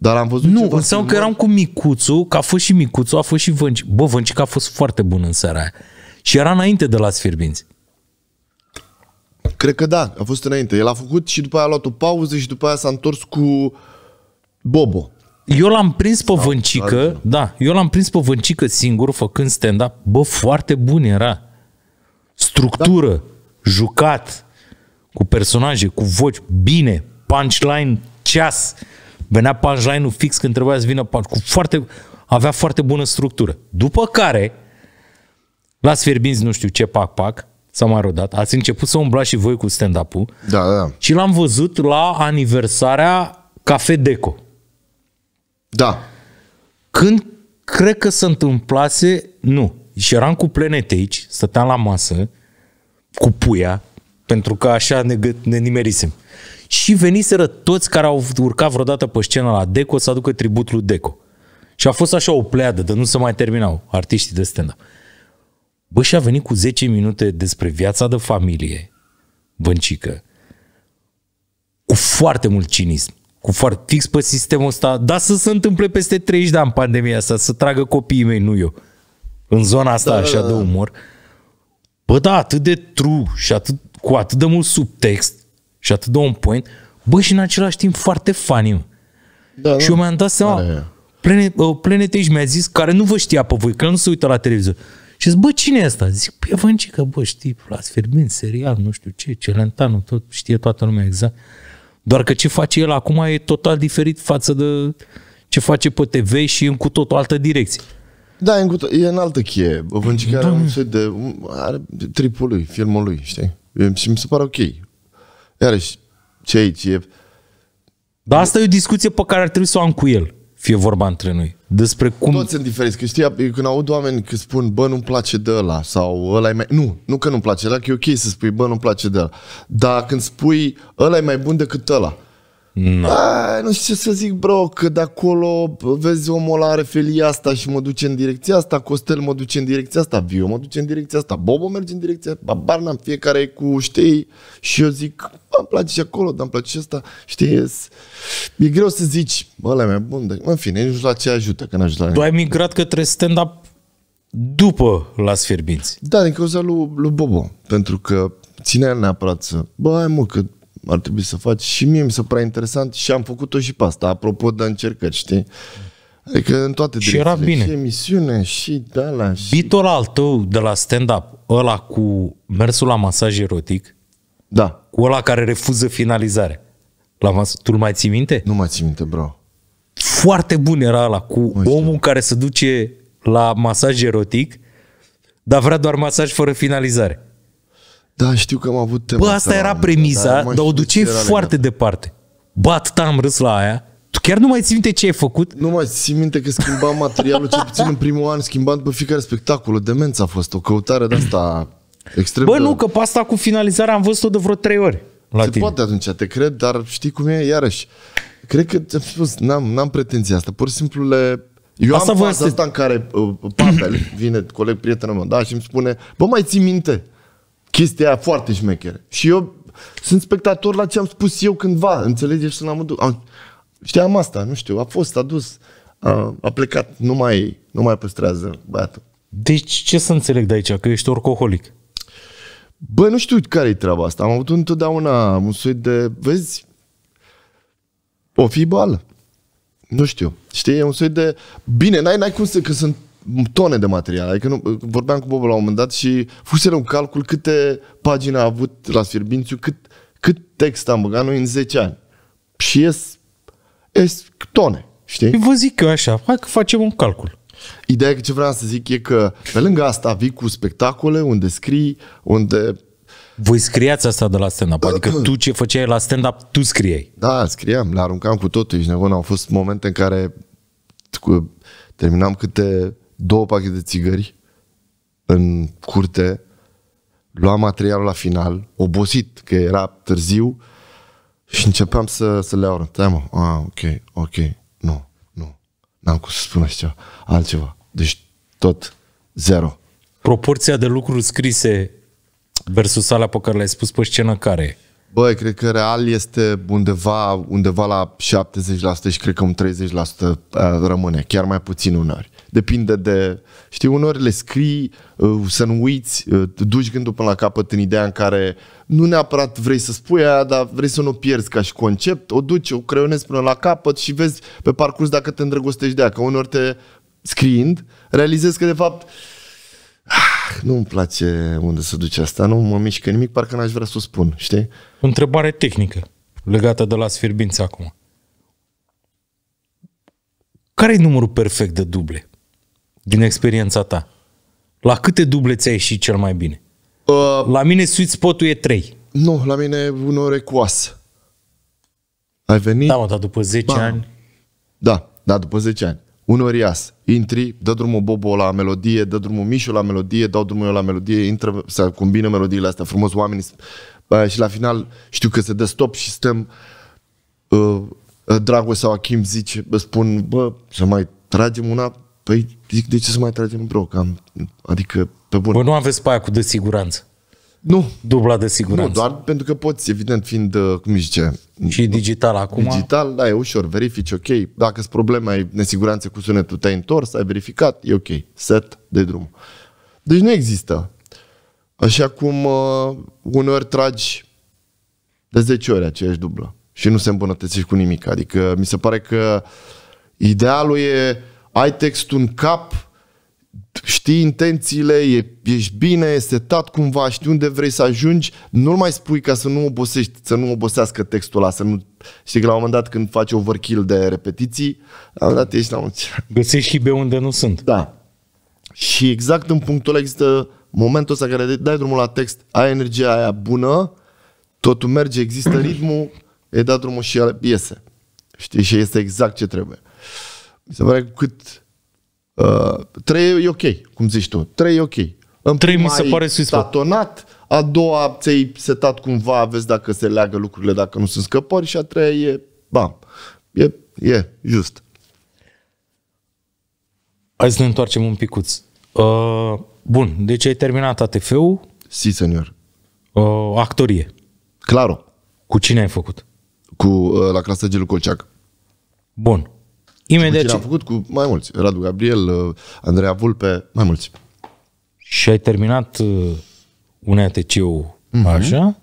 Dar am văzut Nu, înseamnă că eram cu Micuțu, că a fost și Micuțu, a fost și Vânci. Bă, că a fost foarte bun în seara aia. Și era înainte de la Sfirbinți. Cred că da, a fost înainte. El a făcut și după aia a luat o pauză și după aia s-a întors cu Bobo. Eu l-am prins pe Vâncică, da, eu l-am prins pe Vâncică singur făcând stand-up. Bă, foarte bun era. Structură, da. jucat, cu personaje, cu voci, bine, punchline, ceas. Venea punchline-ul fix când trebuia să vină cu foarte, avea foarte bună structură. După care, la sfierbinți nu știu ce pac-pac, s-a mai rodat, ați început să umblați și voi cu stand-up-ul da, da. și l-am văzut la aniversarea Cafe Deco. Da. Când cred că se întâmplase, nu. Și eram cu plenete aici, stăteam la masă, cu puia, pentru că așa ne, ne nimerisem și veniseră toți care au urcat vreodată pe scenă la Deco să aducă tributul lui Deco. Și a fost așa o pleadă de nu se mai terminau artiștii de stand-up. Bă, și a venit cu 10 minute despre viața de familie, băncică, cu foarte mult cinism, cu foarte fix pe sistemul ăsta, dar să se întâmple peste 30 de ani pandemia asta, să tragă copiii mei, nu eu, în zona asta da, da așa da, da. de umor. Bă, da, atât de tru și atât, cu atât de mult subtext, și atât de un point, bă, și în același timp foarte funny. Da, și da. eu mi-am dat seama, uh, Planet Age Plenetești mi-a zis, care nu vă știa pe voi, că nu se uită la televizor. Și zic, bă, cine e asta? Zic, păi Evancică, bă, știi, la Ferbin, serial, nu știu ce, Celentanu, tot, știe toată lumea exact. Doar că ce face el acum e total diferit față de ce face pe TV și în cu tot o altă direcție. Da, e în, e în altă cheie. Vâncica da. are un set de... are tripul lui, filmul lui, știi? Și mi se pare ok. Iarăși, ce aici e... Dar asta e o discuție pe care ar trebui să o am cu el, fie vorba între noi. Despre cum... Toți sunt diferiți, că știi, când aud oameni că spun, bă, nu-mi place de ăla, sau ăla e mai... Nu, nu că nu-mi place dacă e ok să spui, bă, nu-mi place de ăla. Dar când spui, ăla e mai bun decât ăla, No. A, nu știu ce să zic, bro, că de acolo, vezi, omul are felia asta și mă duce în direcția asta, Costel mă duce în direcția asta, Viu mă duce în direcția asta, Bobo merge în direcția asta, Barna, fiecare e cu, știi, și eu zic, îmi place și acolo, dar îmi place și asta, știi, e, e greu să zici, ăla mea mai bun, dar, în fine, nu la ce ajută, că n-aș la Tu ai migrat către stand-up după la Sfierbinți. Da, din cauza lui, lui Bobo, pentru că ținea neapărat să, bă, hai mă, că ar trebui să faci. Și mie mi se prea interesant și am făcut-o și pe asta, apropo de încercări, știi? Adică în toate și era bine. Și emisiune, și de la și... Bitul al tău de la stand-up, ăla cu mersul la masaj erotic, da. cu ăla care refuză finalizare. La mas- tu mai ții minte? Nu mai ții minte, bro. Foarte bun era ăla, cu Uite. omul care se duce la masaj erotic, dar vrea doar masaj fără finalizare. Da, știu că am avut tema Bă, asta era premiza, dar, dar o duceai foarte legat. departe. Bă, atâta am râs la aia. Tu chiar nu mai ții minte ce ai făcut? Nu mai ții minte că schimbam materialul, cel puțin în primul an, schimbam pe fiecare spectacol. Demența a fost o căutare de asta extrem Bă, de... nu, că pe asta cu finalizarea am văzut-o de vreo trei ori. La Se tine. poate atunci, te cred, dar știi cum e, iarăși. Cred că am spus, n-am, n-am pretenția asta, pur și simplu le... Eu asta am faza asta în care uh, Pavel vine, coleg, prietenul meu, da, și îmi spune, bă, mai ții minte? chestia aia foarte șmecheră. Și eu sunt spectator la ce am spus eu cândva, înțelegeți? Și l-am adus. știam asta, nu știu, a fost adus, a, a plecat, nu mai, nu mai păstrează băiatul. Deci ce să înțeleg de aici? Că ești orcoholic. Bă, nu știu care-i treaba asta. Am avut întotdeauna un soi de, vezi, o fi bală. Nu știu. Știi, e un soi de... Bine, n-ai, n-ai cum să... Că sunt tone de material. Adică nu, vorbeam cu Bob la un moment dat și fusele un calcul câte pagini a avut la Sfirbințiu, cât, cât text am băgat noi în 10 ani. Și ies, ies tone, știi? Păi vă zic eu așa, hai că facem un calcul. Ideea că ce vreau să zic e că pe lângă asta vii cu spectacole unde scrii, unde voi scriați asta de la stand-up, adică tu ce făceai la stand-up, tu scriei. Da, scriam, le aruncam cu totul, ești nebun, au fost momente în care terminam câte două pachete de țigări în curte, luam materialul la final, obosit că era târziu și începeam să, să le aurăm. Da, mă, ah, ok, ok, nu, nu, n-am cum să spun așa, altceva. Deci tot zero. Proporția de lucruri scrise versus alea pe care le-ai spus pe scenă care Băi, cred că Real este undeva, undeva la 70% și cred că un 30% uh, rămâne, chiar mai puțin uneori. Depinde de, știi, uneori le scrii uh, să nu uiți, uh, duci gândul până la capăt în ideea în care nu neapărat vrei să spui aia, dar vrei să nu o pierzi ca și concept, o duci, o creionezi până la capăt și vezi pe parcurs dacă te îndrăgostești de ea, că uneori te scriind, realizezi că de fapt ah, nu-mi place unde să duce asta, nu mă mișcă nimic, parcă n-aș vrea să o spun, știi? Întrebare tehnică legată de la sfirbință acum. Care e numărul perfect de duble din experiența ta? La câte duble ți-a ieșit cel mai bine? Uh, la mine sweet spot e 3. Nu, la mine e un recuas. Ai venit? Da, mă, dar după 10 ba. ani... Da, da, după 10 ani. Unor orias. intri, dă drumul Bobo la melodie, dă drumul Mișu la melodie, dau drumul eu la melodie, intră, se combină melodiile astea frumos, oamenii și la final știu că se dă stop și stăm uh, Dragoș sau Achim zice, bă, spun, bă, să mai tragem una, păi zic, de ce să mai tragem bro? Cam, adică, pe bun. Bă, nu aveți pe aia cu de siguranță. Nu. Dubla de siguranță. Nu, doar pentru că poți, evident, fiind, ă, cum zice... Și nu, digital acum. Digital, da, e ușor, verifici, ok. Dacă sunt probleme, ai nesiguranță cu sunetul, te-ai întors, ai verificat, e ok. Set, de drum. Deci nu există. Așa cum uh, uneori tragi de 10 ori aceeași dublă și nu se îmbunătățești cu nimic. Adică mi se pare că idealul e ai textul în cap, știi intențiile, e, ești bine, e setat cumva, știi unde vrei să ajungi, nu mai spui ca să nu obosești, să nu obosească textul ăla, să nu... Știi că la un moment dat când faci overkill de repetiții, la un moment dat ești la un... Găsești hibe unde nu sunt. Da. Și exact în punctul ăla există momentul ăsta care dai drumul la text, ai energia aia bună, totul merge, există ritmul, e dat drumul și iese. Știi? Și este exact ce trebuie. Mi se pare cât... Uh, e ok, cum zici tu. Trei e ok. În trei mi se pare statonat, a doua ți-ai setat cumva, vezi dacă se leagă lucrurile, dacă nu sunt scăpări și a treia e... Bam. E, e just. Hai să ne întoarcem un picuț. Uh, Bun, deci ai terminat ATF-ul? Si, senior. Uh, actorie. Claro. Cu cine ai făcut? Cu uh, la clasă Gelu Colceac. Bun. Imediat cu ce... am făcut cu mai mulți. Radu Gabriel, uh, Andreea Vulpe, mai mulți. Și ai terminat uh, un ATC-ul uh-huh. Mhm. așa?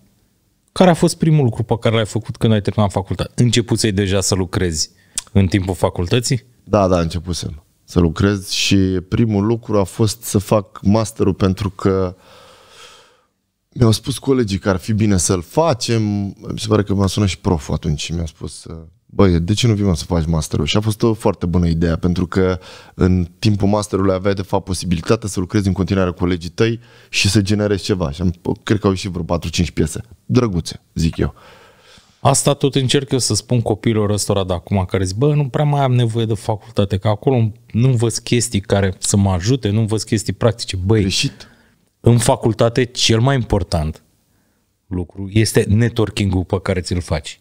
Care a fost primul lucru pe care l-ai făcut când ai terminat facultatea? Începusei deja să lucrezi în timpul facultății? Da, da, începusem să lucrez și primul lucru a fost să fac masterul pentru că mi-au spus colegii că ar fi bine să-l facem. Mi se pare că m-a sunat și proful atunci și mi-a spus băi, de ce nu vii să faci masterul? Și a fost o foarte bună idee, pentru că în timpul masterului aveai de fapt posibilitatea să lucrezi în continuare cu colegii tăi și să generezi ceva. Și am, cred că au ieșit vreo 4-5 piese. Drăguțe, zic eu. Asta tot încerc eu să spun copiilor ăstora de acum care zic, bă, nu prea mai am nevoie de facultate, că acolo nu învăț chestii care să mă ajute, nu învăț chestii practice. Băi, Greșit. în facultate cel mai important lucru este networking-ul pe care ți-l faci.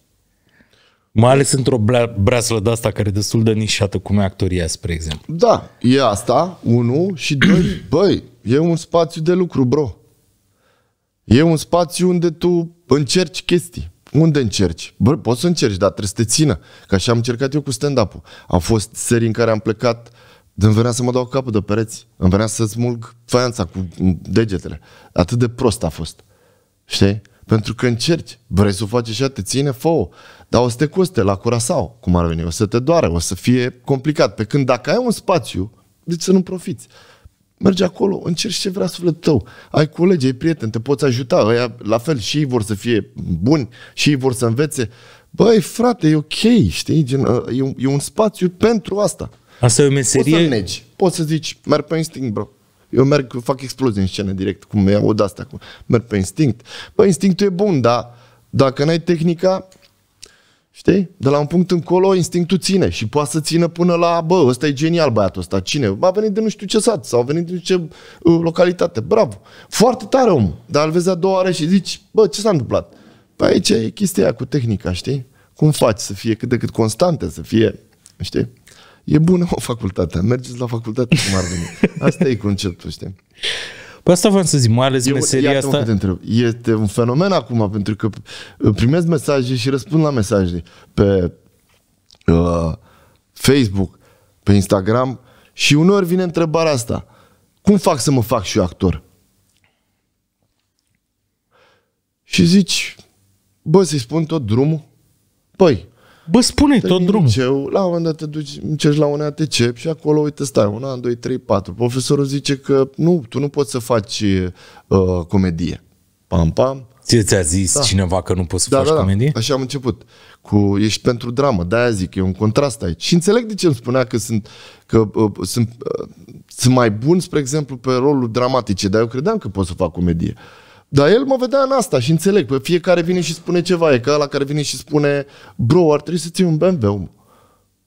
Mai ales într-o breaslă de asta care e destul de nișată, cum e actoria, spre exemplu. Da, e asta, unu, și doi, băi, e un spațiu de lucru, bro. E un spațiu unde tu încerci chestii. Unde încerci? Bă, poți să încerci, dar trebuie să te țină. Că așa am încercat eu cu stand-up-ul. Au fost serii în care am plecat îmi venea să mă dau capul de pereți. Îmi venea să smulg faianța cu degetele. Atât de prost a fost. Știi? Pentru că încerci. Vrei să o faci așa, te ține, fă -o. Dar o să te coste la sau, cum ar veni. O să te doare, o să fie complicat. Pe când dacă ai un spațiu, de deci ce să nu profiți? mergi acolo, încerci ce vrea sufletul tău. Ai colegi, ai prieteni, te poți ajuta. Aia, la fel, și ei vor să fie buni, și ei vor să învețe. Băi, frate, e ok, știi? Gen, ă, e, un, e un spațiu pentru asta. Asta e o meserie? Poți să negi. Poți să zici, merg pe instinct, bro. Eu merg, fac explozii în scenă direct, cum e o asta. Cum... Merg pe instinct. Băi, instinctul e bun, dar dacă n-ai tehnica, Știi? De la un punct încolo instinctul ține și poate să țină până la, bă, ăsta e genial băiatul ăsta, cine? A venit de nu știu ce sat sau a venit din ce uh, localitate, bravo. Foarte tare om, dar îl vezi a doua oară și zici, bă, ce s-a întâmplat? Păi aici e chestia aia cu tehnica, știi? Cum faci să fie cât de cât constantă, să fie, știi? E bună o facultate, mergeți la facultate cum ar veni. Asta e conceptul, știi? Pe asta vreau să zic, mai ales Eu, meseria asta... Că te întreb. Este un fenomen acum, pentru că primesc mesaje și răspund la mesaje pe uh, Facebook, pe Instagram și uneori vine întrebarea asta. Cum fac să mă fac și eu actor? Și zici, bă, să-i spun tot drumul? Păi, Bă, spune tot drumul. Liceu, la un moment dat te duci, încerci la un ATC și acolo, uite, stai, un an, doi, trei, patru. Profesorul zice că nu, tu nu poți să faci uh, comedie. Pam, pam. Ție ți-a zis da. cineva că nu poți să da, faci da, da. comedie? Așa am început. Cu, ești pentru dramă, de-aia zic, e un contrast aici. Și înțeleg de ce îmi spunea că sunt, că, uh, sunt, uh, sunt mai bun, spre exemplu, pe rolul dramatice, dar eu credeam că pot să fac comedie. Uh, dar el mă vedea în asta și înțeleg. Pe fiecare vine și spune ceva. E ca la care vine și spune, bro, ar trebui să ții un BMW.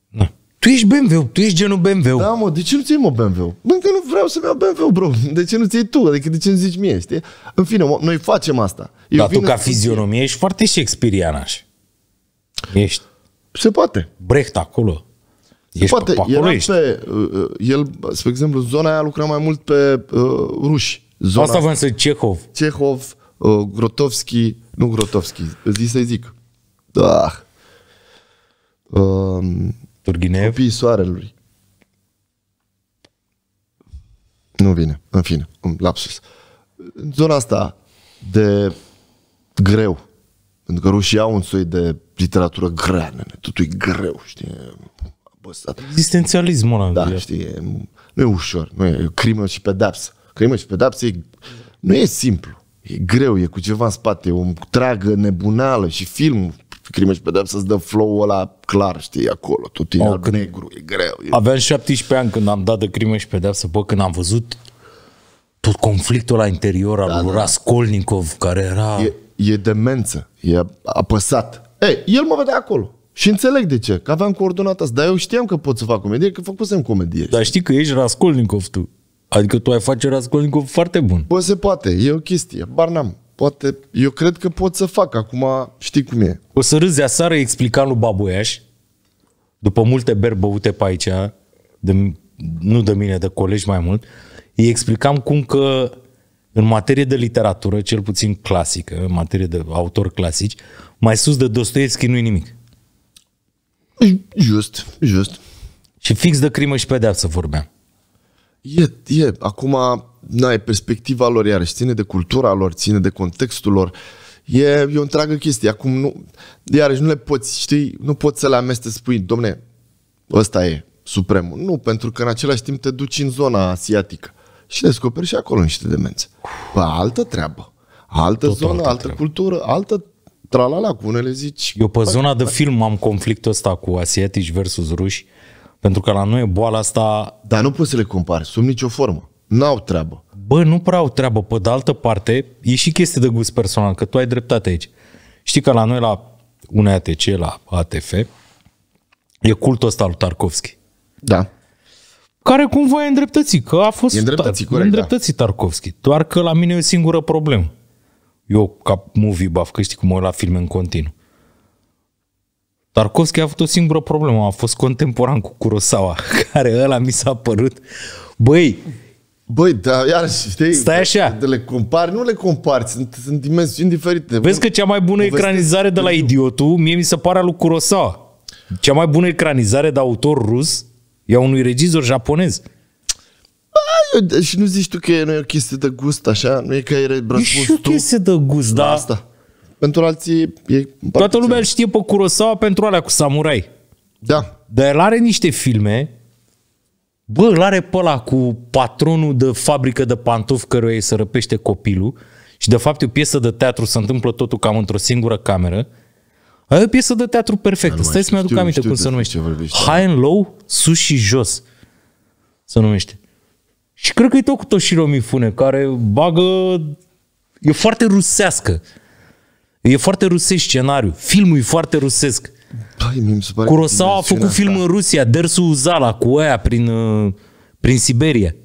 Da. Tu ești BMW, tu ești genul BMW. Da, mă, de ce nu ții mă BMW? Bă, că nu vreau să-mi iau BMW, bro. De ce nu ții tu? Adică de ce nu zici mie, știi? În fine, mă, noi facem asta. Eu Dar tu ca fizionomie ești foarte așa. Ești. Se poate. Brecht acolo. Se ești poate. Pe, acolo ești. Pe, el, spre exemplu, zona aia lucra mai mult pe uh, ruși. Zona Asta vă să Cehov. Cehov, uh, Grotovski, nu Grotovski, zi să zic. Da. Uh, Turghinev. Copiii soarelui. Nu vine, în fine, în lapsus. Zona asta de greu, pentru că rușii au un soi de literatură grea, nene. Totul e greu, știi? Existențialismul ăla. Da, știi? Nu e ușor. Nu e, e crimă și pedapsă crimă și pedapsă e, nu e simplu. E greu, e cu ceva în spate, o tragă nebunală și film crimă și pedepsă îți dă flow-ul ăla clar, știi, acolo, tot e alb negru, e greu. E... Aveam 17 ani când am dat de crimă și pedapsă, bă, când am văzut tot conflictul la interior al da, lui da. Raskolnikov, care era... E, e demență, e apăsat. Ei, el mă vedea acolo. Și înțeleg de ce, că aveam coordonata asta, dar eu știam că pot să fac comedie, că făcusem comedie. Dar știi că ești Raskolnikov tu. Adică tu ai face Raskolnikov foarte bun. Bă, se poate, e o chestie, bar n-am. Poate, eu cred că pot să fac, acum știi cum e. O să râzi aseară, explica lui Babuiaș, după multe beri băute pe aici, de, nu de mine, de colegi mai mult, îi explicam cum că în materie de literatură, cel puțin clasică, în materie de autori clasici, mai sus de Dostoevski nu-i nimic. Just, just. Și fix de crimă și pedeapsă vorbeam. E, e. Acum, na, e perspectiva lor, iarăși, ține de cultura lor, ține de contextul lor. E, e o întreagă chestie. Acum, nu, iarăși, nu le poți, știi, nu poți să le amesteci, spui, domne, ăsta e supremul. Nu, pentru că în același timp te duci în zona asiatică și descoperi și acolo niște demențe. Bă, altă treabă. Altă Tot zonă, altă, altă cultură, altă tralala, cu unele zici... Eu pe zona de film am conflictul ăsta cu asiatici versus ruși pentru că la noi boala asta... Dar nu poți să le compari, sub nicio formă. N-au treabă. Bă, nu prea au treabă. Pe de altă parte, e și chestie de gust personal, că tu ai dreptate aici. Știi că la noi, la ATC, la ATF, e cultul ăsta al Tarkovski. Da. Care cumva e îndreptățit, că a fost e îndreptățit, corect, da. îndreptățit da. Tarkovski. Doar că la mine e o singură problemă. Eu, ca movie buff, că știi cum mă la filme în continuu. Tarkovski a avut o singură problemă, a fost contemporan cu Kurosawa, care ăla mi s-a părut, băi, Băi, da. iarăși, știi? Stai așa. Le compari, nu le compari, sunt, sunt dimensiuni diferite. Vezi că cea mai bună ecranizare de la Idiotul, mie mi se pare a lui Kurosawa. Cea mai bună ecranizare de autor rus e a unui regizor japonez. eu, și nu zici tu că nu e o chestie de gust, așa? Nu e că e răspuns tu? E și o chestie de gust, da. Asta pentru alții e... Toată lumea îl știe pe Kurosawa pentru alea cu samurai. Da. Dar el are niște filme Bă, îl are pe ăla cu patronul de fabrică de pantofi căruia îi se răpește copilul și de fapt e o piesă de teatru, se întâmplă totul cam într-o singură cameră. Aia e o piesă de teatru perfectă. Stai să mi-aduc aminte cum se numește. Da. High and Low, sus și jos se numește. Și cred că e tot cu Toshiro Mifune, care bagă... E foarte rusească. E foarte rusesc scenariu. Filmul e foarte rusesc. Păi, mi se pare Kurosawa a făcut film asta. în Rusia, Dersu Uzala, cu aia prin, uh, prin Siberia.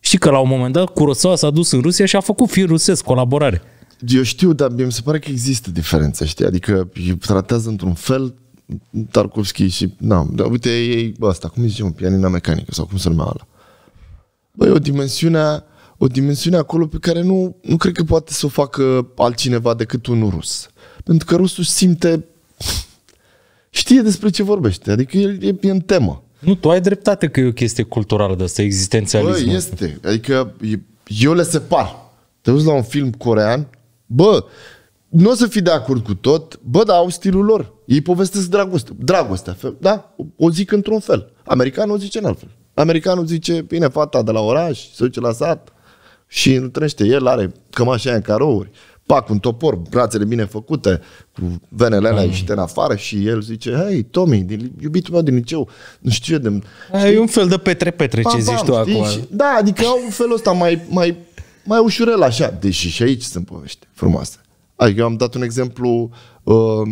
Și că la un moment dat Curosau s-a dus în Rusia și a făcut film rusesc, colaborare. Eu știu, dar mi se pare că există diferență. știi? Adică tratează într-un fel Tarkovski și... Na, dar uite, ei, asta, cum zice, un pianina mecanică sau cum se numea ala. Băi, o dimensiune o dimensiune acolo pe care nu, nu cred că poate să o facă altcineva decât un rus. Pentru că rusul simte, știe despre ce vorbește, adică el e, e în temă. Nu, tu ai dreptate că e o chestie culturală de asta, existențialismul. Bă, este. Adică eu le separ. Te uiți la un film corean, bă, nu o să fii de acord cu tot, bă, dar au stilul lor. Ei povestesc dragoste, dragostea, da? O zic într-un fel. Americanul o zice în altfel. Americanul zice, bine, fata de la oraș, se duce la sat, și întâlnește. El are cămașa în carouri, pac, un topor, brațele bine făcute, cu venele alea mm. ieșite în afară și el zice, hei, Tommy, din, iubitul meu din liceu, nu știu de... Știi? E un fel de petre-petre ce zici tu acum. Da, adică au un felul ăsta mai, mai, mai ușurel așa, deși și aici sunt povești frumoase. Adică eu am dat un exemplu uh,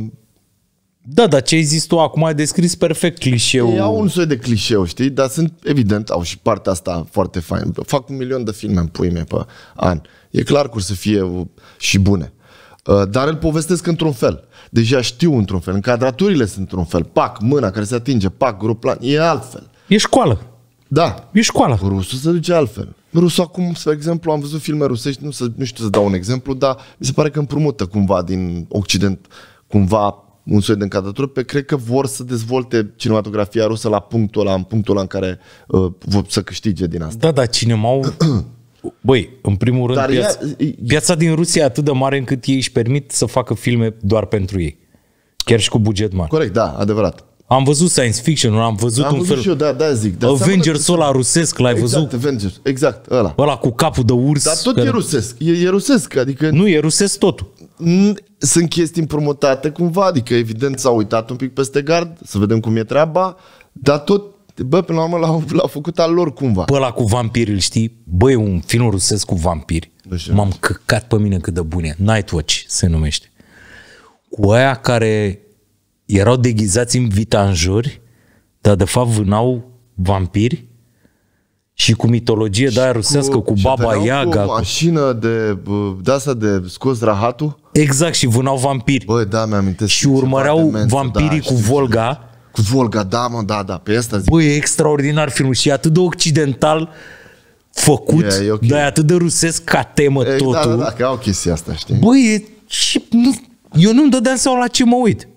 da, dar ce ai zis tu acum, ai descris perfect clișeul. Ei au un soi de clișeu, știi? Dar sunt, evident, au și partea asta foarte fain. Fac un milion de filme în puime pe an. E clar că o să fie și bune. Uh, dar îl povestesc într-un fel. Deja știu într-un fel. Încadraturile sunt într-un fel. Pac, mâna care se atinge, pac, plan. E altfel. E școală. Da. E școală. Rusul se duce altfel. Rusul acum, spre exemplu, am văzut filme rusești, nu, să, nu știu să dau un exemplu, dar mi se pare că împrumută cumva din Occident, cumva un soi de încadrătură, pe cred că vor să dezvolte cinematografia rusă la punctul ăla, în punctul ăla în care uh, vor să câștige din asta. Da, dar cinemaul... Băi, în primul rând, dar piața, ea... piața din Rusia e atât de mare încât ei își permit să facă filme doar pentru ei. Chiar și cu buget mare. Corect, da, adevărat. Am văzut science fiction am văzut am un văzut fel... Și eu, da, da, zic. Da, Avengers ăla rusesc, l-ai exact, văzut? Avengers, exact, ăla. Ăla cu capul de urs. Dar tot care... e rusesc, e, e rusesc, adică... Nu, e rusesc totul sunt chestii împrumutate cumva, adică evident s-au uitat un pic peste gard, să vedem cum e treaba, dar tot Bă, până la urmă l-au, l-au făcut al lor cumva. Bă, la cu vampiri, îl știi? e un film rusesc cu vampiri. M-am căcat pe mine cât de bune. Nightwatch se numește. Cu aia care erau deghizați în vitanjuri, dar de fapt vânau vampiri și cu mitologie de aia rusească, cu, cu Baba Yaga. Cu o mașină de, de asta de scos rahatul Exact, și vânau vampiri. Băi, da, mi am Și urmăreau da, vampirii da, cu Volga. Cu Volga, da, mă, da, da, pe asta zic. Băi, e extraordinar filmul și e atât de occidental făcut, yeah, okay. dar e atât de rusesc ca temă e, exact, totul. Da, da, da, că au chestia asta, știi? Băi, și nu, eu nu-mi dădeam seama la ce mă uit.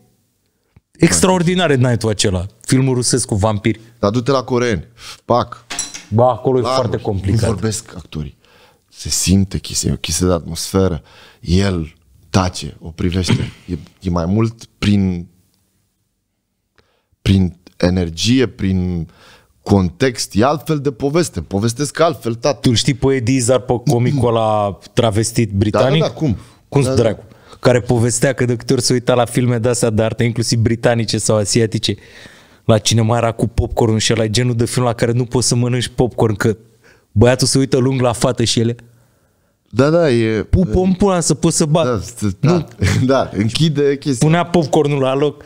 Extraordinar night acela, filmul rusesc cu vampiri. Dar du-te la coreeni, pac. Ba, acolo Clar, e foarte complicat. Nu vorbesc actorii. Se simte chestia, e o chestie de atmosferă. El, tace, o privește. E, e mai mult prin, prin energie, prin context, e altfel de poveste. Povestesc altfel, tată. Tu știi pe Eddie Izar, pe comicul ăla travestit britanic? Da, da, da cum? Cum da, da. dracu? Da. Care povestea că de câte ori se uita la filme de-astea de artă, inclusiv britanice sau asiatice, la cinema era cu popcorn și la genul de film la care nu poți să mănânci popcorn, că băiatul se uită lung la fată și ele da, da, e... Pu pom pula să poți să bat. Da, da, nu. da închide chestia. Punea popcornul la loc.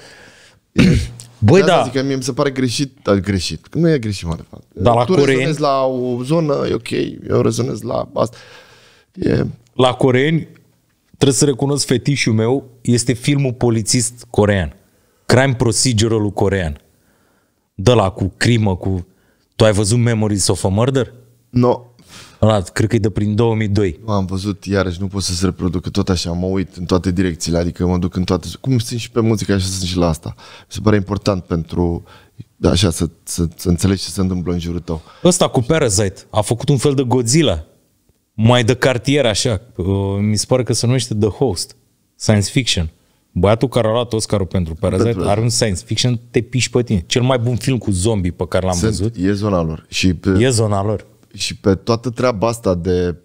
E, Băi, da. Zic mie mi se pare greșit, dar greșit. Nu e greșit, mă, de fapt. Da, la tu coreeni... rezonezi la o zonă, e ok, eu rezonez la asta. E... La coreeni, trebuie să recunosc fetișul meu, este filmul polițist corean. Crime Procedural corean. De la cu crimă, cu... Tu ai văzut Memories of a Murder? Nu. No. Ăla, cred că e de prin 2002. Nu am văzut, iarăși nu pot să se reproducă tot așa, mă uit în toate direcțiile, adică mă duc în toate, cum sunt și pe muzică, așa sunt și la asta. Mi se pare important pentru, da, așa, să, să, să înțelegi ce se întâmplă în jurul tău. Ăsta cu Parasite a făcut un fel de Godzilla, mai de cartier, așa, uh, mi se pare că se numește The Host, science fiction. Băiatul care a luat Oscarul pentru Parasite pentru... are un science fiction, te piși pe tine. Cel mai bun film cu zombie pe care l-am Sunt, văzut. E zona lor. Și pe... Uh, e zona lor și pe toată treaba asta de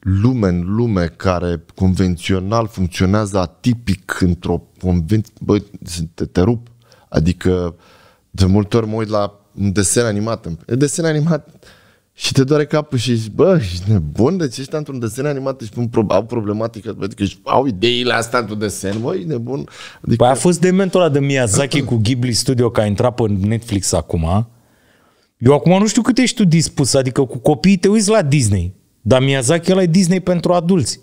lume în lume care convențional funcționează atipic într-o convenție, băi, te, te rup. Adică de multe ori mă uit la un desen animat. E desen animat și te doare capul și zici, bă, ești nebun, deci ești într-un desen animat și pun pro- au problematică, adică au ideile astea într-un desen, bă, e nebun. Adică... Păi a adică- fost dementul ăla de Miyazaki cu Ghibli Studio, că a intrat pe Netflix acum, eu acum nu știu cât ești tu dispus, adică cu copiii te uiți la Disney, dar Miyazaki ăla e Disney pentru adulți.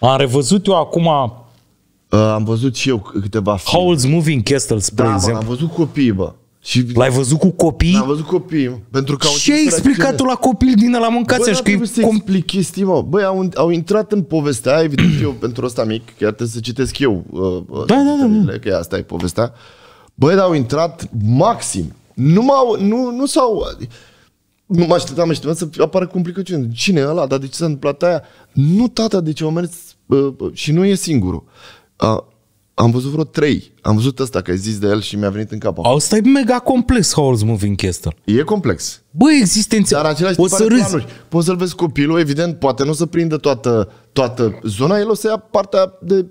Am revăzut eu acum... Uh, am văzut și eu câteva filme. Howl's Moving Castle, spre da, exemplu. am văzut copii, bă. Și L-ai văzut cu copii? L-am văzut copii. Pentru că Ce ai explicat tu la copil din ăla mâncați Băi, trebuie să cum... explic chestii, mă. Băi, au, au intrat în povestea, evident eu pentru ăsta mic, chiar trebuie să citesc eu. Uh, da, da, da, da. Că asta e povestea. Băi, dar au intrat maxim. Nu, m-au, nu, nu s-au... Nu mă așteptam, așteptam să apară complicăciuni. Cine e ăla? Dar de ce s-a întâmplat aia? Nu, tata, de ce au mers... și nu e singurul. A, am văzut vreo trei. Am văzut asta că ai zis de el și mi-a venit în cap. Au stai mega complex Howl's Moving Castle. E complex. Bă, existențial. Dar același o să râzi. Planuri. Poți să-l vezi copilul, evident, poate nu o să prindă toată, toată zona, el o să ia partea de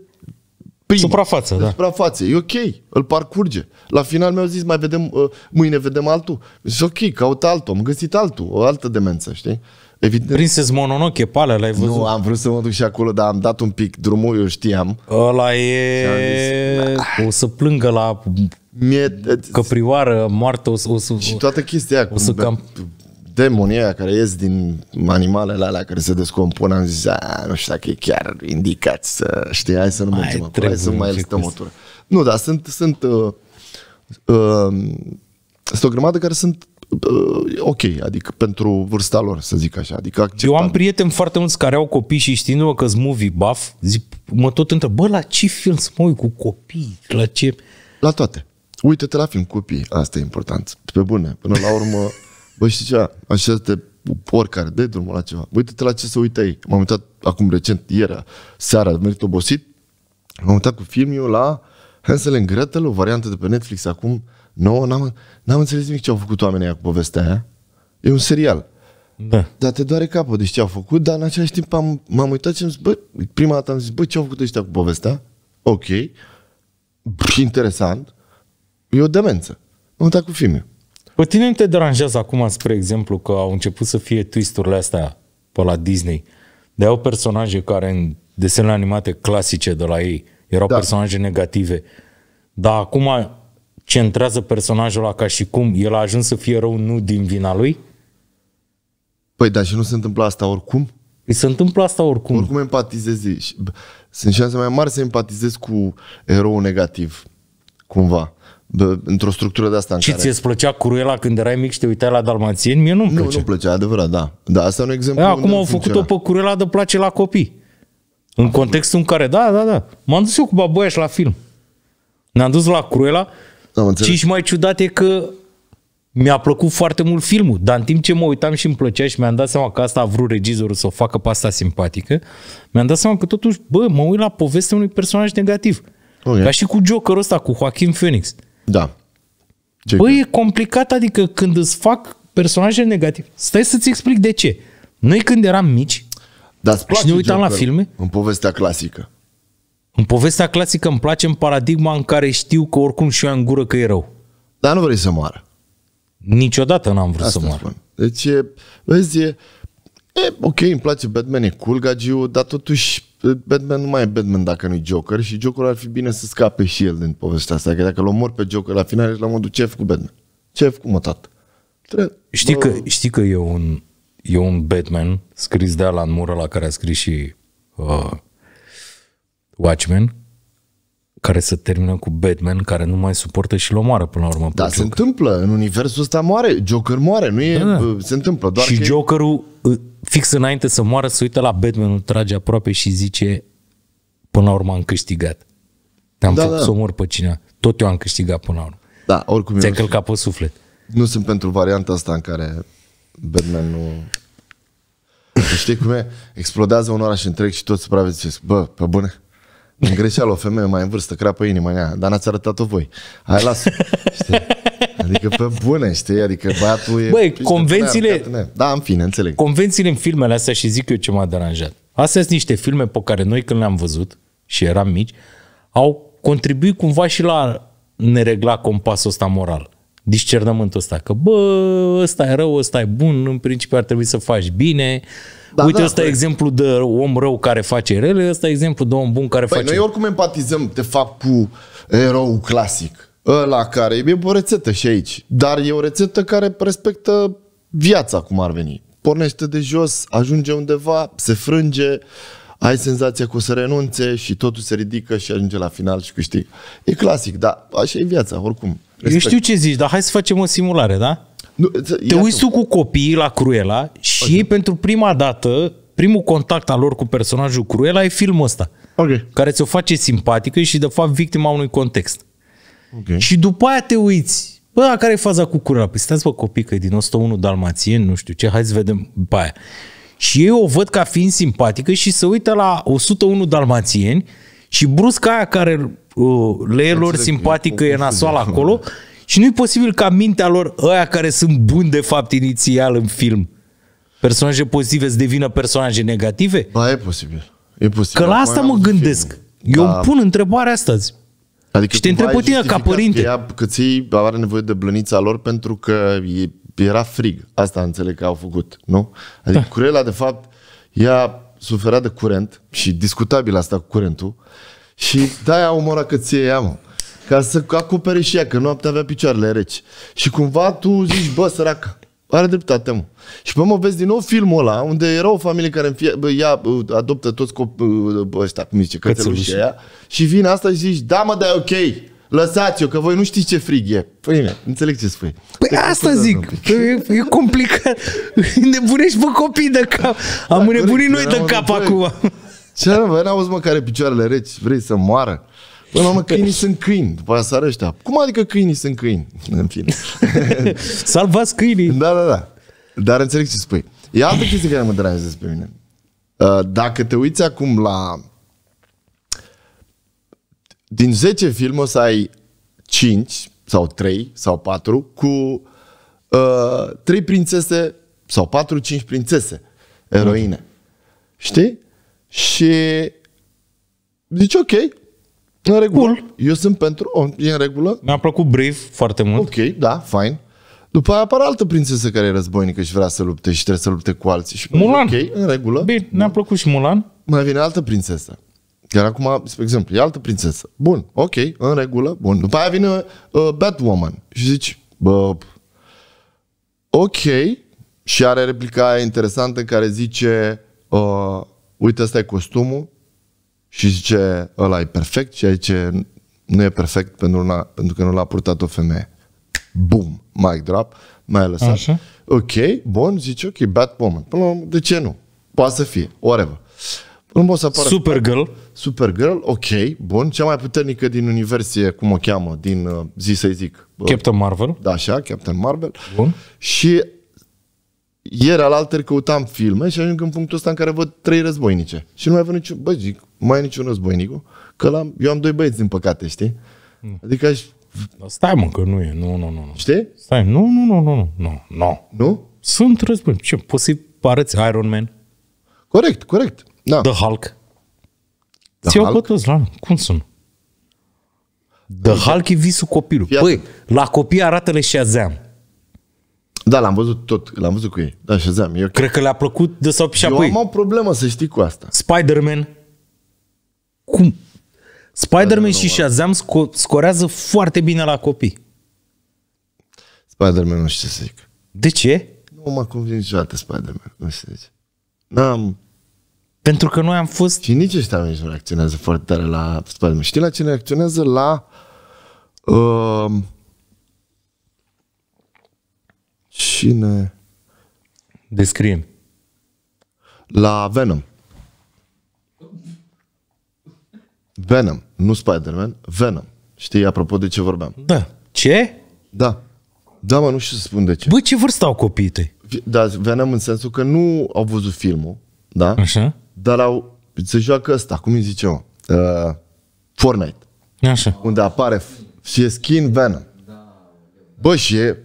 prim. Suprafață, da. Suprafață, e ok, îl parcurge. La final mi-au zis, mai vedem, uh, mâine vedem altul. Zis, ok, caut altul, am găsit altul, o altă demență, știi? Evident. Prinses Mononoke, pe l-ai văzut? Nu, am vrut să mă duc și acolo, dar am dat un pic drumul, eu știam. Ăla e... Zis, ah. o să plângă la Mie... căprioară moartă, o să... O să... Și toată chestia. O să cam demonii aia care ies din animalele alea care se descompun, am zis, a, nu știu dacă e chiar indicat să, știi, hai să nu mai mă hai să mai riscăm o tură. Nu, dar sunt, sunt, uh, uh, sunt o grămadă care sunt uh, ok, adică pentru vârsta lor, să zic așa. Adică acceptam. Eu am prieteni foarte mulți care au copii și știindu-mă că movie buff, zic, mă tot întreb, bă, la ce film să mă uit cu copii? La ce? La toate. Uite te la film, copii. Asta e important. Pe bune. Până la urmă... Bă, știi ce? Așa te oricare, dă drumul la ceva. Uite-te la ce să uită ei. M-am uitat acum recent, ieri, seara, am venit obosit, m-am uitat cu filmul la Hansel and Gretel, o variantă de pe Netflix acum nouă, n-am, n-am înțeles nimic ce au făcut oamenii aia cu povestea aia. E un serial. Da. Dar te doare capul de ce au făcut, dar în același timp am, m-am uitat și am zis, bă, prima dată am zis, bă, ce au făcut ăștia cu povestea? Ok. Interesant. E o demență. M-am uitat cu filmul. Pe tine nu te deranjează acum, spre exemplu, că au început să fie twisturile astea pe la Disney, de au personaje care în desenele animate clasice de la ei erau da. personaje negative, dar acum centrează personajul ăla ca și cum el a ajuns să fie rău nu din vina lui? Păi da, și nu se întâmplă asta oricum? Îi se întâmplă asta oricum. Oricum empatizezi. Sunt șanse mai mari să empatizezi cu eroul negativ, cumva într-o structură de asta. și care... ți-ți plăcea Curuela când erai mic și te uitai la Dalmațieni? Mie nu-mi plăcea. Nu, nu plăcea, adevărat, da. Da, asta e un exemplu. Da, acum au făcut-o pe Curuela de place la copii. În contextul în care, da, da, da. M-am dus eu cu Baboiaș la film. Ne-am dus la Cruella și și mai ciudat e că mi-a plăcut foarte mult filmul, dar în timp ce mă uitam și îmi plăcea și mi-am dat seama că asta a vrut regizorul să o facă pe asta simpatică, mi-am dat seama că totuși, bă, mă uit la povestea unui personaj negativ. Okay. Ca și cu Jokerul ăsta, cu Joaquin Phoenix. Da. Ce Băi, e complicat, adică când îți fac personaje negative. Stai să-ți explic de ce. Noi când eram mici Dar și ne uitam la filme... În povestea clasică. În povestea clasică îmi place în paradigma în care știu că oricum și eu am gură că e rău. Dar nu vrei să moară. Niciodată n-am vrut Asta să moară. Spun. Deci, e, vezi, e, e, ok, îmi place Batman, e cool gagiu, dar totuși Batman nu mai e Batman dacă nu-i Joker și Joker ar fi bine să scape și el din povestea asta, că dacă l omor pe Joker la final, ești la modul ce cu Batman? Ce cu mă, tată? Tre- știi, că, știi că e un, e un Batman scris de Alan Moore, la care a scris și uh, Watchmen, care se termină cu Batman, care nu mai suportă și l omoară până la urmă. Da, se întâmplă. În universul ăsta moare. Joker moare. Nu e, da. se întâmplă. Doar și că Jokerul e fix înainte să moară, se uită la Batman, îl trage aproape și zice până la urmă am câștigat. Te-am da, făcut da. să omor pe cineva. Tot eu am câștigat până la urmă. Da, oricum Ți-ai călcat pe suflet. Nu sunt pentru varianta asta în care Batman nu... Deci știi cum e? Explodează un oraș întreg și toți supraviețuiesc. Bă, pe bune? În greșeală, o femeie mai în vârstă, pe inima în ea, dar n-ați arătat-o voi. Hai, lasă. Adică pe bune, știi? Adică băiatul e... Băi, convențiile... da, în fine, înțeleg. Convențiile în filmele astea și zic eu ce m-a deranjat. Astea sunt niște filme pe care noi când le-am văzut și eram mici, au contribuit cumva și la neregla compasul ăsta moral. Discernământul ăsta. Că bă, ăsta e rău, ăsta e bun, în principiu ar trebui să faci bine, da, Uite, da, ăsta e exemplu de om rău care face rele, ăsta e exemplu de om bun care păi face... noi oricum empatizăm, de fapt, cu erou clasic ăla care e o rețetă și aici, dar e o rețetă care respectă viața cum ar veni. Pornește de jos, ajunge undeva, se frânge, ai senzația că o să renunțe și totul se ridică și ajunge la final și câștig. E clasic, dar așa e viața, oricum. Respect. Eu știu ce zici, dar hai să facem o simulare, da? Nu, Te uiți tu cu copiii la Cruella și okay. ei pentru prima dată, primul contact al lor cu personajul Cruella e filmul ăsta. Okay. Care ți-o face simpatică și de fapt victima unui context. Okay. Și după aia te uiți. Bă, care e faza cu curăla? Păi stați, bă, copii, că e din 101 dalmațieni, nu știu ce, hai să vedem pe aia. Și ei o văd ca fiind simpatică și se uită la 101 dalmațieni și brusc aia care uh, le e lor simpatică e nasoală acolo și nu e posibil ca mintea lor, ăia care sunt buni de fapt inițial în film, personaje pozitive să devină personaje negative? Ba, e posibil. E posibil. Că la asta mă gândesc. Film. Eu da. îmi pun întrebarea asta. Adică și te întreb pe tine ca părinte. Că ea, că ții are nevoie de blănița lor pentru că e, era frig. Asta înțeleg că au făcut, nu? Adică da. Curela, de fapt, ea suferea de curent și discutabil asta cu curentul și de-aia omora că ție ea, mă. Ca să acopere și ea, că noaptea avea picioarele reci. Și cumva tu zici, bă, săracă, are dreptate, mă. Și pe mă vezi din nou filmul ăla, unde era o familie care în fie, bă, ea adoptă toți copiii ăștia, cum zice, cățelușii aia, și vine asta și zici, da mă, dar e ok, lăsați-o, că voi nu știți ce frig e. Păi, înțeleg ce spui. Păi Te asta zic, păi, e, e complicat. Nebunești pe copii de cap. Am da, nebunit noi de cap acum. Ce, am? n-auzi mă care picioarele reci, vrei să moară? Până la urmă, câinii sunt câini, după aia sară ăștia. Cum adică câinii sunt câini? În fine. Salvați câinii! Da, da, da. Dar înțeleg ce spui. E altă chestie care mă deranjează despre mine. Uh, dacă te uiți acum la... Din 10 filme o să ai 5 sau 3 sau 4 cu uh, 3 prințese sau 4-5 prințese eroine. Mm. Știi? Și zici deci, ok, în regulă. Cool. Eu sunt pentru, e în regulă. Mi-a plăcut Brief foarte mult. Ok, da, fine. După aia apare altă prințesă care e războinică și vrea să lupte și trebuie să lupte cu alții. Și Mulan. Ok, în regulă. Bine, ne-a plăcut și Mulan. Mai vine altă prințesă. Iar acum, spre exemplu, e altă prințesă. Bun, ok, în regulă, bun. După aia vine uh, Batwoman și zici, bă, ok, și are replica aia interesantă care zice, uh, uite, ăsta e costumul, și zice, ăla e perfect, și ce nu e perfect pentru, una, pentru că nu l-a purtat o femeie. Boom, mic drop, mai lăsat. Așa. Ok, bun, zice, ok, Batwoman. Până la urmă, de ce nu? Poate să fie, whatever. Nu pot să apară. super girl, ok, bun. Cea mai puternică din univers e, cum o cheamă, din uh, zi să zic. Uh, Captain Marvel. Da, așa, Captain Marvel. Bun. Și ieri al alter căutam filme și ajung în punctul ăsta în care văd trei războinice. Și nu mai văd niciun... Bă, zic, mai e niciun război, Nicu, că l-am, eu am doi băieți, din păcate, știi? Hmm. Adică aș... stai mă, că nu e, nu, nu, nu. nu. Știi? Stai, nu, nu, nu, nu, nu, nu. Nu? Sunt război. Ce, poți să-i arăți Iron Man? Corect, corect. Da. The Hulk. The Ți-au bătut la Cum sunt? The păi, Hulk e visul copilului. Fiat. Păi, la copii arată-le Shazam. Da, l-am văzut tot, l-am văzut cu ei. Da, Shazam. Eu... Cred că le-a plăcut de sau și apoi. Eu am o problemă să știi cu asta. Spider-Man. Cum? Spider-Man și Shazam sco- scorează foarte bine la copii. Spider-Man nu știu ce să zic. De ce? Nu m-a convins niciodată Spider-Man, nu știu ce. N-am... Pentru că noi am fost... Și nici ăștia nici nu reacționează foarte tare la Spider-Man. Știi la cine reacționează? La... Uh, cine? Descrie. La Venom. Venom, nu Spider-Man, Venom. Știi, apropo de ce vorbeam. Da. Ce? Da. Da, mă, nu știu să spun de ce. Bă, ce vârstă au copiii tăi? Da, Venom în sensul că nu au văzut filmul, da? Așa. Dar au, se joacă ăsta, cum îi zice, mă? Uh, Fortnite. Așa. Unde apare și e skin Venom. Bă, și e,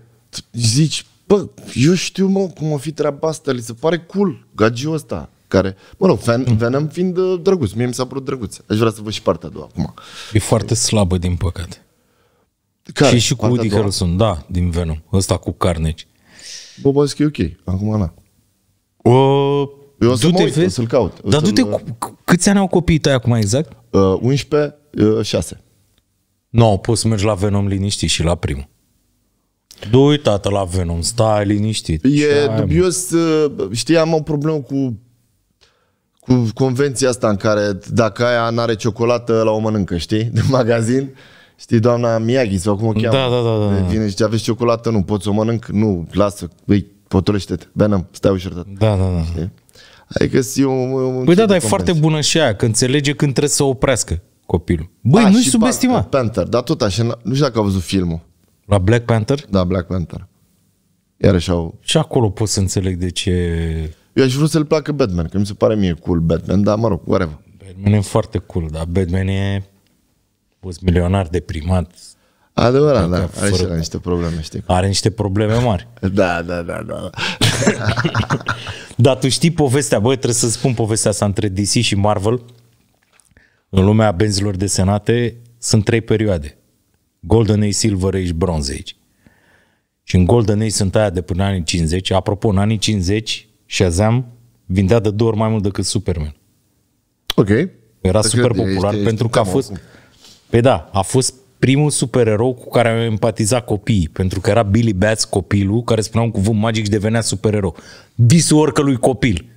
zici, bă, eu știu, mă, cum o fi treaba asta, li se pare cool, gagiul ăsta care, mă rog, Ven- Venom fiind uh, drăguț, mie mi s-a părut drăguț. Aș vrea să văd și partea a doua acum. E foarte slabă, din păcate. Care? Și și cu Woody Harrelson, da, din Venom. Ăsta cu Carnage. Bă, că e ok. Acum na. O... Eu o să mă uit, vezi? o să-l caut. O Dar să-l... du-te, uh, cu, câți ani au copiii tăi acum exact? Uh, 11, uh, 6. Nu, no, poți să mergi la Venom liniștit și la primul. Du-i, tată, la Venom, stai liniștit. E dubios, uh, știi, am o problemă cu cu convenția asta în care dacă aia n-are ciocolată, la o mănâncă, știi? De magazin. Știi, doamna Miyagi sau cum o cheamă? Da, da, da. da. da. Vine și aveți ciocolată? Nu, poți să o mănânc? Nu, lasă, îi potolește-te. Benam, stai ușor. Da, da, da. da. Știi? Adică e un, un Păi da, dar e foarte bună și aia, că înțelege când trebuie să oprească copilul. Băi, da, nu-i subestima. Panther, dar tot așa, nu știu dacă au văzut filmul. La Black Panther? Da, Black Panther. Iarăși au... Și acolo pot să înțeleg de ce eu aș vrea să-l placă Batman, că mi se pare mie cool Batman, dar mă rog, whatever. Batman e foarte cool, dar Batman e fost milionar deprimat. Adevărat, da, are fără... și niște probleme, știi. Are niște probleme mari. da, da, da, da. da. dar tu știi povestea, băi, trebuie să spun povestea asta între DC și Marvel. În lumea benzilor desenate sunt trei perioade. Golden Age, Silver Age, Bronze Age. Și în Golden Age sunt aia de până în anii 50. Apropo, în anii 50 Shazam vindea de două ori mai mult decât Superman. Ok. Era de super popular ești, ești pentru că a fost... Acum. Păi da, a fost primul supererou cu care am empatizat copiii, pentru că era Billy Bats copilul care spunea un cuvânt magic și devenea supererou. Visul oricălui copil.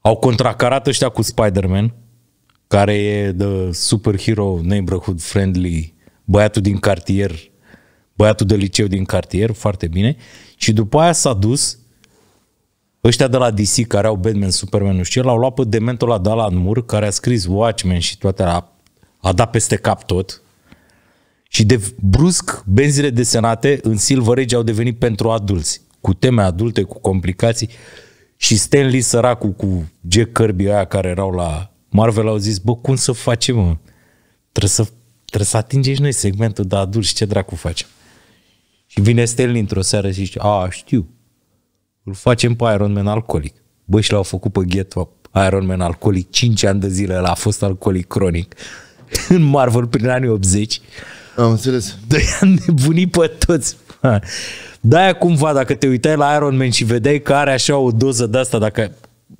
Au contracarat ăștia cu Spider-Man, care e de superhero neighborhood friendly, băiatul din cartier, băiatul de liceu din cartier, foarte bine. Și după aia s-a dus ăștia de la DC care au Batman, Superman, nu știu l-au luat pe dementul la Alan Moore, care a scris Watchmen și toate, a, a dat peste cap tot. Și de brusc, benzile desenate în Silver Age au devenit pentru adulți, cu teme adulte, cu complicații. Și Stanley săracul cu Jack Kirby aia care erau la Marvel au zis, bă, cum să facem, mă? Trebuie să, trebuie să atingem și noi segmentul de adulți, ce dracu facem? Și vine Stanley într-o seară și zice, a, știu, îl facem pe Iron Man alcoolic. Bă, și l-au făcut pe Get Up, Iron Man alcoolic, 5 ani de zile, l-a fost alcoolic cronic în Marvel prin anii 80. Am înțeles. Doi ani nebunii pe toți. Da, aia cumva, dacă te uitai la Iron Man și vedeai că are așa o doză de asta, dacă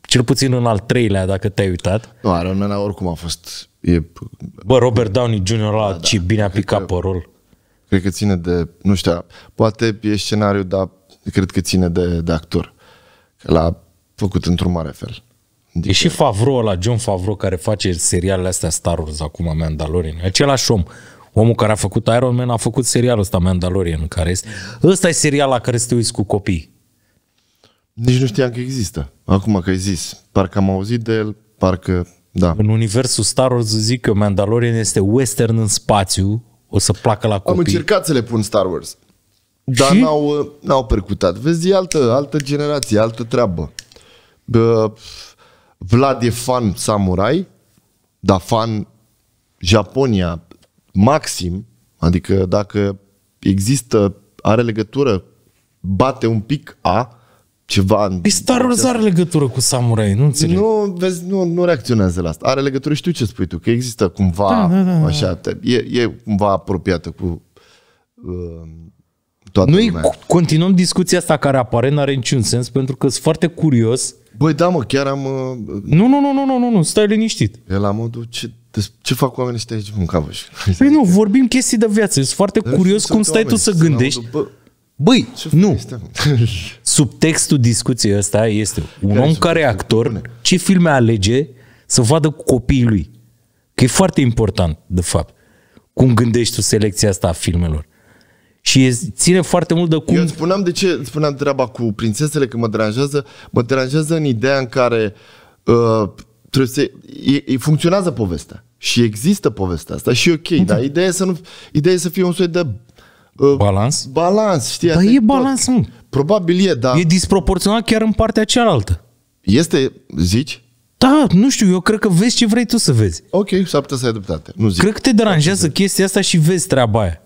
cel puțin în al treilea, dacă te-ai uitat. Nu, Iron Man oricum a fost... E... Bă, Robert Downey Jr. la da, ce da. bine a picat că, pe rol. Cred că ține de, nu știu, poate e scenariu, dar cred că ține de, de actor. Că l-a făcut într-un mare fel. Adică... E și Favro la John Favro care face serialele astea Star Wars acum, Mandalorian. Același om. Omul care a făcut Iron Man a făcut serialul ăsta Mandalorian care este. Ăsta e serial la care te uiți cu copii. Nici nu știam că există. Acum că ai zis, parcă am auzit de el, parcă da. În universul Star Wars zic că Mandalorian este western în spațiu, o să placă la copii. Am încercat să le pun Star Wars. Dar și? n-au, n-au percutat. Vezi, e altă, altă generație, altă treabă. Vlad e fan samurai, dar fan Japonia maxim, adică dacă există, are legătură, bate un pic A, ceva... Păi Star Wars are legătură cu samurai, nu înțeleg. Nu, vezi, nu, nu reacționează la asta. Are legătură și tu ce spui tu, că există cumva da, da, da, da. așa, e, e cumva apropiată cu uh, toată Noi lumea. continuăm discuția asta care apare n-are niciun sens pentru că sunt foarte curios. Băi, da mă, chiar am... Uh, nu, nu, nu, nu, nu, nu, nu stai liniștit. E la modul ce, ce fac oamenii ăștia aici în capă? Păi nu, vorbim chestii de viață. Sunt foarte de curios cum stai oamenii, tu să gândești. Modul, bă, Băi, nu. Subtextul discuției ăsta este un care om care e actor, ce filme alege să vadă cu copiii lui. Că e foarte important, de fapt, cum gândești tu selecția asta a filmelor și ține foarte mult de cum... Eu spuneam de ce spuneam treaba cu prințesele că mă deranjează. Mă deranjează în ideea în care uh, trebuie să... E, e, funcționează povestea. Și există povestea asta și e ok, mm-hmm. dar ideea e să, nu, ideea e să fie un soi de uh, Balans? Balans, știi? Dar e balans, tot. nu. Probabil e, dar... E disproporționat chiar în partea cealaltă. Este, zici? Da, nu știu, eu cred că vezi ce vrei tu să vezi. Ok, s-ar putea să ai dreptate. Nu zic. Cred că te deranjează chestia asta și vezi treaba aia.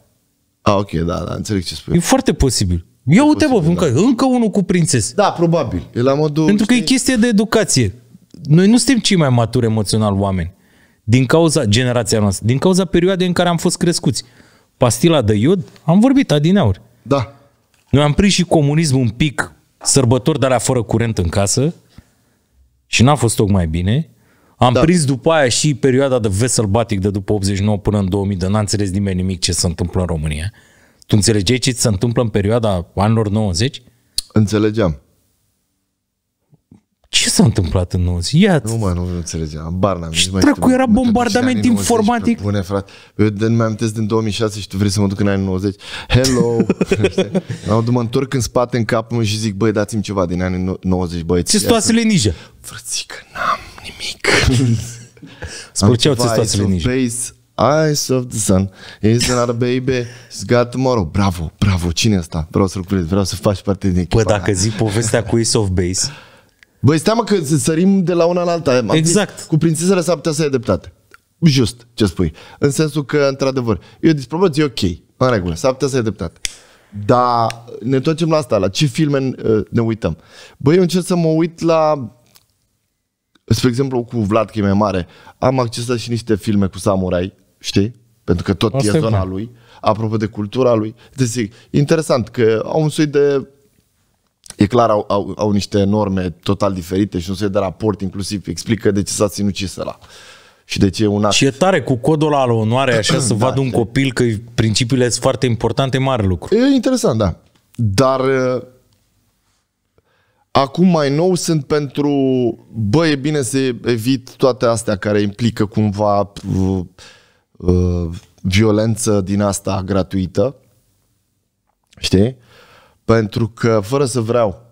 Ah, ok, da, da, înțeleg ce spui. E foarte posibil. Ia uite, bă, încă, da. încă unul cu prințes. Da, probabil. E la modul, Pentru că știi? e chestie de educație. Noi nu suntem cei mai maturi emoțional oameni. Din cauza generația noastră, din cauza perioadei în care am fost crescuți. Pastila de iod, am vorbit adineauri. Da. Noi am prins și comunismul un pic sărbători de la fără curent în casă și n-a fost tocmai bine. Am da. prins după aia și perioada de veselbatic de după 89 până în 2000, de n-a înțeles nimeni nimic ce se întâmplă în România. Tu înțelegeai ce se întâmplă în perioada anilor 90? Înțelegeam. Ce s-a întâmplat în 90? Ia Nu mă, nu înțelegeam. Bar n-am Și trecu, era bombardament informatic. Bune, frate. Eu mi-am din 2006 și tu vrei să mă duc în anii 90. Hello! am mă întorc în spate, în cap, meu și zic, băi, dați-mi ceva din anii 90, băi. Ce stoasele ninja? Frățică, n-am nimic. Spune ce ți toate liniști. Eyes of the Sun. is another baby. it's got tomorrow. Bravo, bravo. Cine asta? Vreau să surprins. Vreau să faci parte din echipa Păi dacă zic povestea cu Ace of Base. Băi, stai mă că sărim de la una la alta. Am exact. Zis, cu prințesele s-ar putea să ai dreptate. Just ce spui. În sensul că, într-adevăr, eu o e ok. În regulă, s-ar putea să ai dreptate. Dar ne întoarcem la asta, la ce filme uh, ne uităm. Băi, eu încerc să mă uit la Spre exemplu, cu Vlad, că e mai mare, am accesat și niște filme cu samurai, știi? Pentru că tot Asta e zona e lui, apropo de cultura lui. Deci, zic, interesant că au un soi de... E clar, au, au, au niște norme total diferite și un soi de raport inclusiv explică de ce s-a ținut și la. Și de ce e un act. Și e tare cu codul al onoare, așa, să da, vadă un copil că principiile sunt foarte importante, mare lucru. E interesant, da. Dar uh, Acum mai nou sunt pentru, bă, e bine să evit toate astea care implică cumva uh, uh, violență din asta gratuită. Știi? Pentru că, fără să vreau,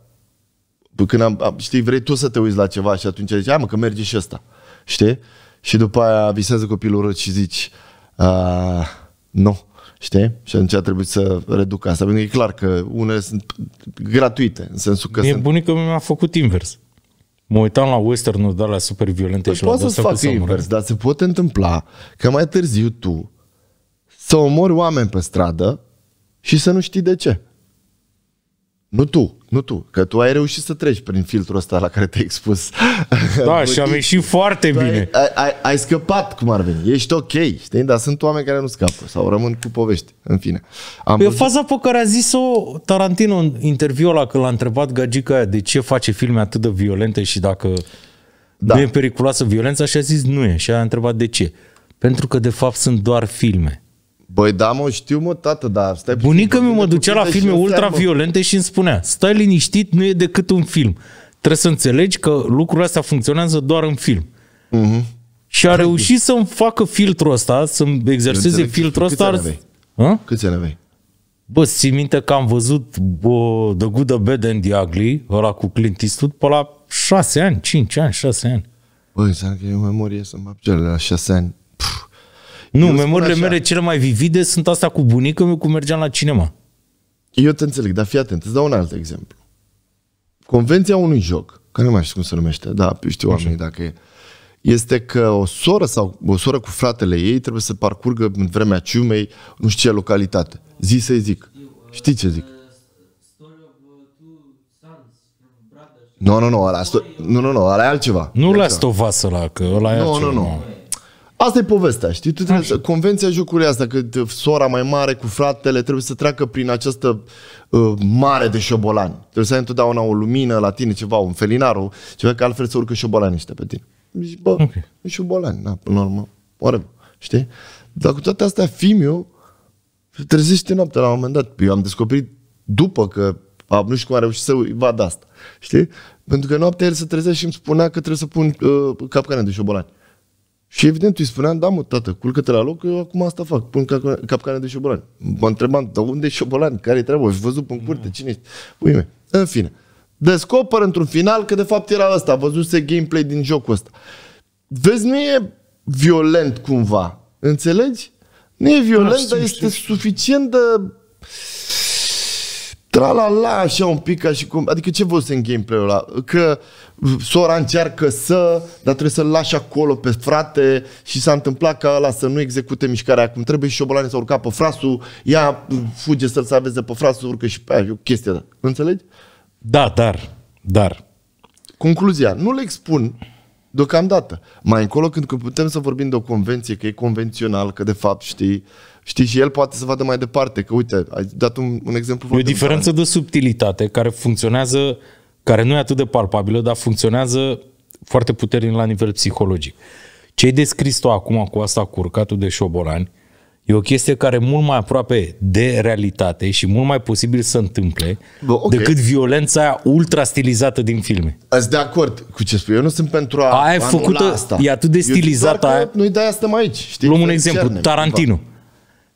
când am, am, știi, vrei tu să te uiți la ceva și atunci zici, hai mă, că merge și ăsta. Știi? Și după aia visează copilul rău și zici, uh, nu. No Știi? Și atunci trebuie să reduc asta. Pentru că e clar că unele sunt gratuite, în sensul că... Mie sunt... bunică mi-a făcut invers. Mă uitam la western-uri de alea super violente păi și la să faci invers, dar se poate întâmpla că mai târziu tu să omori oameni pe stradă și să nu știi de ce. Nu tu, nu tu, că tu ai reușit să treci prin filtrul ăsta la care te-ai expus. Da, și am ieșit foarte tu bine. Ai, ai, ai scăpat, cum ar veni. Ești ok, știi? Dar sunt oameni care nu scapă sau rămân cu povești, în fine. Am păi e văzut... faza pe care a zis-o Tarantino în interviul ăla când l-a întrebat gagica aia de ce face filme atât de violente și dacă da. nu e periculoasă violența și a zis nu e. Și a întrebat de ce. Pentru că de fapt sunt doar filme. Băi, da, mă, știu, mă, tată, dar stai Bunica mi mă ducea la filme ultraviolente și îmi spunea, stai liniștit, nu e decât un film. Trebuie să înțelegi că lucrurile astea funcționează doar în film. Uh-huh. Și a reușit să-mi facă filtrul ăsta, să-mi exerseze filtrul ăsta. Câți ani aveai? Bă, ți minte că am văzut bă, The Good, The Bad and The Ugly, ăla cu Clint Eastwood, pe la șase ani, cinci ani, șase ani. Băi, înseamnă că o memorie să mă la șase ani. Puh. Nu, Eu memoriile mele cele mai vivide sunt asta cu bunica meu, cum mergeam la cinema. Eu te înțeleg, dar fii atent, îți dau un alt exemplu. Convenția unui joc, că nu mai știu cum se numește, da, știu oamenii dacă e, este că o soră sau o soră cu fratele ei trebuie să parcurgă în vremea ciumei nu știu ce localitate. Zi să-i zic. Știi ce zic? Nu, nu, nu, ăla, nu, nu, nu, ăla e altceva. Nu la stovasă la că ăla e altceva. Nu, nu, nu. Asta e povestea, știi? Tu trebuie să, convenția jocului asta, că sora mai mare cu fratele trebuie să treacă prin această uh, mare de șobolani. Trebuie să ai întotdeauna o lumină la tine, ceva, un felinaru, ceva, că altfel să urcă șobolani niște pe tine. Zici, bă, okay. e șobolani, da, până la urmă, oare, știi? Dar cu toate astea, Fimiu se trezește noaptea la un moment dat. Eu am descoperit după că a, nu știu cum a reușit să vadă asta, știi? Pentru că noaptea el se trezea și îmi spunea că trebuie să pun uh, capcane de șobolani. Și evident îi spuneam, da mă, tată, culcă-te la loc, eu acum asta fac, pun capcane de șobolani. Mă întrebam, Da, unde e șobolani? Care-i treaba? Și văzut pe curte, da. cine ești? Uime, păi, în fine. Descoper într-un final că de fapt era ăsta, văzuse gameplay din jocul ăsta. Vezi, nu e violent cumva, înțelegi? Nu e violent, da, dar este suficient de Tra la la, așa un pic ca și cum, adică ce văzuse în gameplay-ul ăla? Că sora încearcă să, dar trebuie să-l lași acolo pe frate și s-a întâmplat ca ăla să nu execute mișcarea cum trebuie și șobolanii s-a urcat pe frasul, ea fuge să-l salveze pe frasul, urcă și pe aia, o chestie, da. înțelegi? Da, dar, dar. Concluzia, nu le expun deocamdată. Mai încolo, când, când putem să vorbim de o convenție, că e convențional, că de fapt, știi, Știi, și el poate să vadă mai departe, că uite, ai dat un, un exemplu E o diferență tare. de subtilitate care funcționează, care nu e atât de palpabilă, dar funcționează foarte puternic la nivel psihologic. Ce ai descris tu acum cu asta cu urcatul de șobolani, E o chestie care e mult mai aproape de realitate și mult mai posibil să întâmple Bă, okay. decât violența aia ultra stilizată din filme. Ați de acord cu ce spui. Eu nu sunt pentru a Aia e făcută, asta. e atât de stilizată. Nu-i de aia stăm aici. Știi? Luăm un exemplu, Tarantino. Cumva.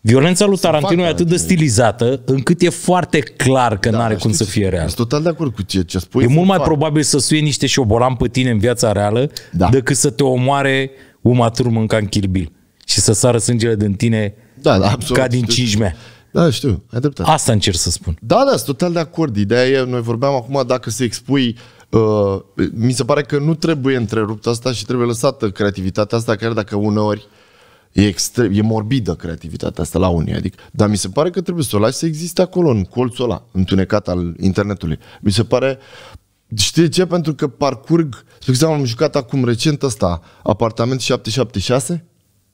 Violența lui Tarantino e atât de stilizată încât e foarte clar că da, n-are cum să fie real. Sunt total de acord cu ce, ce spui. E mult mai fac. probabil să suie niște șobolan pe tine în viața reală da. decât să te omoare Uma Thurman ca în Kill Bill și să sară sângele din tine da, da, absolut, ca din cincimea. Da, știu, ai dreptate. Asta încerc să spun. Da, da, sunt total de acord. Ideea e, noi vorbeam acum dacă se expui Uh, mi se pare că nu trebuie întrerupt asta și trebuie lăsată creativitatea asta chiar dacă uneori uh, E, extrem, e morbidă creativitatea asta la unii, adică, dar mi se pare că trebuie să o lași să existe acolo, în colțul ăla, întunecat al internetului. Mi se pare, știi ce? Pentru că parcurg, spre exemplu, am jucat acum recent ăsta, apartament 776,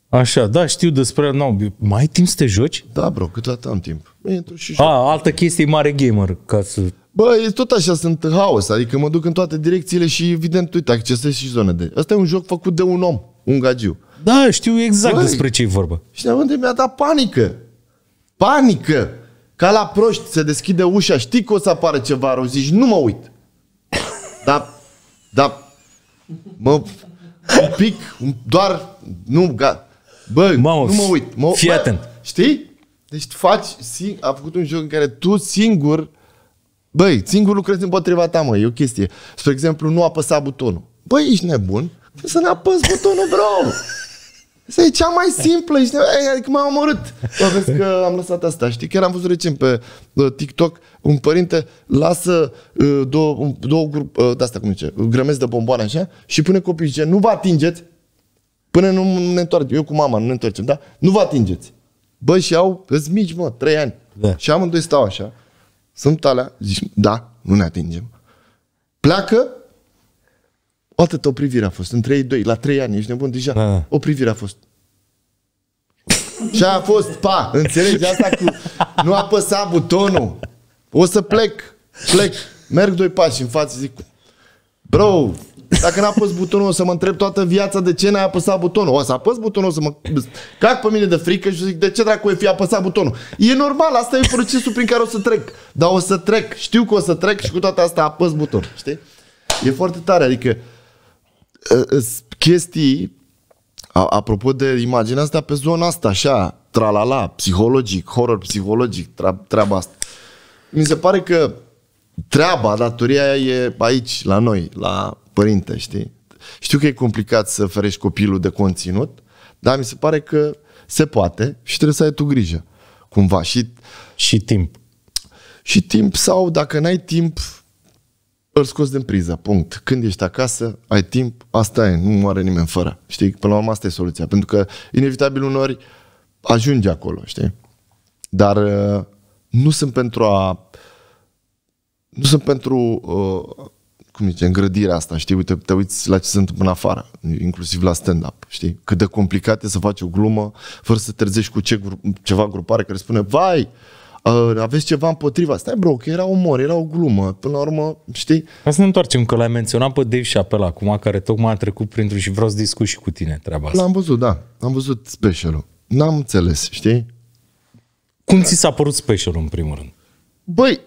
Așa, da, știu despre... No, mai ai timp să te joci? Da, bro, câteodată am timp. Intru și joc. A, altă chestie, mare gamer, ca să... Bă, e tot așa, sunt haos, adică mă duc în toate direcțiile și evident, uite, accesez și zone de... Asta e un joc făcut de un om, un gagiu. Da, știu exact Băi, despre ce e vorba. Și de unde mi-a dat panică. Panică! Ca la proști, se deschide ușa, știi că o să apară ceva rău, zici, nu mă uit. Dar, dar, mă, un pic, doar, nu, gata. Bă, Mamă, nu mă uit. Mă, fii bă, atent. Știi? Deci faci, sing, a făcut un joc în care tu singur, băi, singur lucrezi împotriva ta, mă, e o chestie. Spre exemplu, nu apăsa butonul. Băi, ești nebun? Să ne apăs butonul, bro! Asta e cea mai simplă. Ești, adică m-am omorât. vezi că am lăsat asta. Știi, chiar am văzut recent pe TikTok un părinte lasă ă, două, două grup, ă, de asta cum zice, grămezi de bomboane așa și pune copiii zice, nu vă atingeți până nu ne întoarcem. Eu cu mama nu ne întoarcem, da? Nu vă atingeți. Bă, și au, îți mici, mă, trei ani. Da. Și amândoi stau așa. Sunt alea, zici, da, nu ne atingem. Pleacă, Atât o privire a fost. Între ei doi, la trei ani, ești nebun deja. A. Da. O privire a fost. Și a fost, pa, înțelegi asta cu... Nu apăsa butonul. O să plec, plec. Merg doi pași în față, zic, bro, dacă n-a apăs butonul, o să mă întreb toată viața de ce n-ai apăsat butonul. O să apăs butonul, o să mă cac pe mine de frică și zic, de ce dracu e fi apăsat butonul? E normal, asta e procesul prin care o să trec. Dar o să trec, știu că o să trec și cu toate astea apăs butonul, știi? E foarte tare, adică Eh, eh, chestii, apropo de imaginea asta, pe zona asta, așa, tralala, psihologic, horror psihologic, treaba asta. Mi se pare că treaba, datoria e aici, la noi, la părinte, știi? Știu că e complicat să ferești copilul de conținut, dar mi se pare că se poate și trebuie să ai tu grijă, cumva. Și, și timp. Și timp sau, dacă n-ai timp, îl scoți din priză, punct. Când ești acasă, ai timp, asta e, nu moare nimeni fără. Știi, până la urmă asta e soluția, pentru că inevitabil unori ajunge acolo, știi? Dar uh, nu sunt pentru a... Nu sunt pentru, uh, cum zice, îngrădirea asta, știi? Uite, te uiți la ce se întâmplă în afară, inclusiv la stand-up, știi? Cât de complicat e să faci o glumă fără să te trezești cu ce, ceva grupare care spune, vai, uh, aveți ceva împotriva. Stai bro, că era umor, era o glumă. Până la urmă, știi? Hai să ne întoarcem, că l-ai menționat pe Dave Chappelle acum, care tocmai a trecut printr și vreau să discut și cu tine treaba asta. L-am văzut, da. Am văzut specialul. N-am înțeles, știi? Cum ți s-a părut specialul în primul rând? Băi,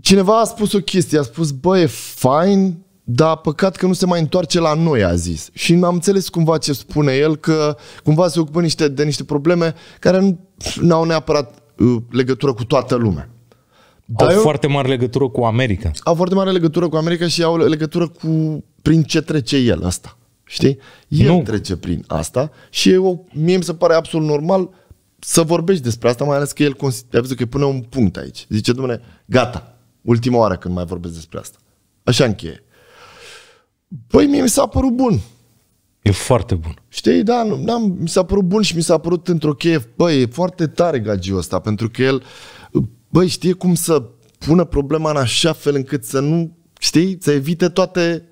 cineva a spus o chestie, a spus, bă, e fain, dar păcat că nu se mai întoarce la noi, a zis. Și am înțeles cumva ce spune el, că cumva se ocupă niște, de niște probleme care nu au neapărat Ă, legătură cu toată lumea. Dar au eu, foarte mare legătură cu America. Au foarte mare legătură cu America și au legătură cu prin ce trece el asta. Știi? El nu. trece prin asta și eu, mie mi se pare absolut normal să vorbești despre asta, mai ales că el a văzut că pune un punct aici. Zice, domnule, gata, ultima oară când mai vorbesc despre asta. Așa încheie. Păi mie mi s-a părut bun. E foarte bun. Știi, da, nu, n-am, mi s-a părut bun și mi s-a părut într-o cheie, băi, e foarte tare gagiul ăsta, pentru că el, băi, știe cum să pună problema în așa fel încât să nu, știi, să evite toate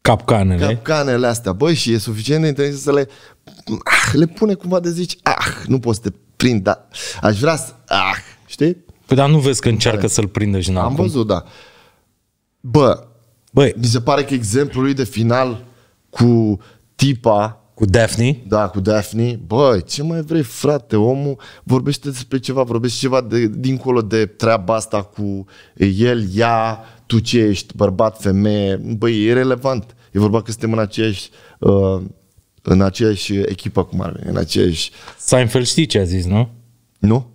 capcanele. Capcanele astea, băi, și e suficient de inteligent să le, ah, le pune cumva de zici, ah, nu poți să te prind, dar aș vrea să, ah, știi? Păi dar nu vezi că încearcă Care? Da. să-l prindă și n-am Am văzut, da. Bă, Băi. mi se pare că exemplul lui de final cu tipa cu Daphne? Da, cu Daphne. Băi, ce mai vrei, frate? Omul vorbește despre ceva, vorbește ceva de, dincolo de treaba asta cu el, ea, tu ce ești, bărbat, femeie. Băi, e relevant. E vorba că suntem în aceeași, uh, în aceeași echipă, cum ar fi, în aceeași... Seinfeld știi ce a zis, nu? Nu.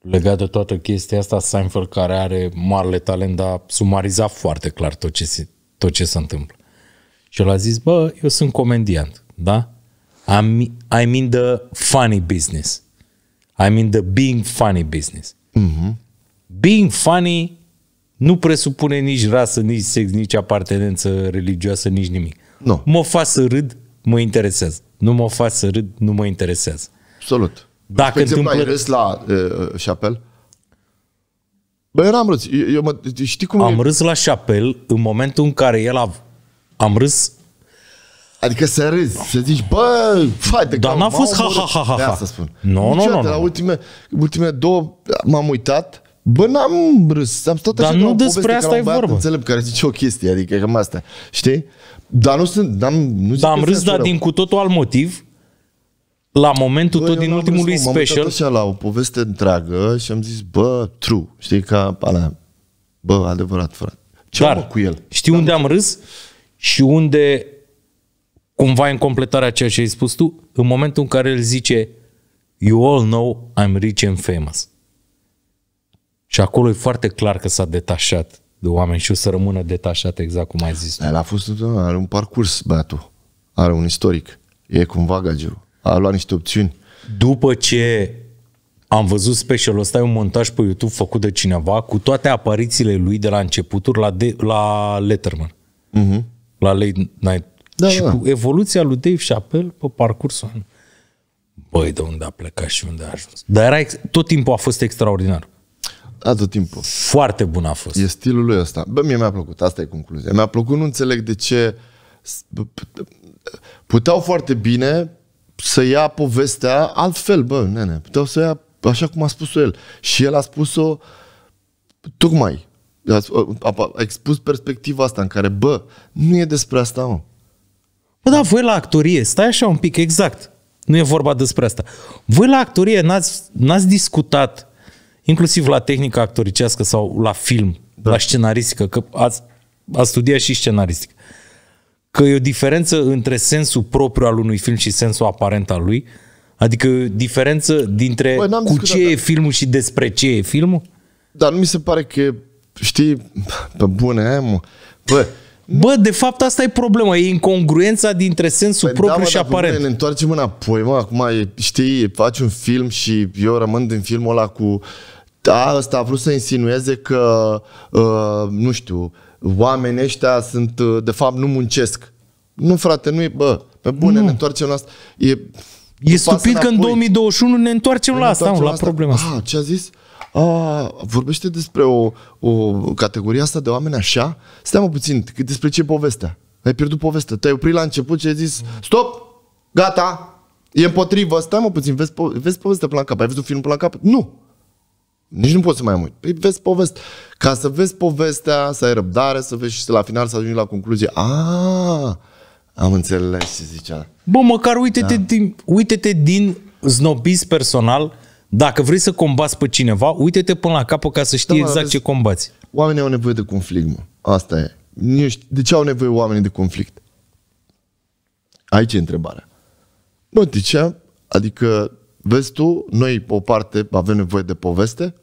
Legat de toată chestia asta, Seinfeld, care are marele talent, dar sumariza foarte clar tot ce se, tot ce se întâmplă. Și el a zis, bă, eu sunt comediant, da? I'm, I'm in the funny business. I'm in the being funny business. Mm-hmm. Being funny nu presupune nici rasă, nici sex, nici apartenență religioasă, nici nimic. Nu. Mă fac să râd, mă interesează. Nu mă fac să râd, nu mă interesează. Absolut. Dacă Spre exemplu, întâmplă... ai râs la uh, șapel? Uh, bă, eu n-am râs. Eu, eu mă, știi cum Am e? râs la șapel în momentul în care el a am râs Adică să râzi, să zici, bă, fai de Dar n-a fost ha-ha-ha-ha. De spun. Nu, nu, nu. La ultime, ultime două m-am uitat, bă, n-am râs, am stat Dar nu despre asta e vorba. Înțelept care zice o chestie, adică cam asta. Știi? Dar nu sunt, n-am, nu Dar am râs, dar din cu totul alt motiv, la momentul bă, tot din ultimul râs, special. M-am așa la o poveste întreagă și am zis, bă, true, știi, ca alea, bă, adevărat, frate. Ce Dar, cu el? Știi unde am râs? râs? și unde, cumva în completarea ceea ce ai spus tu, în momentul în care el zice You all know I'm rich and famous. Și acolo e foarte clar că s-a detașat de oameni și o să rămână detașat exact cum ai zis. El a fost, are un parcurs, băiatul. Are un istoric. E cumva gagiu. A luat niște opțiuni. După ce am văzut specialul ăsta, e un montaj pe YouTube făcut de cineva cu toate aparițiile lui de la începuturi la, de, la Letterman. Uh-huh la late night. Da, și da, da. cu evoluția lui Dave Chappelle pe parcursul anului. Băi, de unde a plecat și unde a ajuns. Dar era, tot timpul a fost extraordinar. A da, tot timpul. Foarte bun a fost. E stilul lui ăsta. Bă, mie mi-a plăcut. Asta e concluzia. Mi-a plăcut, nu înțeleg de ce... Puteau foarte bine să ia povestea altfel, bă, nene. Puteau să ia așa cum a spus el. Și el a spus-o tocmai a expus perspectiva asta în care, bă, nu e despre asta, mă. Bă, da, voi la actorie, stai așa un pic, exact. Nu e vorba despre asta. Voi la actorie n-ați, n-ați discutat, inclusiv la tehnica actoricească sau la film, da. la scenaristică, că ați, ați studiat și scenaristică, că e o diferență între sensul propriu al unui film și sensul aparent al lui, Adică diferență dintre Bă, cu ce e filmul și despre ce e filmul? Dar nu mi se pare că e știi, pe bune, mă, bă, Bă, de fapt asta e problema, e incongruența dintre sensul păi da, propriu da, mă, și aparent. ne întoarcem înapoi, mă, acum știi, faci un film și eu rămân din filmul ăla cu... Da, ăsta a vrut să insinueze că, uh, nu știu, oamenii ăștia sunt, uh, de fapt, nu muncesc. Nu, frate, nu e, bă, pe bune, nu. ne întoarcem la asta. E, e stupid că în 2021 ne întoarcem ne la asta, întoarcem la, la asta. problema asta. Ah, ce a zis? a, vorbește despre o, o categorie asta de oameni așa? Stai mă puțin, despre ce e povestea? Ai pierdut povestea, te-ai oprit la început și ai zis, stop, gata, e împotrivă, stai mă puțin, vezi, po- vezi povestea până la cap, ai văzut filmul până la cap? Nu! Nici nu poți să mai uit. Păi vezi povestea. Ca să vezi povestea, să ai răbdare, să vezi și la final să ajungi la concluzie. A, am înțeles ce zicea. Bă, măcar uite-te, da. din, uite-te din snobism personal dacă vrei să combați pe cineva, uite-te până la capăt ca să știi da, exact vezi, ce combați. Oamenii au nevoie de conflict, mă. Asta e. Nu știu, de ce au nevoie oamenii de conflict? Aici e întrebarea. Bă, de ce? Adică, vezi tu, noi o parte avem nevoie de poveste,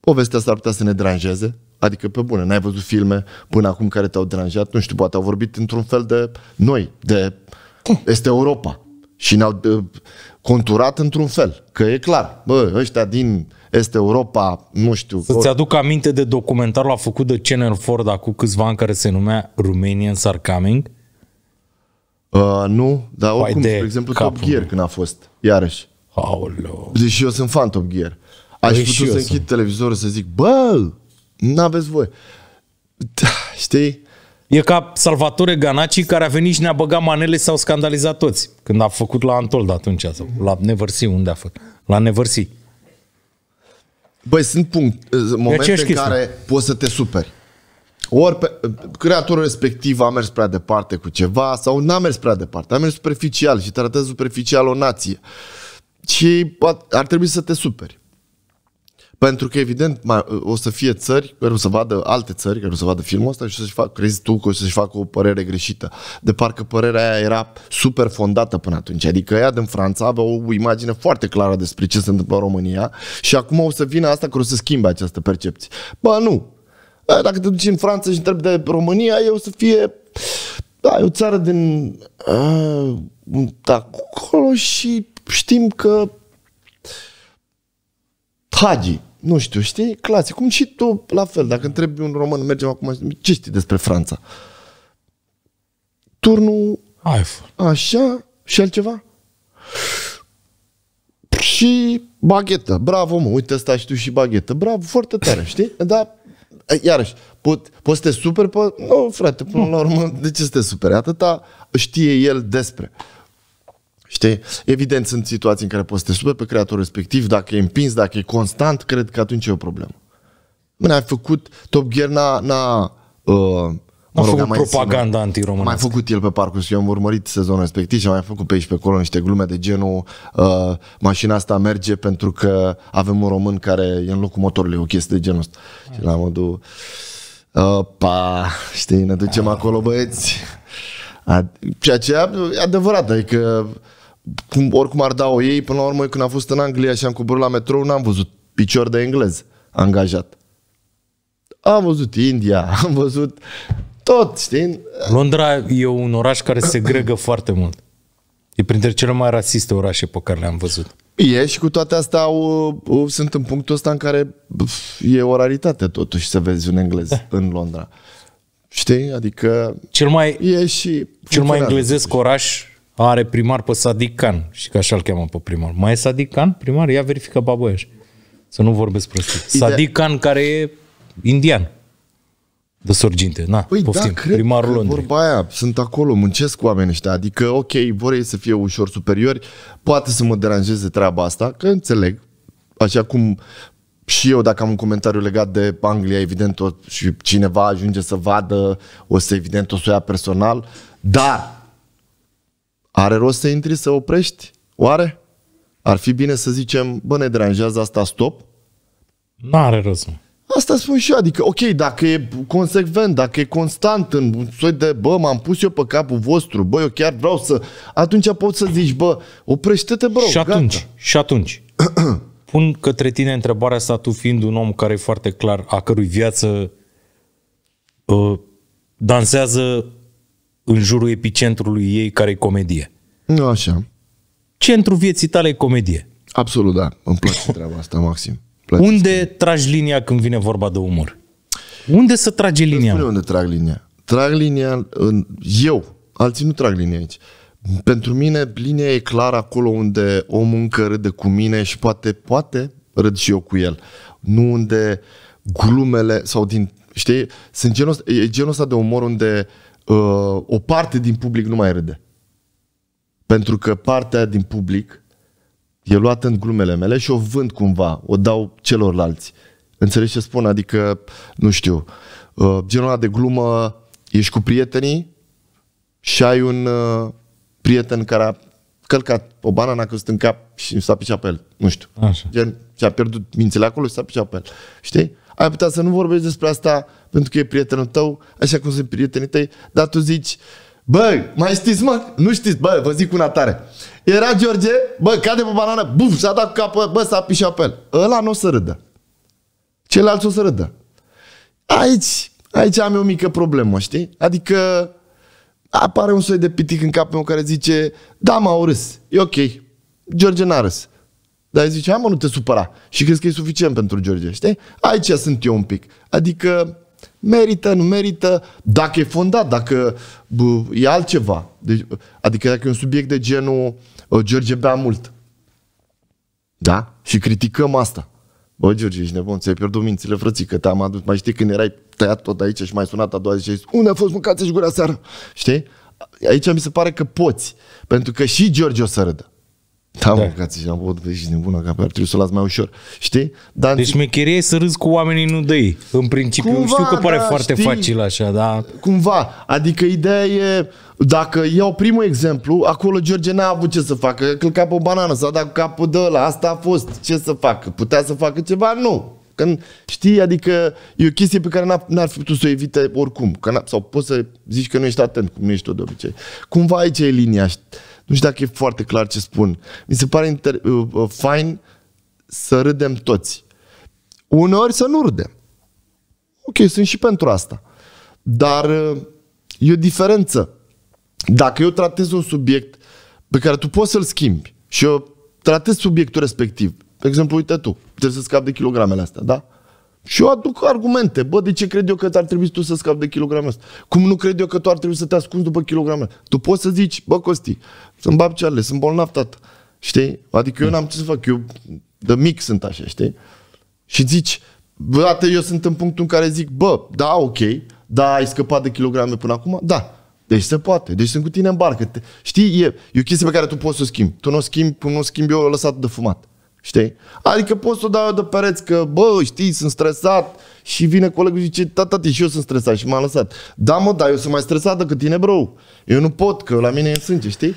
povestea asta ar putea să ne deranjeze, Adică, pe bune, n-ai văzut filme până acum care te-au deranjat, nu știu, poate au vorbit într-un fel de noi, de este Europa și ne-au conturat într-un fel. Că e clar, bă, ăștia din este Europa, nu știu... Să-ți aduc aminte de documentarul a făcut de Channel Ford acum câțiva ani care se numea Romanians are coming? Uh, nu, dar Vai păi oricum, de spre exemplu, Top Gear meu. când a fost, iarăși. Aoleu. Deci eu sunt fan Top Gear. Aș păi putea să închid televizorul să zic, bă, n-aveți voi. Da, știi? E ca Salvatore Ganaci care a venit și ne-a băgat manele și s-au scandalizat toți. Când a făcut la Antol de atunci, sau la Nevărsi, unde a făcut? La Nevărsi. Băi, sunt punct, eh, momente în care poți să te superi. Ori pe, eh, creatorul respectiv a mers prea departe cu ceva sau n-a mers prea departe, a mers superficial și tratează superficial o nație. Și ar trebui să te superi. Pentru că, evident, mai, o să fie țări care o să vadă alte țări care o să vadă filmul ăsta și o să-și facă crezi tu că o să-și facă o părere greșită. De parcă părerea aia era super fondată până atunci. Adică ea din Franța avea o imagine foarte clară despre ce se întâmplă în România și acum o să vină asta că o să schimbe această percepție. Ba, nu! Dacă te duci în Franța și întrebi de România, eu o să fie... Da, e o țară din... da, acolo și știm că Hagi nu știu, știi, clasic. Cum și tu, la fel, dacă întrebi un român, mergem acum, ce știi despre Franța? Turnul Eiffel. Așa și altceva? Și baghetă. Bravo, mă, uite ăsta și tu și baghetă. Bravo, foarte tare, știi? Dar, iarăși, pot, poți să te superi? Po- nu, frate, până la urmă, de ce să te superi? Atâta știe el despre. Știi? Evident, sunt situații în care poți să te super pe creatorul respectiv, dacă e împins, dacă e constant, cred că atunci e o problemă. Mă, ai făcut, Top Gear n-a, n-a uh, Mă rog, făcut propaganda antiromânească. Mai făcut el pe parcurs. Eu am urmărit sezonul respectiv și am mai făcut pe aici pe acolo niște glume de genul uh, mașina asta merge pentru că avem un român care e în locul motorului, o chestie de genul ăsta. Și la modul opa, știi, ne ducem acolo băieți. ceea ce e adevărat, adică cum, oricum ar da-o ei, până la urmă când am fost în Anglia și am coborât la metrou, n-am văzut picior de englez angajat. Am văzut India, am văzut tot, știi? Londra e un oraș care se gregă foarte mult. E printre cele mai rasiste orașe pe care le-am văzut. E și cu toate astea au, au, sunt în punctul ăsta în care pf, e o raritate totuși să vezi un englez în Londra. Știi? Adică... Cel mai, e și cel mai englezesc oraș are primar pe Sadican și că așa-l cheamă pe primar. Mai e Sadican primar? Ia verifică Baboiaș. Să nu vorbesc prostii. Sadican care e indian de sorginte. Na, păi da, poftim, da, cred primarul că Londrei. vorba aia, sunt acolo, muncesc cu oamenii ăștia, adică ok, vor ei să fie ușor superiori, poate să mă deranjeze treaba asta, că înțeleg, așa cum și eu dacă am un comentariu legat de Anglia, evident, o, și cineva ajunge să vadă, o să evident o să o ia personal, dar are rost să intri să oprești? Oare? Ar fi bine să zicem, bă, ne deranjează asta, stop? Nu are rost. Asta spun și eu, adică, ok, dacă e consecvent, dacă e constant în un soi de, bă, m-am pus eu pe capul vostru, bă, eu chiar vreau să... Atunci poți să zici, bă, oprește-te, bro, Și atunci, gata. și atunci. pun către tine întrebarea asta, tu fiind un om care e foarte clar, a cărui viață uh, dansează în jurul epicentrului ei care e comedie. Nu așa. Centrul vieții tale e comedie. Absolut, da. Îmi place treaba asta, Maxim. Place unde spune. tragi linia când vine vorba de umor? Unde să trage linia? Nu unde trag linia. Trag linia în... Eu. Alții nu trag linia aici. Pentru mine, linia e clară acolo unde omul încă râde cu mine și poate, poate râd și eu cu el. Nu unde glumele sau din... Știi? Sunt genul, e genul ăsta de umor unde uh, uh, o parte din public nu mai râde. Pentru că partea din public e luată în glumele mele și o vând cumva, o dau celorlalți. Înțelegi ce spun? Adică, nu știu, uh, genul ăla de glumă, ești cu prietenii și ai un uh, prieten care a călcat o banană că în cap și s-a picat pe el. Nu știu. Așa. Gen, și-a pierdut mințile acolo și s-a picat pe el. Știi? ai putea să nu vorbești despre asta pentru că e prietenul tău, așa cum sunt prietenii tăi, dar tu zici, bă, mai știți mă? Nu știți, bă, vă zic una tare. Era George, bă, cade pe banană, buf, s-a dat cu capă, bă, s-a pișat pe el. Ăla nu o să râdă. Celălalt o să râdă. Aici, aici am eu o mică problemă, știi? Adică apare un soi de pitic în capul meu care zice, da, m-au râs, e ok, George n-a râs. Dar zice, hai mă, nu te supăra. Și crezi că e suficient pentru George, știi? Aici sunt eu un pic. Adică merită, nu merită, dacă e fondat, dacă bă, e altceva. Deci, adică dacă e un subiect de genul George bea mult. Da? Și criticăm asta. Bă, George, ești nebun, ți-ai pierdut mințile, frățică, te-am adus. Mai știi când erai tăiat tot aici și mai sunat a doua zi și ai zis, unde a fost mâncați și gura seară? Știi? Aici mi se pare că poți, pentru că și George o să râdă. Da, da. mă, da. că ți-am văzut, pe și din bună, că ar trebui să o las mai ușor. Știi? Dar deci mecherie să râzi cu oamenii nu dă În principiu, cumva, știu că pare da, foarte știi, facil așa, da. Cumva. Adică ideea e, dacă iau primul exemplu, acolo George n-a avut ce să facă. Călca pe o banană, s-a dat cu capul de ăla. Asta a fost. Ce să facă? Putea să facă ceva? Nu. Când, știi, adică e o chestie pe care n-ar fi putut să o evite oricum. Că sau poți să zici că nu ești atent, cum ești tot de obicei. Cumva aici e linia. Știi? Nu știu dacă e foarte clar ce spun. Mi se pare inter- uh, uh, fain să râdem toți. Uneori să nu râdem. Ok, sunt și pentru asta. Dar uh, e o diferență. Dacă eu tratez un subiect pe care tu poți să-l schimbi și eu tratez subiectul respectiv, de exemplu, uite tu, trebuie să scap de kilogramele astea, da? Și eu aduc argumente. Bă, de ce cred eu că ar trebui tu să scapi de kilograme asta? Cum nu cred eu că tu ar trebui să te ascunzi după kilograme? Tu poți să zici, bă, Costi, sunt babceale, sunt bolnav, tată. Știi? Adică eu n-am ce să fac, eu de mic sunt așa, știi? Și zici, bă, eu sunt în punctul în care zic, bă, da, ok, da, ai scăpat de kilograme până acum? Da. Deci se poate. Deci sunt cu tine în barcă. Știi, e, e o chestie pe care tu poți să o schimbi. Tu nu o schimbi, nu o schimbi eu, o lăsat de fumat. Știi? Adică poți să o dau de pereți că, bă, știi, sunt stresat și vine colegul și zice, da, tata, și eu sunt stresat și m-am lăsat. Da, mă, dar eu sunt mai stresat decât tine, bro. Eu nu pot, că la mine e în sânge, știi?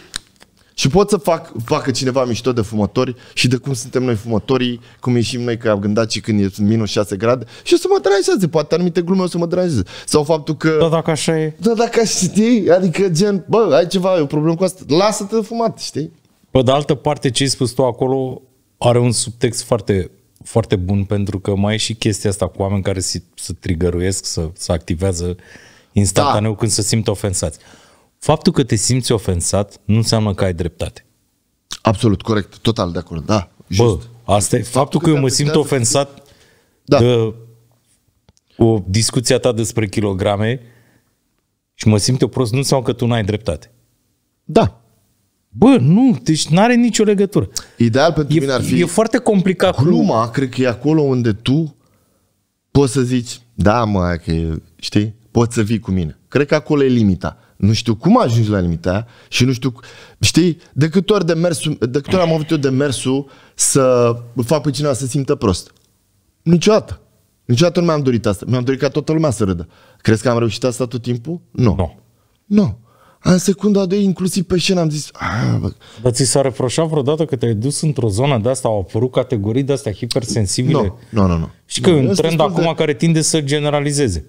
Și pot să fac, facă cineva mișto de fumători și de cum suntem noi fumătorii, cum ieșim noi că am gândat și când e minus 6 grade și o să mă deranjeze, poate anumite glume o să mă deranjeze. Sau faptul că... Da, dacă așa e. Da, dacă așa, știi? Adică gen, bă, ai ceva, e o problemă cu asta. Lasă-te de fumat, știi? Pe de altă parte, ce ai spus tu acolo, are un subtext foarte, foarte bun pentru că mai e și chestia asta cu oameni care se, se trigăruiesc, să, să activează instantaneu da. când se simt ofensați. Faptul că te simți ofensat nu înseamnă că ai dreptate. Absolut, corect, total de acord, da. Bă, asta e faptul, faptul că eu mă simt ofensat da. de o discuția ta despre kilograme și mă simt eu prost, nu înseamnă că tu n-ai dreptate. Da, Bă, nu, deci nu are nicio legătură. Ideal pentru e, mine ar fi... E foarte complicat. Gluma, cu... cred că e acolo unde tu poți să zici, da, mă, că e, știi, poți să vii cu mine. Cred că acolo e limita. Nu știu cum ajungi la limita aia și nu știu, știi, de câte ori, de mersul, de câte ori am avut eu de mersul să fac pe cineva să simtă prost. Niciodată. Niciodată nu mi-am dorit asta. Mi-am dorit ca toată lumea să râdă. Crezi că am reușit asta tot timpul? Nu. Nu. No. Nu. În secunda de inclusiv pe scenă am zis... Ah, dar ți s-a reproșat vreodată că te-ai dus într-o zonă de asta, au apărut categorii de astea hipersensibile? Nu, no, nu, no, nu. No, și că e un trend acum de... care tinde să generalizeze.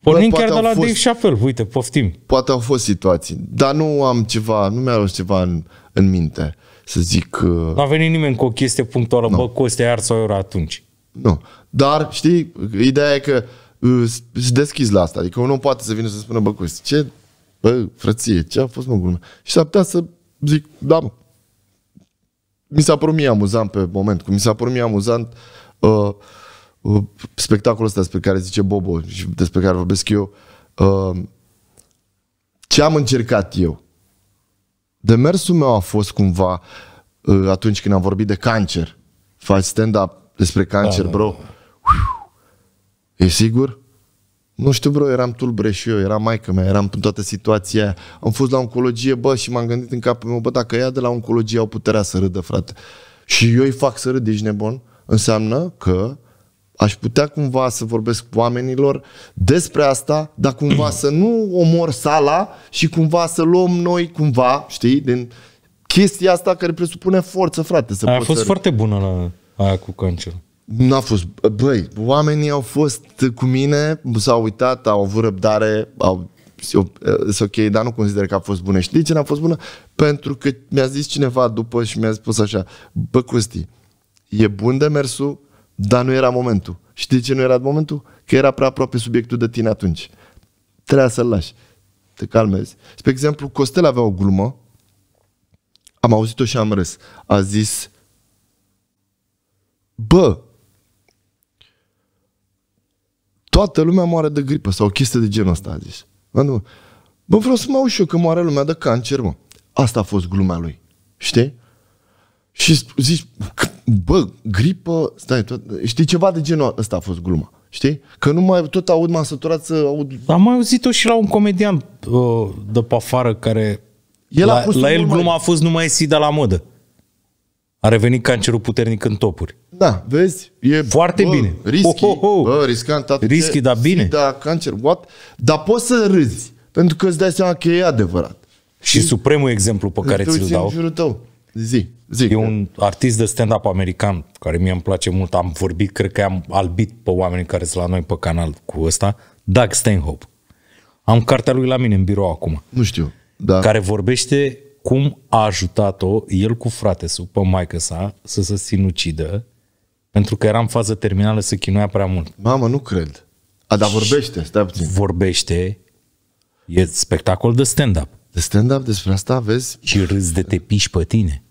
Pornind chiar de la fost, Dave Chappelle, uite, poftim. Poate au fost situații, dar nu am ceva, nu mi-a ceva în, în minte, să zic... Uh... N-a venit nimeni cu o chestie punctuală, no. bă, Coste, iar sau era atunci. Nu, dar știi, ideea e că uh, uh, deschis la asta. Adică nu poate să vină să spună, bă, Costi, ce, bă, frăție, ce a fost, mă, glumă? Și s-ar putea să zic, da, mă. Mi s-a părut mie amuzant pe moment, cum mi s-a părut mie amuzant uh, uh, spectacolul ăsta despre care zice Bobo și despre care vorbesc eu, uh, ce am încercat eu. Demersul meu a fost cumva uh, atunci când am vorbit de cancer. Faci stand-up despre cancer, da, da bro. Da, da E sigur? Nu știu, bro, eram tulbre și eu, era maica mea, eram în toată situația aia. Am fost la oncologie, bă, și m-am gândit în capul meu, bă, dacă ea de la oncologie au puterea să râdă, frate. Și eu îi fac să râd, ești nebun? Înseamnă că aș putea cumva să vorbesc cu oamenilor despre asta, dar cumva să nu omor sala și cumva să luăm noi cumva, știi, din chestia asta care presupune forță, frate. Să a fost să foarte bună la aia cu cancerul. N-a fost, băi, oamenii au fost cu mine, s-au uitat, au avut răbdare, au sunt ok, dar nu consider că a fost bună. Știi ce n-a fost bună? Pentru că mi-a zis cineva după și mi-a spus așa, bă Custi, e bun de mersul, dar nu era momentul. Știi ce nu era momentul? Că era prea aproape subiectul de tine atunci. Trebuia să-l lași. Te calmezi. Spre exemplu, Costel avea o glumă, am auzit-o și am râs. A zis, bă, toată lumea moare de gripă sau o chestie de genul ăsta, a zis. Bă, vreau să mă aud și eu că moare lumea de cancer, mă. Asta a fost gluma lui. Știi? Și zici, bă, gripă, stai, tot, știi, ceva de genul ăsta a fost gluma. Știi? Că nu mai tot aud, m-am săturat să aud... Am mai auzit-o și la un comedian uh, de pe afară care... El la, a la el gluma mai... a fost numai sida la modă. A revenit cancerul puternic în topuri. Da, vezi? E, Foarte bă, bine. Risky, oh, oh, oh. Bă, riscant. Atât risky, dar bine. Da, cancer, what? Dar poți să râzi, pentru că îți dai seama că e adevărat. Și, și supremul exemplu pe care ți-l dau. În jurul tău. Zi, zi. E un artist de stand-up american care mie îmi place mult. Am vorbit, cred că am albit pe oamenii care sunt la noi pe canal cu ăsta. Doug Stanhope. Am cartea lui la mine în birou acum. Nu știu. Da. Care vorbește cum a ajutat-o el cu frate sub pe maică sa să se sinucidă pentru că era în fază terminală, se chinuia prea mult. Mamă, nu cred. A, dar vorbește, stai puțin. Vorbește, e spectacol de stand-up. De stand-up despre asta, vezi? Și râzi de te piși pe tine.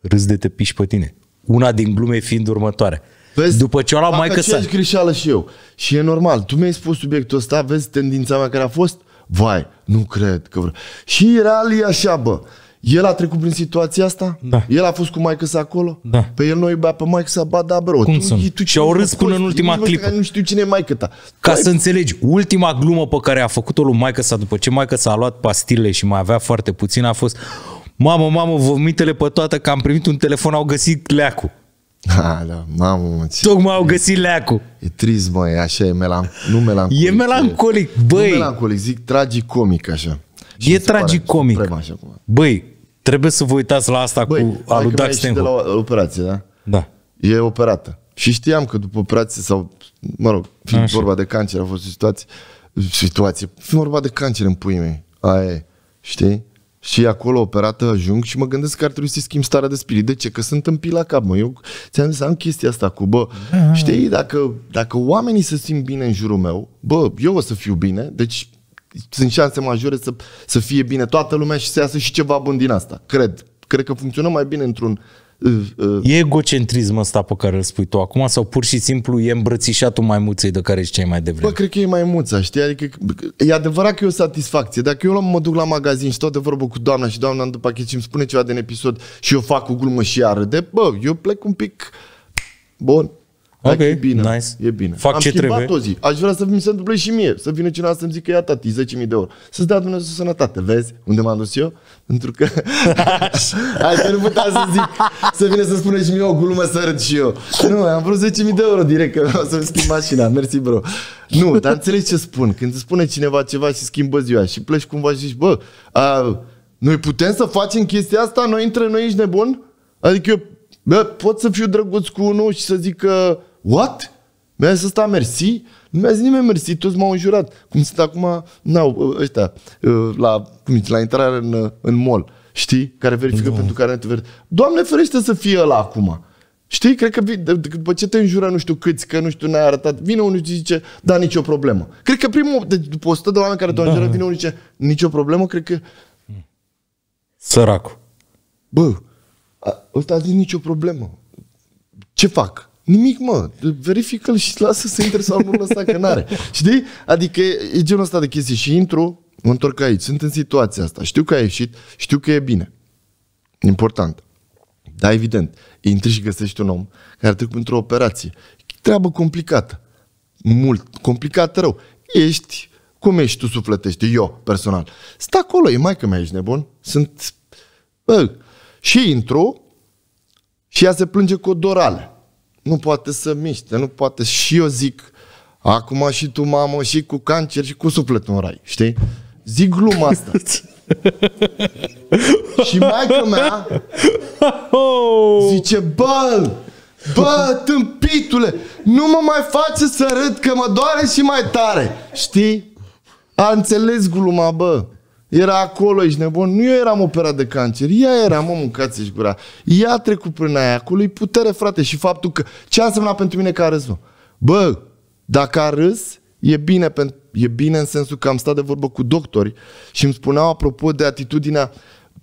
Râzi de te piși pe tine. Una din glume fiind următoare. Vezi, După ce o luam mai să... greșeală și eu. Și e normal. Tu mi-ai spus subiectul ăsta, vezi tendința mea care a fost? Vai, nu cred că vreau. Și era ali așa, bă. El a trecut prin situația asta? Da. El a fost cu maică sa acolo? Da. Pe el noi bea pe maică sa, ba da bro. Cum tu, sunt? Tu și au râs până în ultima clipă. Nu știu cine e maică ta. Ca tu să ai... înțelegi, ultima glumă pe care a făcut-o lui maică sa după ce maică sa a luat pastile și mai avea foarte puțin a fost Mamă, mamă, vomitele pe toată că am primit un telefon, au găsit leacul. Ha, da, mamă, ce... Tocmai au găsit leacul. E trist, bă, e așa, e melan... nu melancolic. E melancolic, băi. Nu melancolic, zic tragicomic, așa. Și e tragicomic. Băi, trebuie să vă uitați la asta Băi, cu alu Dax de la operație, da? Da. E operată. Și știam că după operație sau, mă rog, fiind Așa. vorba de cancer, a fost o situație, situație, fiind vorba de cancer în puii mei, aia e, știi? Și acolo operată ajung și mă gândesc că ar trebui să schimb starea de spirit. De ce? Că sunt în pila cap, mă. Eu ți-am zis, am chestia asta cu, bă, da. știi, dacă, dacă oamenii se simt bine în jurul meu, bă, eu o să fiu bine, deci sunt șanse majore să, să fie bine toată lumea și să iasă și ceva bun din asta. Cred. Cred că funcționăm mai bine într-un Uh, uh. E egocentrism ăsta pe care îl spui tu acum sau pur și simplu e îmbrățișatul maimuței de care cei mai devreme? Bă, cred că e maimuța, știi? Adică e adevărat că e o satisfacție. Dacă eu mă duc la magazin și tot de vorbă cu doamna și doamna în pachet și îmi spune ceva din episod și eu fac o glumă și ea râde, bă, eu plec un pic... Bun, Ok, e bine, nice. e bine. Fac Am ce trebuie. o zi. Aș vrea să mi se întâmple și mie. Să vină cineva să-mi zică, ia tati, 10.000 de euro. Să-ți dea Dumnezeu sănătate. Vezi unde m-am dus eu? Pentru că... Hai să nu putea să zic, să vină să spună și mie o glumă să râd și eu. Nu, am vrut 10.000 de euro direct, că vreau să-mi schimb mașina. Mersi, bro. Nu, dar înțelegi ce spun. Când îți spune cineva ceva și schimbă ziua și pleci cumva și zici, bă, a, noi putem să facem chestia asta? Noi între noi ești nebun? Adică eu Bă, pot să fiu drăguț cu unul și să zic că what? Mi-a zis asta, mersi, nu mi-a zis nimeni mersi, toți m-au înjurat. Cum sunt acum, n-au, ăștia, ă, la, cum zice, la intrare în, în mall, știi, care verifică no. pentru care te verifică. Doamne ferește să fie ăla acum. Știi, cred că după ce te înjură nu știu câți, că nu știu, n-ai arătat, vine unul și zice, da, nicio problemă. Cred că primul, de, după 100 de oameni care te-au da. înjurat, vine unul și zice, nicio problemă, cred că... Săracul. Bă, ăsta a zis nicio problemă. Ce fac? Nimic, mă. Verifică-l și lasă să intre sau nu lăsa, că n-are. Știi? Adică e, genul ăsta de chestii. Și intru, mă întorc aici. Sunt în situația asta. Știu că ai ieșit, știu că e bine. Important. Da, evident. Intri și găsești un om care trec într-o operație. Treabă complicată. Mult. Complicată rău. Ești cum ești tu sufletește, eu personal. Stă acolo, e mai că mai ești nebun. Sunt... Bă. Și intru și ea se plânge cu o dorală nu poate să miște, nu poate. Și eu zic, acum și tu, mamă, și cu cancer și cu sufletul în rai, știi? Zic gluma asta. și maica mea oh! zice, bă, bă, tâmpitule, nu mă mai face să râd că mă doare și mai tare, știi? A înțeles gluma, bă. Era acolo, ești nebun. Nu eu eram operat de cancer. Ea era, mă, mâncați și gura. Ea a trecut prin aia. Acolo e putere, frate. Și faptul că... Ce a însemnat pentru mine că a râs, mă? Bă, dacă a râs, e bine, pentru, e bine în sensul că am stat de vorbă cu doctori și îmi spuneau apropo de atitudinea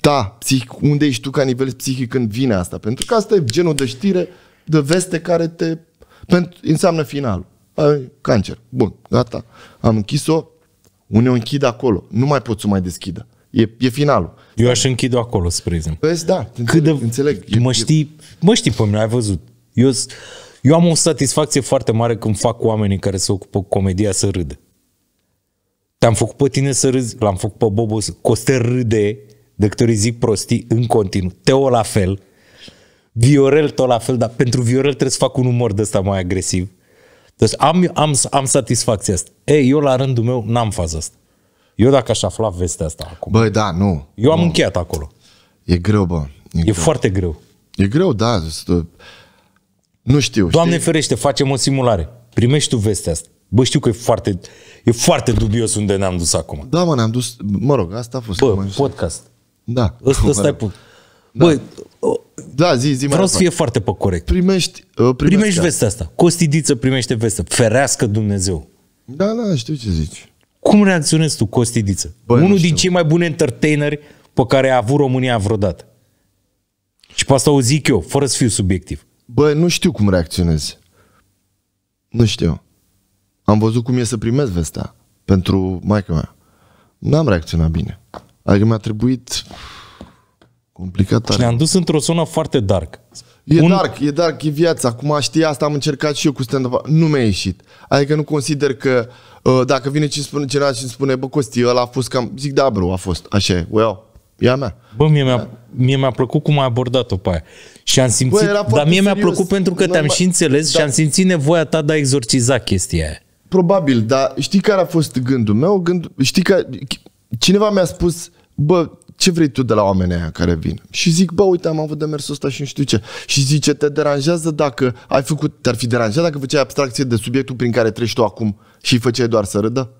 da, psihic, unde ești tu ca nivel psihic când vine asta? Pentru că asta e genul de știre, de veste care te pentru, înseamnă finalul. Cancer. Bun, gata. Am închis-o, unii o închid acolo. Nu mai pot să mai deschidă. E, e finalul. Eu aș închide acolo, spre exemplu. Păi, da, te Cât înțeleg, de... înțeleg. E, mă, știi, mă știi pe mine, ai văzut. Eu, eu am o satisfacție foarte mare când fac oamenii care se ocupă cu comedia să râdă. Te-am făcut pe tine să râzi, l-am făcut pe Bobo să... Coste râde de câte ori zic prostii în continuu. Teo la fel. Viorel tot la fel, dar pentru Viorel trebuie să fac un umor de ăsta mai agresiv. Deci am, am, am satisfacția asta. Ei, eu la rândul meu n-am faza asta. Eu dacă aș afla vestea asta acum. Băi, da, nu. Eu am nu. încheiat acolo. E greu, bă. E, e greu. foarte greu. E greu, da. Nu știu. Doamne știi? ferește, facem o simulare. Primești tu vestea asta. Bă, știu că e foarte, e foarte dubios unde ne-am dus acum. Da, mă, ne-am dus, mă rog, asta a fost. Bă, podcast. Da. Ăsta, ăsta e da. Bă, da, zi, zi mai Vreau să fie foarte pe corect. Primești, uh, primești, primești vestea asta. Costidiță primește vestea. Ferească Dumnezeu. Da, da, știu ce zici. Cum reacționezi tu, Costidiță? Bă, Unul din cei mai buni entertaineri pe care a avut România vreodată. Și pe asta o zic eu, fără să fiu subiectiv. Bă, nu știu cum reacționez. Nu știu. Am văzut cum e să primesc vestea pentru maica mea. N-am reacționat bine. Adică mi-a trebuit Complicat tare. Și ne-am dus într-o zonă foarte dark. E Un... dark, e dark, e viața. Acum știi asta, am încercat și eu cu stand-up. Nu mi-a ieșit. Adică nu consider că uh, dacă vine și spune cineva și spune, bă, Costi, ăla a fost cam... Zic, da, bro, a fost. Așa e, Well, ea mea. Bă, mie mi-a, mie mi-a plăcut cum ai abordat-o pe aia. Și am simțit... Bă, dar mie mi-a plăcut pentru că te-am mai... și înțeles da. și am simțit nevoia ta de a exorciza chestia aia. Probabil, dar știi care a fost gândul meu? Gândul, știi că cineva mi-a spus bă, ce vrei tu de la oamenii aia care vin? Și zic, bă, uite, am avut demersul ăsta și nu știu ce. Și zice, te deranjează dacă ai făcut, te-ar fi deranjat dacă făceai abstracție de subiectul prin care treci tu acum și îi făceai doar să râdă?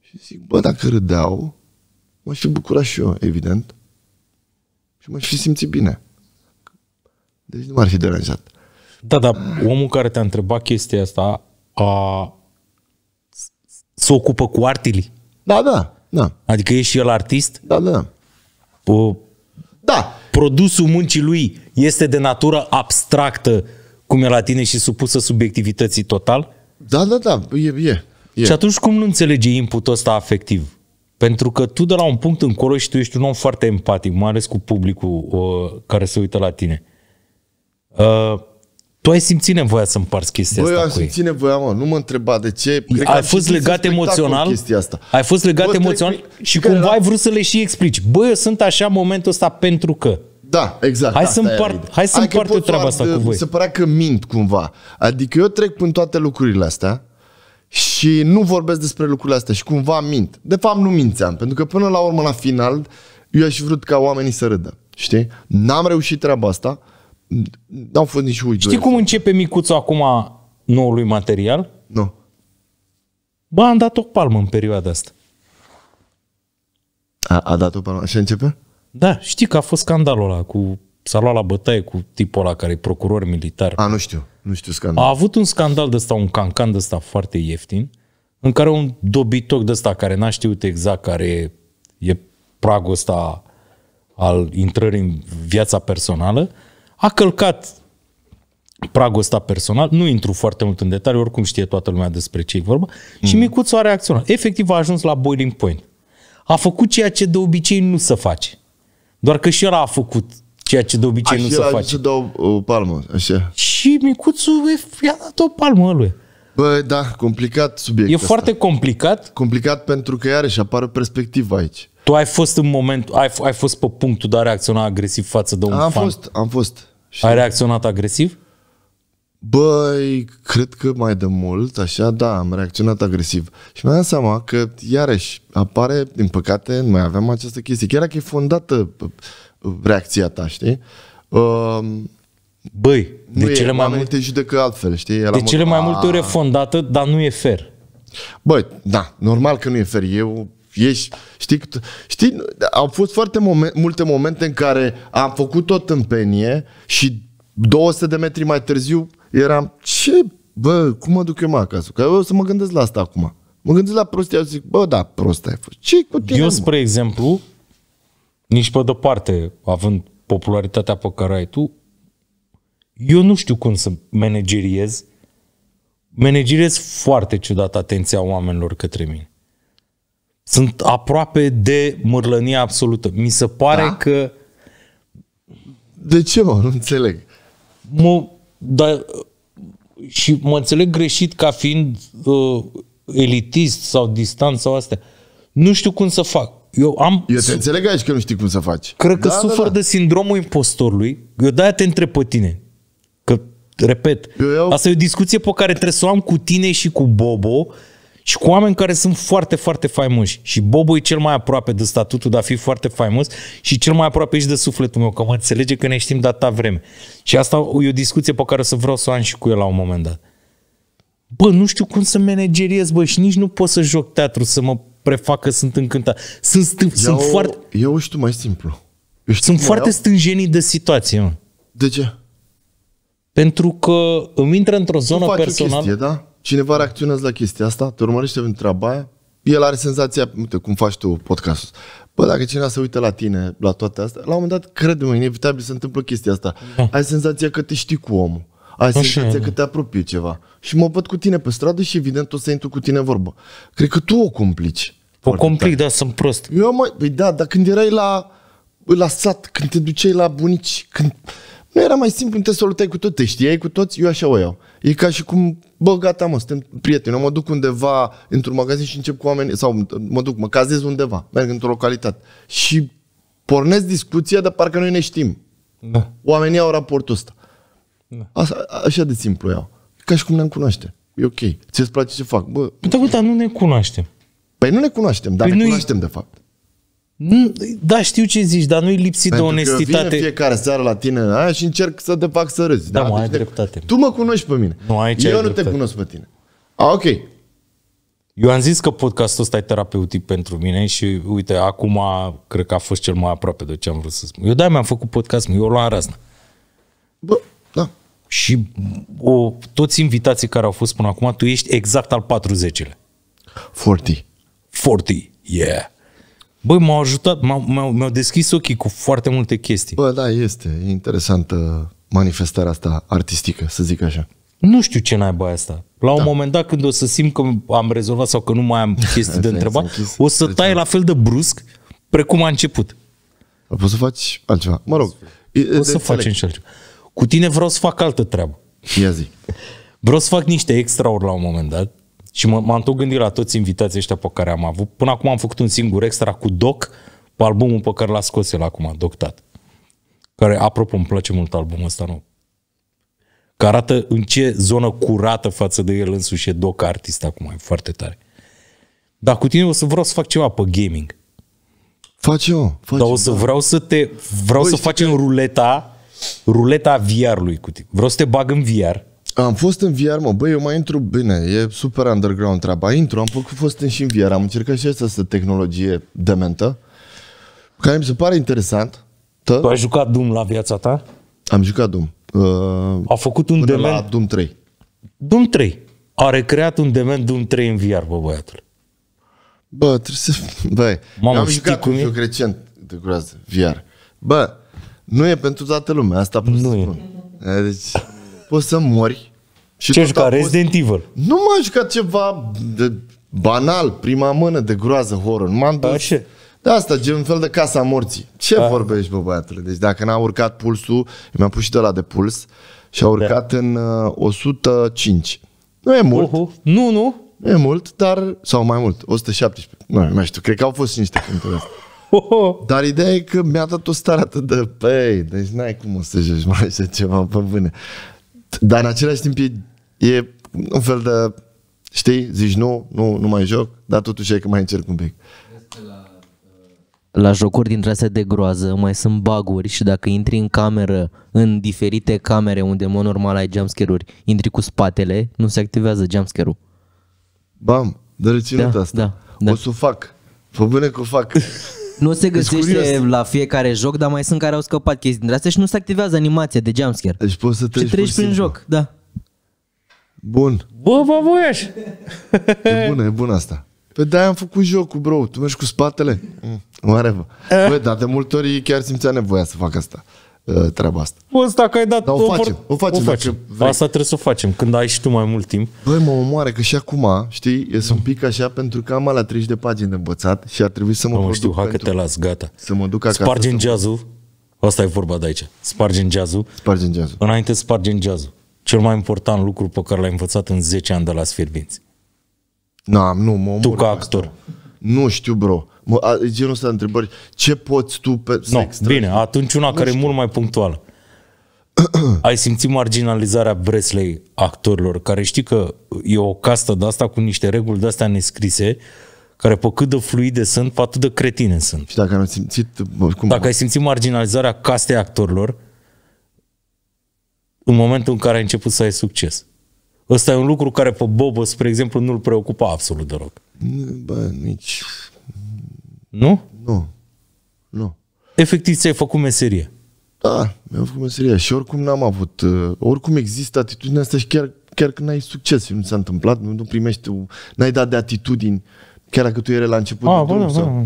Și zic, bă, dacă râdeau, m-aș fi bucurat și eu, evident. Și m-aș fi simțit bine. Deci nu m-ar fi deranjat. Da, dar omul care te-a întrebat chestia asta a... se s ocupă cu artilii. Da, da, da. Adică ești și el artist? Da, da. O... Da. Produsul muncii lui este de natură abstractă, cum e la tine, și supusă subiectivității total? Da, da, da, e, e, e. Și atunci cum nu înțelege inputul ăsta afectiv? Pentru că tu de la un punct încolo și tu ești un om foarte empatic, mai ales cu publicul uh, care se uită la tine. Uh, tu ai simțit nevoia să împarți chestia Bă, asta eu am cu simțit ei. nevoia, mă. Nu mă întreba de ce. Cred ai fost legat emoțional? Asta. Ai fost legat Bă, emoțional și cumva era... ai vrut să le și explici. Bă, eu sunt așa momentul ăsta pentru că. Da, exact. Hai da, să împart, hai să adică împart eu treaba asta cu voi. Se părea că mint cumva. Adică eu trec prin toate lucrurile astea și nu vorbesc despre lucrurile astea și cumva mint. De fapt nu mințeam, pentru că până la urmă, la final, eu aș vrut ca oamenii să râdă. Știi? N-am reușit treaba asta N-au fost nici uiți. Știi cum începe micuțul acum noului material? Nu. Ba, am dat o palmă în perioada asta. A, a dat o palmă. Așa începe? Da, știi că a fost scandalul ăla cu s-a luat la bătaie cu tipul ăla care e procuror militar. A, nu știu. Nu știu scandal. A avut un scandal de ăsta, un cancan de ăsta foarte ieftin, în care un dobitoc de ăsta care n-a știut exact care e pragul ăsta al intrării în viața personală, a călcat pragul ăsta personal, nu intru foarte mult în detalii, oricum știe toată lumea despre ce e vorba, mm. și micuțul a reacționat. Efectiv a ajuns la boiling point. A făcut ceea ce de obicei nu se face. Doar că și el a făcut ceea ce de obicei așa nu se face. Și dau o uh, palmă, așa. Și micuțul i-a dat o palmă lui. Bă, da, complicat subiect. E ăsta. foarte complicat. Complicat pentru că iarăși apare perspectiva aici. Tu ai fost în moment, ai, ai fost pe punctul de a reacționa agresiv față de un am fan? Am fost, am fost. Și... Ai reacționat agresiv? Băi, cred că mai de mult, așa, da, am reacționat agresiv. Și mi-am dat seama că, iarăși, apare, din păcate, noi avem această chestie. Chiar dacă e fondată uh, uh, reacția ta, știi? Um, Băi, de cele e, mai multe... te judecă altfel, știi? de mod, cele mai multe ori e ah. fondată, dar nu e fer. Băi, da, normal că nu e fer. Eu ești, știi, știi, au fost foarte momente, multe momente în care am făcut tot în penie și 200 de metri mai târziu eram, ce, bă, cum mă duc eu mă acasă? Că eu o să mă gândesc la asta acum. Mă gândesc la prostia și zic, bă, da, prost ai fost. ce cu tine, Eu, mă? spre exemplu, nici pe departe, având popularitatea pe care ai tu, eu nu știu cum să manageriez. Manageriez foarte ciudat atenția oamenilor către mine. Sunt aproape de mărlănie absolută. Mi se pare da? că... De ce, mă? Nu înțeleg. Mă, dar, și mă înțeleg greșit ca fiind uh, elitist sau distant sau astea. Nu știu cum să fac. Eu am... Eu te înțeleg aici că nu știi cum să faci. Cred că da, da sufăr da, da. de sindromul impostorului. Eu de te întreb pe tine. Că, repet, eu, eu... asta e o discuție pe care trebuie să o am cu tine și cu Bobo și cu oameni care sunt foarte, foarte faimoși. Și Bobo e cel mai aproape de statutul de a fi foarte faimos și cel mai aproape și de sufletul meu, că mă înțelege că ne știm de atâta vreme. Și asta e o discuție pe care o să vreau să o am și cu el la un moment dat. Bă, nu știu cum să manageriez, bă, și nici nu pot să joc teatru, să mă prefac că sunt încântat. Sunt, stân, eu, sunt foarte... Eu știu mai simplu. Eu știu sunt foarte eu? stânjenii de situație, mă. De ce? Pentru că îmi intră într-o zonă personală... Chestie, da? cineva reacționează la chestia asta, te urmărește pentru treaba aia, el are senzația, uite, cum faci tu podcastul. Bă, dacă cineva se uită la tine, la toate astea, la un moment dat, crede-mă, inevitabil se întâmplă chestia asta. Da. Ai senzația că te știi cu omul. Ai Așa senzația e. Da. că te apropie ceva. Și mă văd cu tine pe stradă și evident o să intru cu tine vorbă. Cred că tu o complici. O complic, da, sunt prost. Eu mai, păi da, dar când erai la, la sat, când te duceai la bunici, când nu era mai simplu, te salutai cu tot, te știai cu toți, eu așa o iau. E ca și cum, bă, gata mă, suntem prieteni, eu mă duc undeva într-un magazin și încep cu oameni, sau mă duc, mă cazez undeva, merg într-o localitate. Și pornesc discuția, dar parcă noi ne știm. Da. Oamenii au raportul ăsta. Da. Asta, așa de simplu iau. Ca și cum ne-am cunoaște. E ok. Ți-ți place ce fac? Bă. Păi, dar, uite, nu ne cunoaștem. Păi nu ne cunoaștem, dar păi ne nu cunoaștem de fapt. Da, știu ce zici, dar nu-i lipsit Pentru de onestitate. Că fiecare seară la tine aia și încerc să te fac să râzi. Da, da mă, ai deci dreptate. Tu mă cunoști pe mine. Nu, aici Eu ai nu dreptate. te cunosc pe tine. A, ok. Eu am zis că podcastul ăsta e terapeutic pentru mine și uite, acum cred că a fost cel mai aproape de ce am vrut să spun. Eu da, mi-am făcut podcast, eu luam razna. Bă, da. Și o, toți invitații care au fost până acum, tu ești exact al 40-lea. 40. 40, yeah. Băi, m-au ajutat, m-au, au deschis ochii cu foarte multe chestii. Bă, da, este interesantă manifestarea asta artistică, să zic așa. Nu știu ce naiba asta. La da. un moment dat când o să simt că am rezolvat sau că nu mai am chestii de întrebat, o să tai la fel de brusc precum a început. Poți să faci altceva. Mă rog. O să facem și altceva. Cu tine vreau să fac altă treabă. Ia zi. Vreau să fac niște extrauri la un moment dat și m-am tot gândit la toți invitații ăștia pe care am avut. Până acum am făcut un singur extra cu Doc, pe albumul pe care l-a scos el acum, Doctat. Care, apropo, îmi place mult albumul ăsta nou. Că arată în ce zonă curată față de el însuși e Doc artist acum, e foarte tare. Dar cu tine o să vreau să fac ceva pe gaming. Faci eu. Faci Dar o să da. vreau să te... Vreau Băi, să facem că... ruleta, ruleta VR-ului cu tine. Vreau să te bag în VR am fost în VR, mă, băi, eu mai intru bine, e super underground treaba. Intru, am făcut fost în și în VR, am încercat și asta să tehnologie dementă, care mi se pare interesant. Tă? Tu ai jucat Doom la viața ta? Am jucat Doom. Uh, a făcut un dement. la Doom 3. Doom 3. A recreat un dement Doom 3 în VR, bă, băiatul. Bă, trebuie să... Băi, am jucat cu un recent de groază, VR. Bă, nu e pentru toată lumea, asta pot să spun. E. Deci, poți să mori. Și Ce juca? Resident Evil? Nu m-am jucat ceva de banal, prima mână de groază horror. M-am dus... Așa. De asta, gen un fel de casa morții. Ce A. vorbești, bă, băiatule? Deci dacă n-a urcat pulsul, mi-am pus și de la de puls și a da. urcat da. în uh, 105. Nu e mult. Uh-huh. Nu, nu. Nu e mult, dar... Sau mai mult, 117. Nu, nu știu, cred că au fost și niște cântări Dar ideea e că mi-a dat o stare atât de pei. deci n-ai cum o să joci mai așa ceva pe bune. Dar în același timp e, e un fel de, știi, zici nu, nu, nu mai joc, dar totuși e că mai încerc un pic. La, jocuri dintre astea de groază mai sunt baguri și dacă intri în cameră, în diferite camere unde în mod normal ai jumpscare-uri, intri cu spatele, nu se activează jumpscare-ul. Bam, de reținut da, asta. Da, da. O să o fac. Fă bine că o fac. Nu se găsește la fiecare joc, dar mai sunt care au scăpat chestii dintre astea și nu se activează animația de jumpscare. Deci poți să treci, și treci prin joc, da. Bun. Bă, bă, băiaș! E bună, e bună asta. Pe păi de am făcut jocul, bro. Tu mergi cu spatele? Mm. Whatever. Eh. Bă, dar de multe ori chiar simțea nevoia să fac asta. Uh, treaba asta. Bă, dacă ai dat... Dar o facem, o facem. O facem. Vrei. Asta trebuie să o facem, când ai și tu mai mult timp. Băi, mă omoare, că și acum, știi, e un pic așa pentru că am la 30 de pagini de învățat și ar trebui să mă, mă știu, hai că te las, gata. Să mă duc acasă. în jazzul. Asta e vorba de aici. Spargi în Spargem Spargi în jazzul. Înainte spargi în jazzul. Cel mai important lucru pe care l-ai învățat în 10 ani de la Sfirbinți. Nu, nu, mă omor Tu ca actor. Asta nu știu bro, mă, a, genul ăsta de întrebări, ce poți tu pe no, extragi? Bine, atunci una nu care știu. e mult mai punctuală. Ai simțit marginalizarea Bresley actorilor, care știi că e o castă de asta cu niște reguli de astea nescrise, care pe cât de fluide sunt, pe atât de cretine sunt. Și dacă am simțit... Cum? Dacă ai simțit marginalizarea castei actorilor, în momentul în care ai început să ai succes. Ăsta e un lucru care pe Bobos, spre exemplu, nu-l preocupa absolut deloc. Bă, nici... Nu? Nu. Nu. Efectiv, ți-ai făcut meserie. Da, mi-am făcut meserie și oricum n-am avut, uh, oricum există atitudinea asta și chiar, chiar când ai succes nu s a întâmplat, nu, nu primești, n-ai dat de atitudini, chiar dacă tu erai la început. A, ah, bă, bă, bă.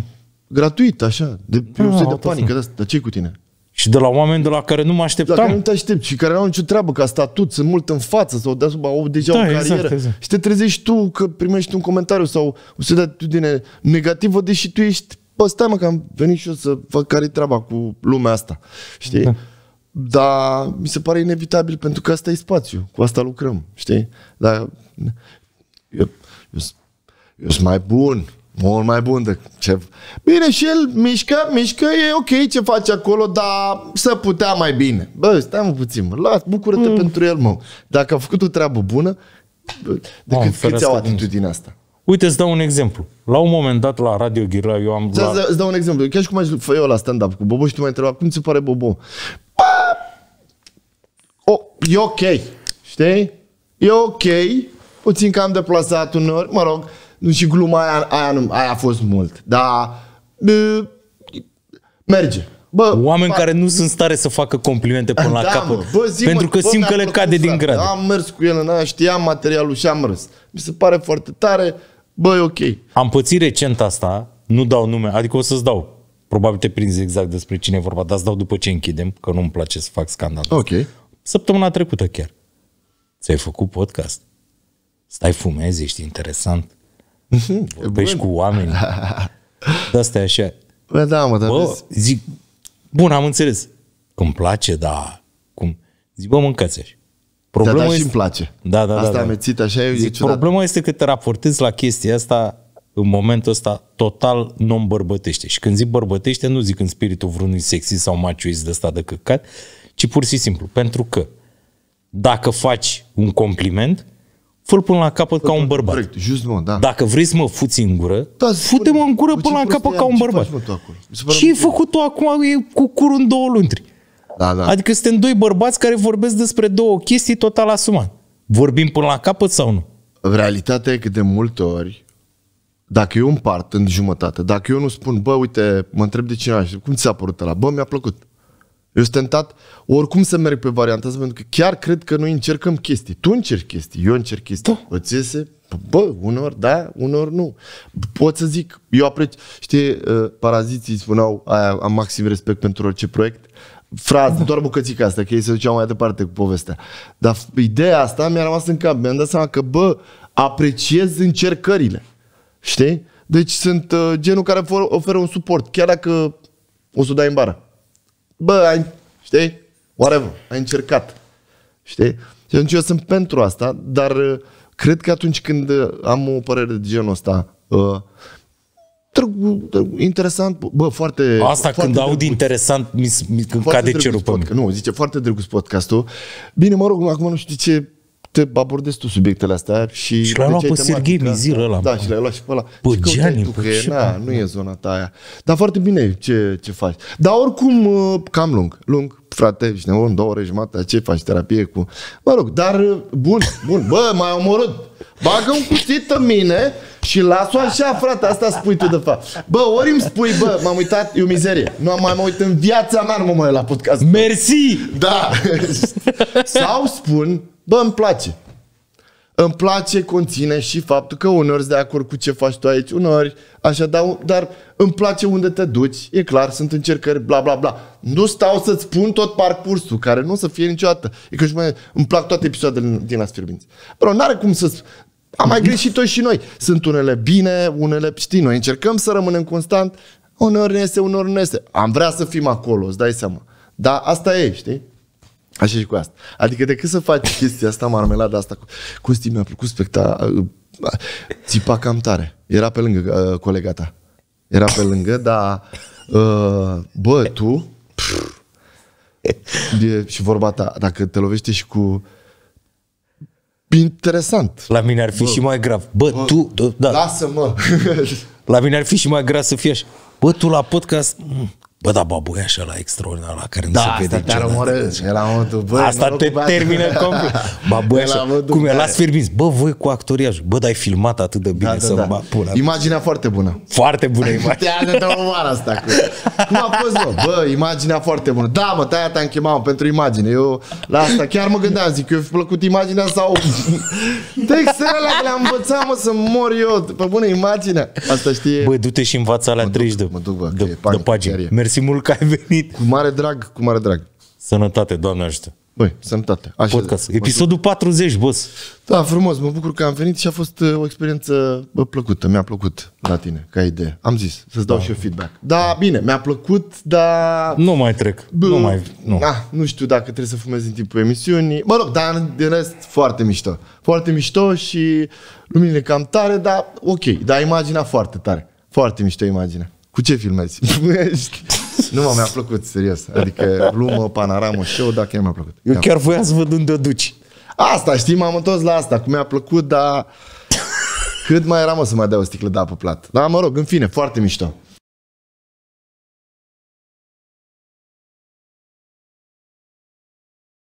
Gratuit, așa, de, pe ah, de panică, dar ce cu tine? Și de la oameni de la care nu mă așteptam. La care nu te aștept și care nu au nicio treabă, ca statut, sunt mult în față sau deasupra, au deja da, o exact, carieră. Exact, exact. Și te trezești tu că primești un comentariu sau o să de atitudine negativă, deși tu ești, bă, stai mă că am venit și eu să fac care treaba cu lumea asta. Știi? Da. Dar mi se pare inevitabil pentru că asta e spațiu, cu asta lucrăm, știi? Dar eu, eu, eu sunt mai bun, mult mai bun de ce... Bine, și el mișcă, mișcă, e ok ce face acolo, dar să putea mai bine. Bă, stai mă puțin, mă, las, bucură-te mm. pentru el, mă. Dacă a făcut o treabă bună, de cât, câți au atitudinea asta. Uite, îți dau un exemplu. La un moment dat la Radio Ghirla, eu am... Îți la... Îți dau un exemplu. Chiar și cum aș fă eu la stand-up cu Bobo și tu m-ai întrebat, cum ți pare Bobo? Bă, oh, e ok, știi? E ok, puțin am deplasat uneori, mă rog, nu și gluma aia, aia, nu, aia a fost mult, dar merge. Bă, Oameni fac... care nu sunt stare să facă complimente până da, la capăt. bă, zi, pentru mă, că bă, simt că le cade din grad. Am mers cu el în aia, știam materialul și am râs. Mi se pare foarte tare, bă, e ok. Am pățit recent asta, nu dau nume, adică o să-ți dau. Probabil te prinzi exact despre cine e vorba, dar îți dau după ce închidem, că nu-mi place să fac scandal. Ok. Săptămâna trecută chiar. Ți-ai făcut podcast? Stai, fumezi, ești interesant. Mhm. Păi cu oameni. Da, stai așa. Bă, da, mă, dar bă, zic, bun, am înțeles. Îmi place, da, cum? Zic, bă, mâncați așa. Problema da, da, este... și îmi place. Da, da, da asta da, da. așa e zic, Problema este că te raportezi la chestia asta în momentul ăsta total non-bărbătește. Și când zic bărbătește, nu zic în spiritul vreunui sexist sau machoist de ăsta de căcat, ci pur și simplu. Pentru că dacă faci un compliment, fă până la capăt ca un bărbat. Corect, just mă, da. Dacă vrei să mă fuți da, în gură, da, fute-mă în gură până la capăt ca un bărbat. Ce ai făcut tu acum cu curul în două luntri? Da, da. Adică suntem doi bărbați care vorbesc despre două chestii total asumat. Vorbim până la capăt sau nu? Realitatea e că de multe ori, dacă eu împart în jumătate, dacă eu nu spun, bă, uite, mă întreb de cine așa, cum ți s-a părut la? Bă, mi-a plăcut. Eu sunt tentat oricum să merg pe varianta asta, pentru că chiar cred că noi încercăm chestii. Tu încerci chestii, eu încerc chestii. Da. Îți iese? Bă, unor da, unor nu. Pot să zic, eu apreci... Știi, uh, paraziții spuneau, aia, am maxim respect pentru orice proiect, frază, da. doar bucățica asta, că ei se duceau mai departe cu povestea. Dar ideea asta mi-a rămas în cap. Mi-am dat seama că, bă, apreciez încercările. Știi? Deci sunt uh, genul care oferă un suport, chiar dacă o să o dai în bară bă, ai, știi, whatever, ai încercat, știi? Și atunci eu sunt pentru asta, dar uh, cred că atunci când uh, am o părere de genul ăsta, uh, interesant, bă, foarte... Asta foarte când aud interesant, mi, mi, cade cerul pe Nu, zice, foarte drăguț podcastul. Bine, mă rog, acum nu știu ce te abordezi tu subiectele astea și... Și l-ai luat pe Serghei Mizir ăla. Da, și l-ai luat și pe ăla. Bă, și Gianni, tu, bă, că e, na, nu e zona ta aia. Dar foarte bine ce, ce faci. Dar oricum, ă, cam lung. Lung, frate, și ne două ore jumate, ce faci, terapie cu... Mă rog, dar ă, bun, bun, bă, m-ai omorât. Bagă un cuțit în mine și las-o așa, frate, asta spui tu de fapt. Bă, ori îmi spui, bă, m-am uitat, e o mizerie. Nu am mai mă uit în viața mea, nu mă mai la podcast. Mersi! Da! Sau spun, Bă, îmi place. Îmi place conține și faptul că uneori de acord cu ce faci tu aici, uneori așa, dar, dar îmi place unde te duci, e clar, sunt încercări, bla, bla, bla. Nu stau să-ți spun tot parcursul, care nu o să fie niciodată. E că și mai, îmi plac toate episoadele din la Sfierbinți. Bro, n-are cum să... Am mai greșit-o și noi. Sunt unele bine, unele... Știi, noi încercăm să rămânem constant, uneori ne este, uneori nu este. Am vrea să fim acolo, îți dai seama. Dar asta e, știi? Așa și cu asta. Adică decât să faci chestia asta, marmelada asta, cu... stii mi-a plăcut specta... Țipa cam tare. Era pe lângă uh, colega ta. Era pe lângă, dar... Uh, bă, tu... Pff, e, și vorba ta, dacă te lovește și cu... Interesant. La mine ar fi bă, și mai grav. Bă, bă tu... Da. Lasă-mă! La mine ar fi și mai grav să fie așa. Bă, tu la podcast... Mh. Mm. Bă, da, babuia așa la extraordinar, la care da, nu se vede asta te era momentul, bă, Asta te termină complet. Babuia așa, cum e, las firmiți, bă, voi cu actoriaj, bă, dar ai filmat atât de bine da, da să da, da. pună. Imaginea foarte bună. Foarte bună imagine. Te omoară asta. Cu... Cum a fost, bă? Bă, imaginea foarte bună. Da, mă, taia te-am chemat pentru imagine. Eu la asta chiar mă gândeam, zic, eu fi plăcut imaginea sau... Textele alea le-am învățat, mă, să mor eu. Pe bună imaginea. Asta știe... Bă, du-te și învața la 30 de, mă duc, bă, de, de pagini. Mersi mult că ai venit. Cu mare drag, cu mare drag. Sănătate, Doamne ajută. Băi, sănătate. Așa Podcast. Episodul 40, boss. Da, frumos. Mă bucur că am venit și a fost uh, o experiență bă, plăcută. Mi-a plăcut la tine, ca idee. Am zis, să-ți dau da. și eu feedback. Da, bine, mi-a plăcut, dar... Nu mai trec. Bă, nu mai... Nu. Na, ah, nu știu dacă trebuie să fumez în timpul emisiunii. Mă rog, dar de rest, foarte mișto. Foarte mișto și luminile cam tare, dar ok. Dar imaginea foarte tare. Foarte mișto imaginea. Cu ce filmezi? nu mă, mi-a plăcut, serios. Adică lumă, panoramă, show, dacă nu mi-a plăcut. Eu da. chiar voiam să văd unde o duci. Asta, știi, m-am întors la asta, cum mi-a plăcut, dar cât mai era mă să mai dea o sticlă de apă plat. Dar mă rog, în fine, foarte mișto.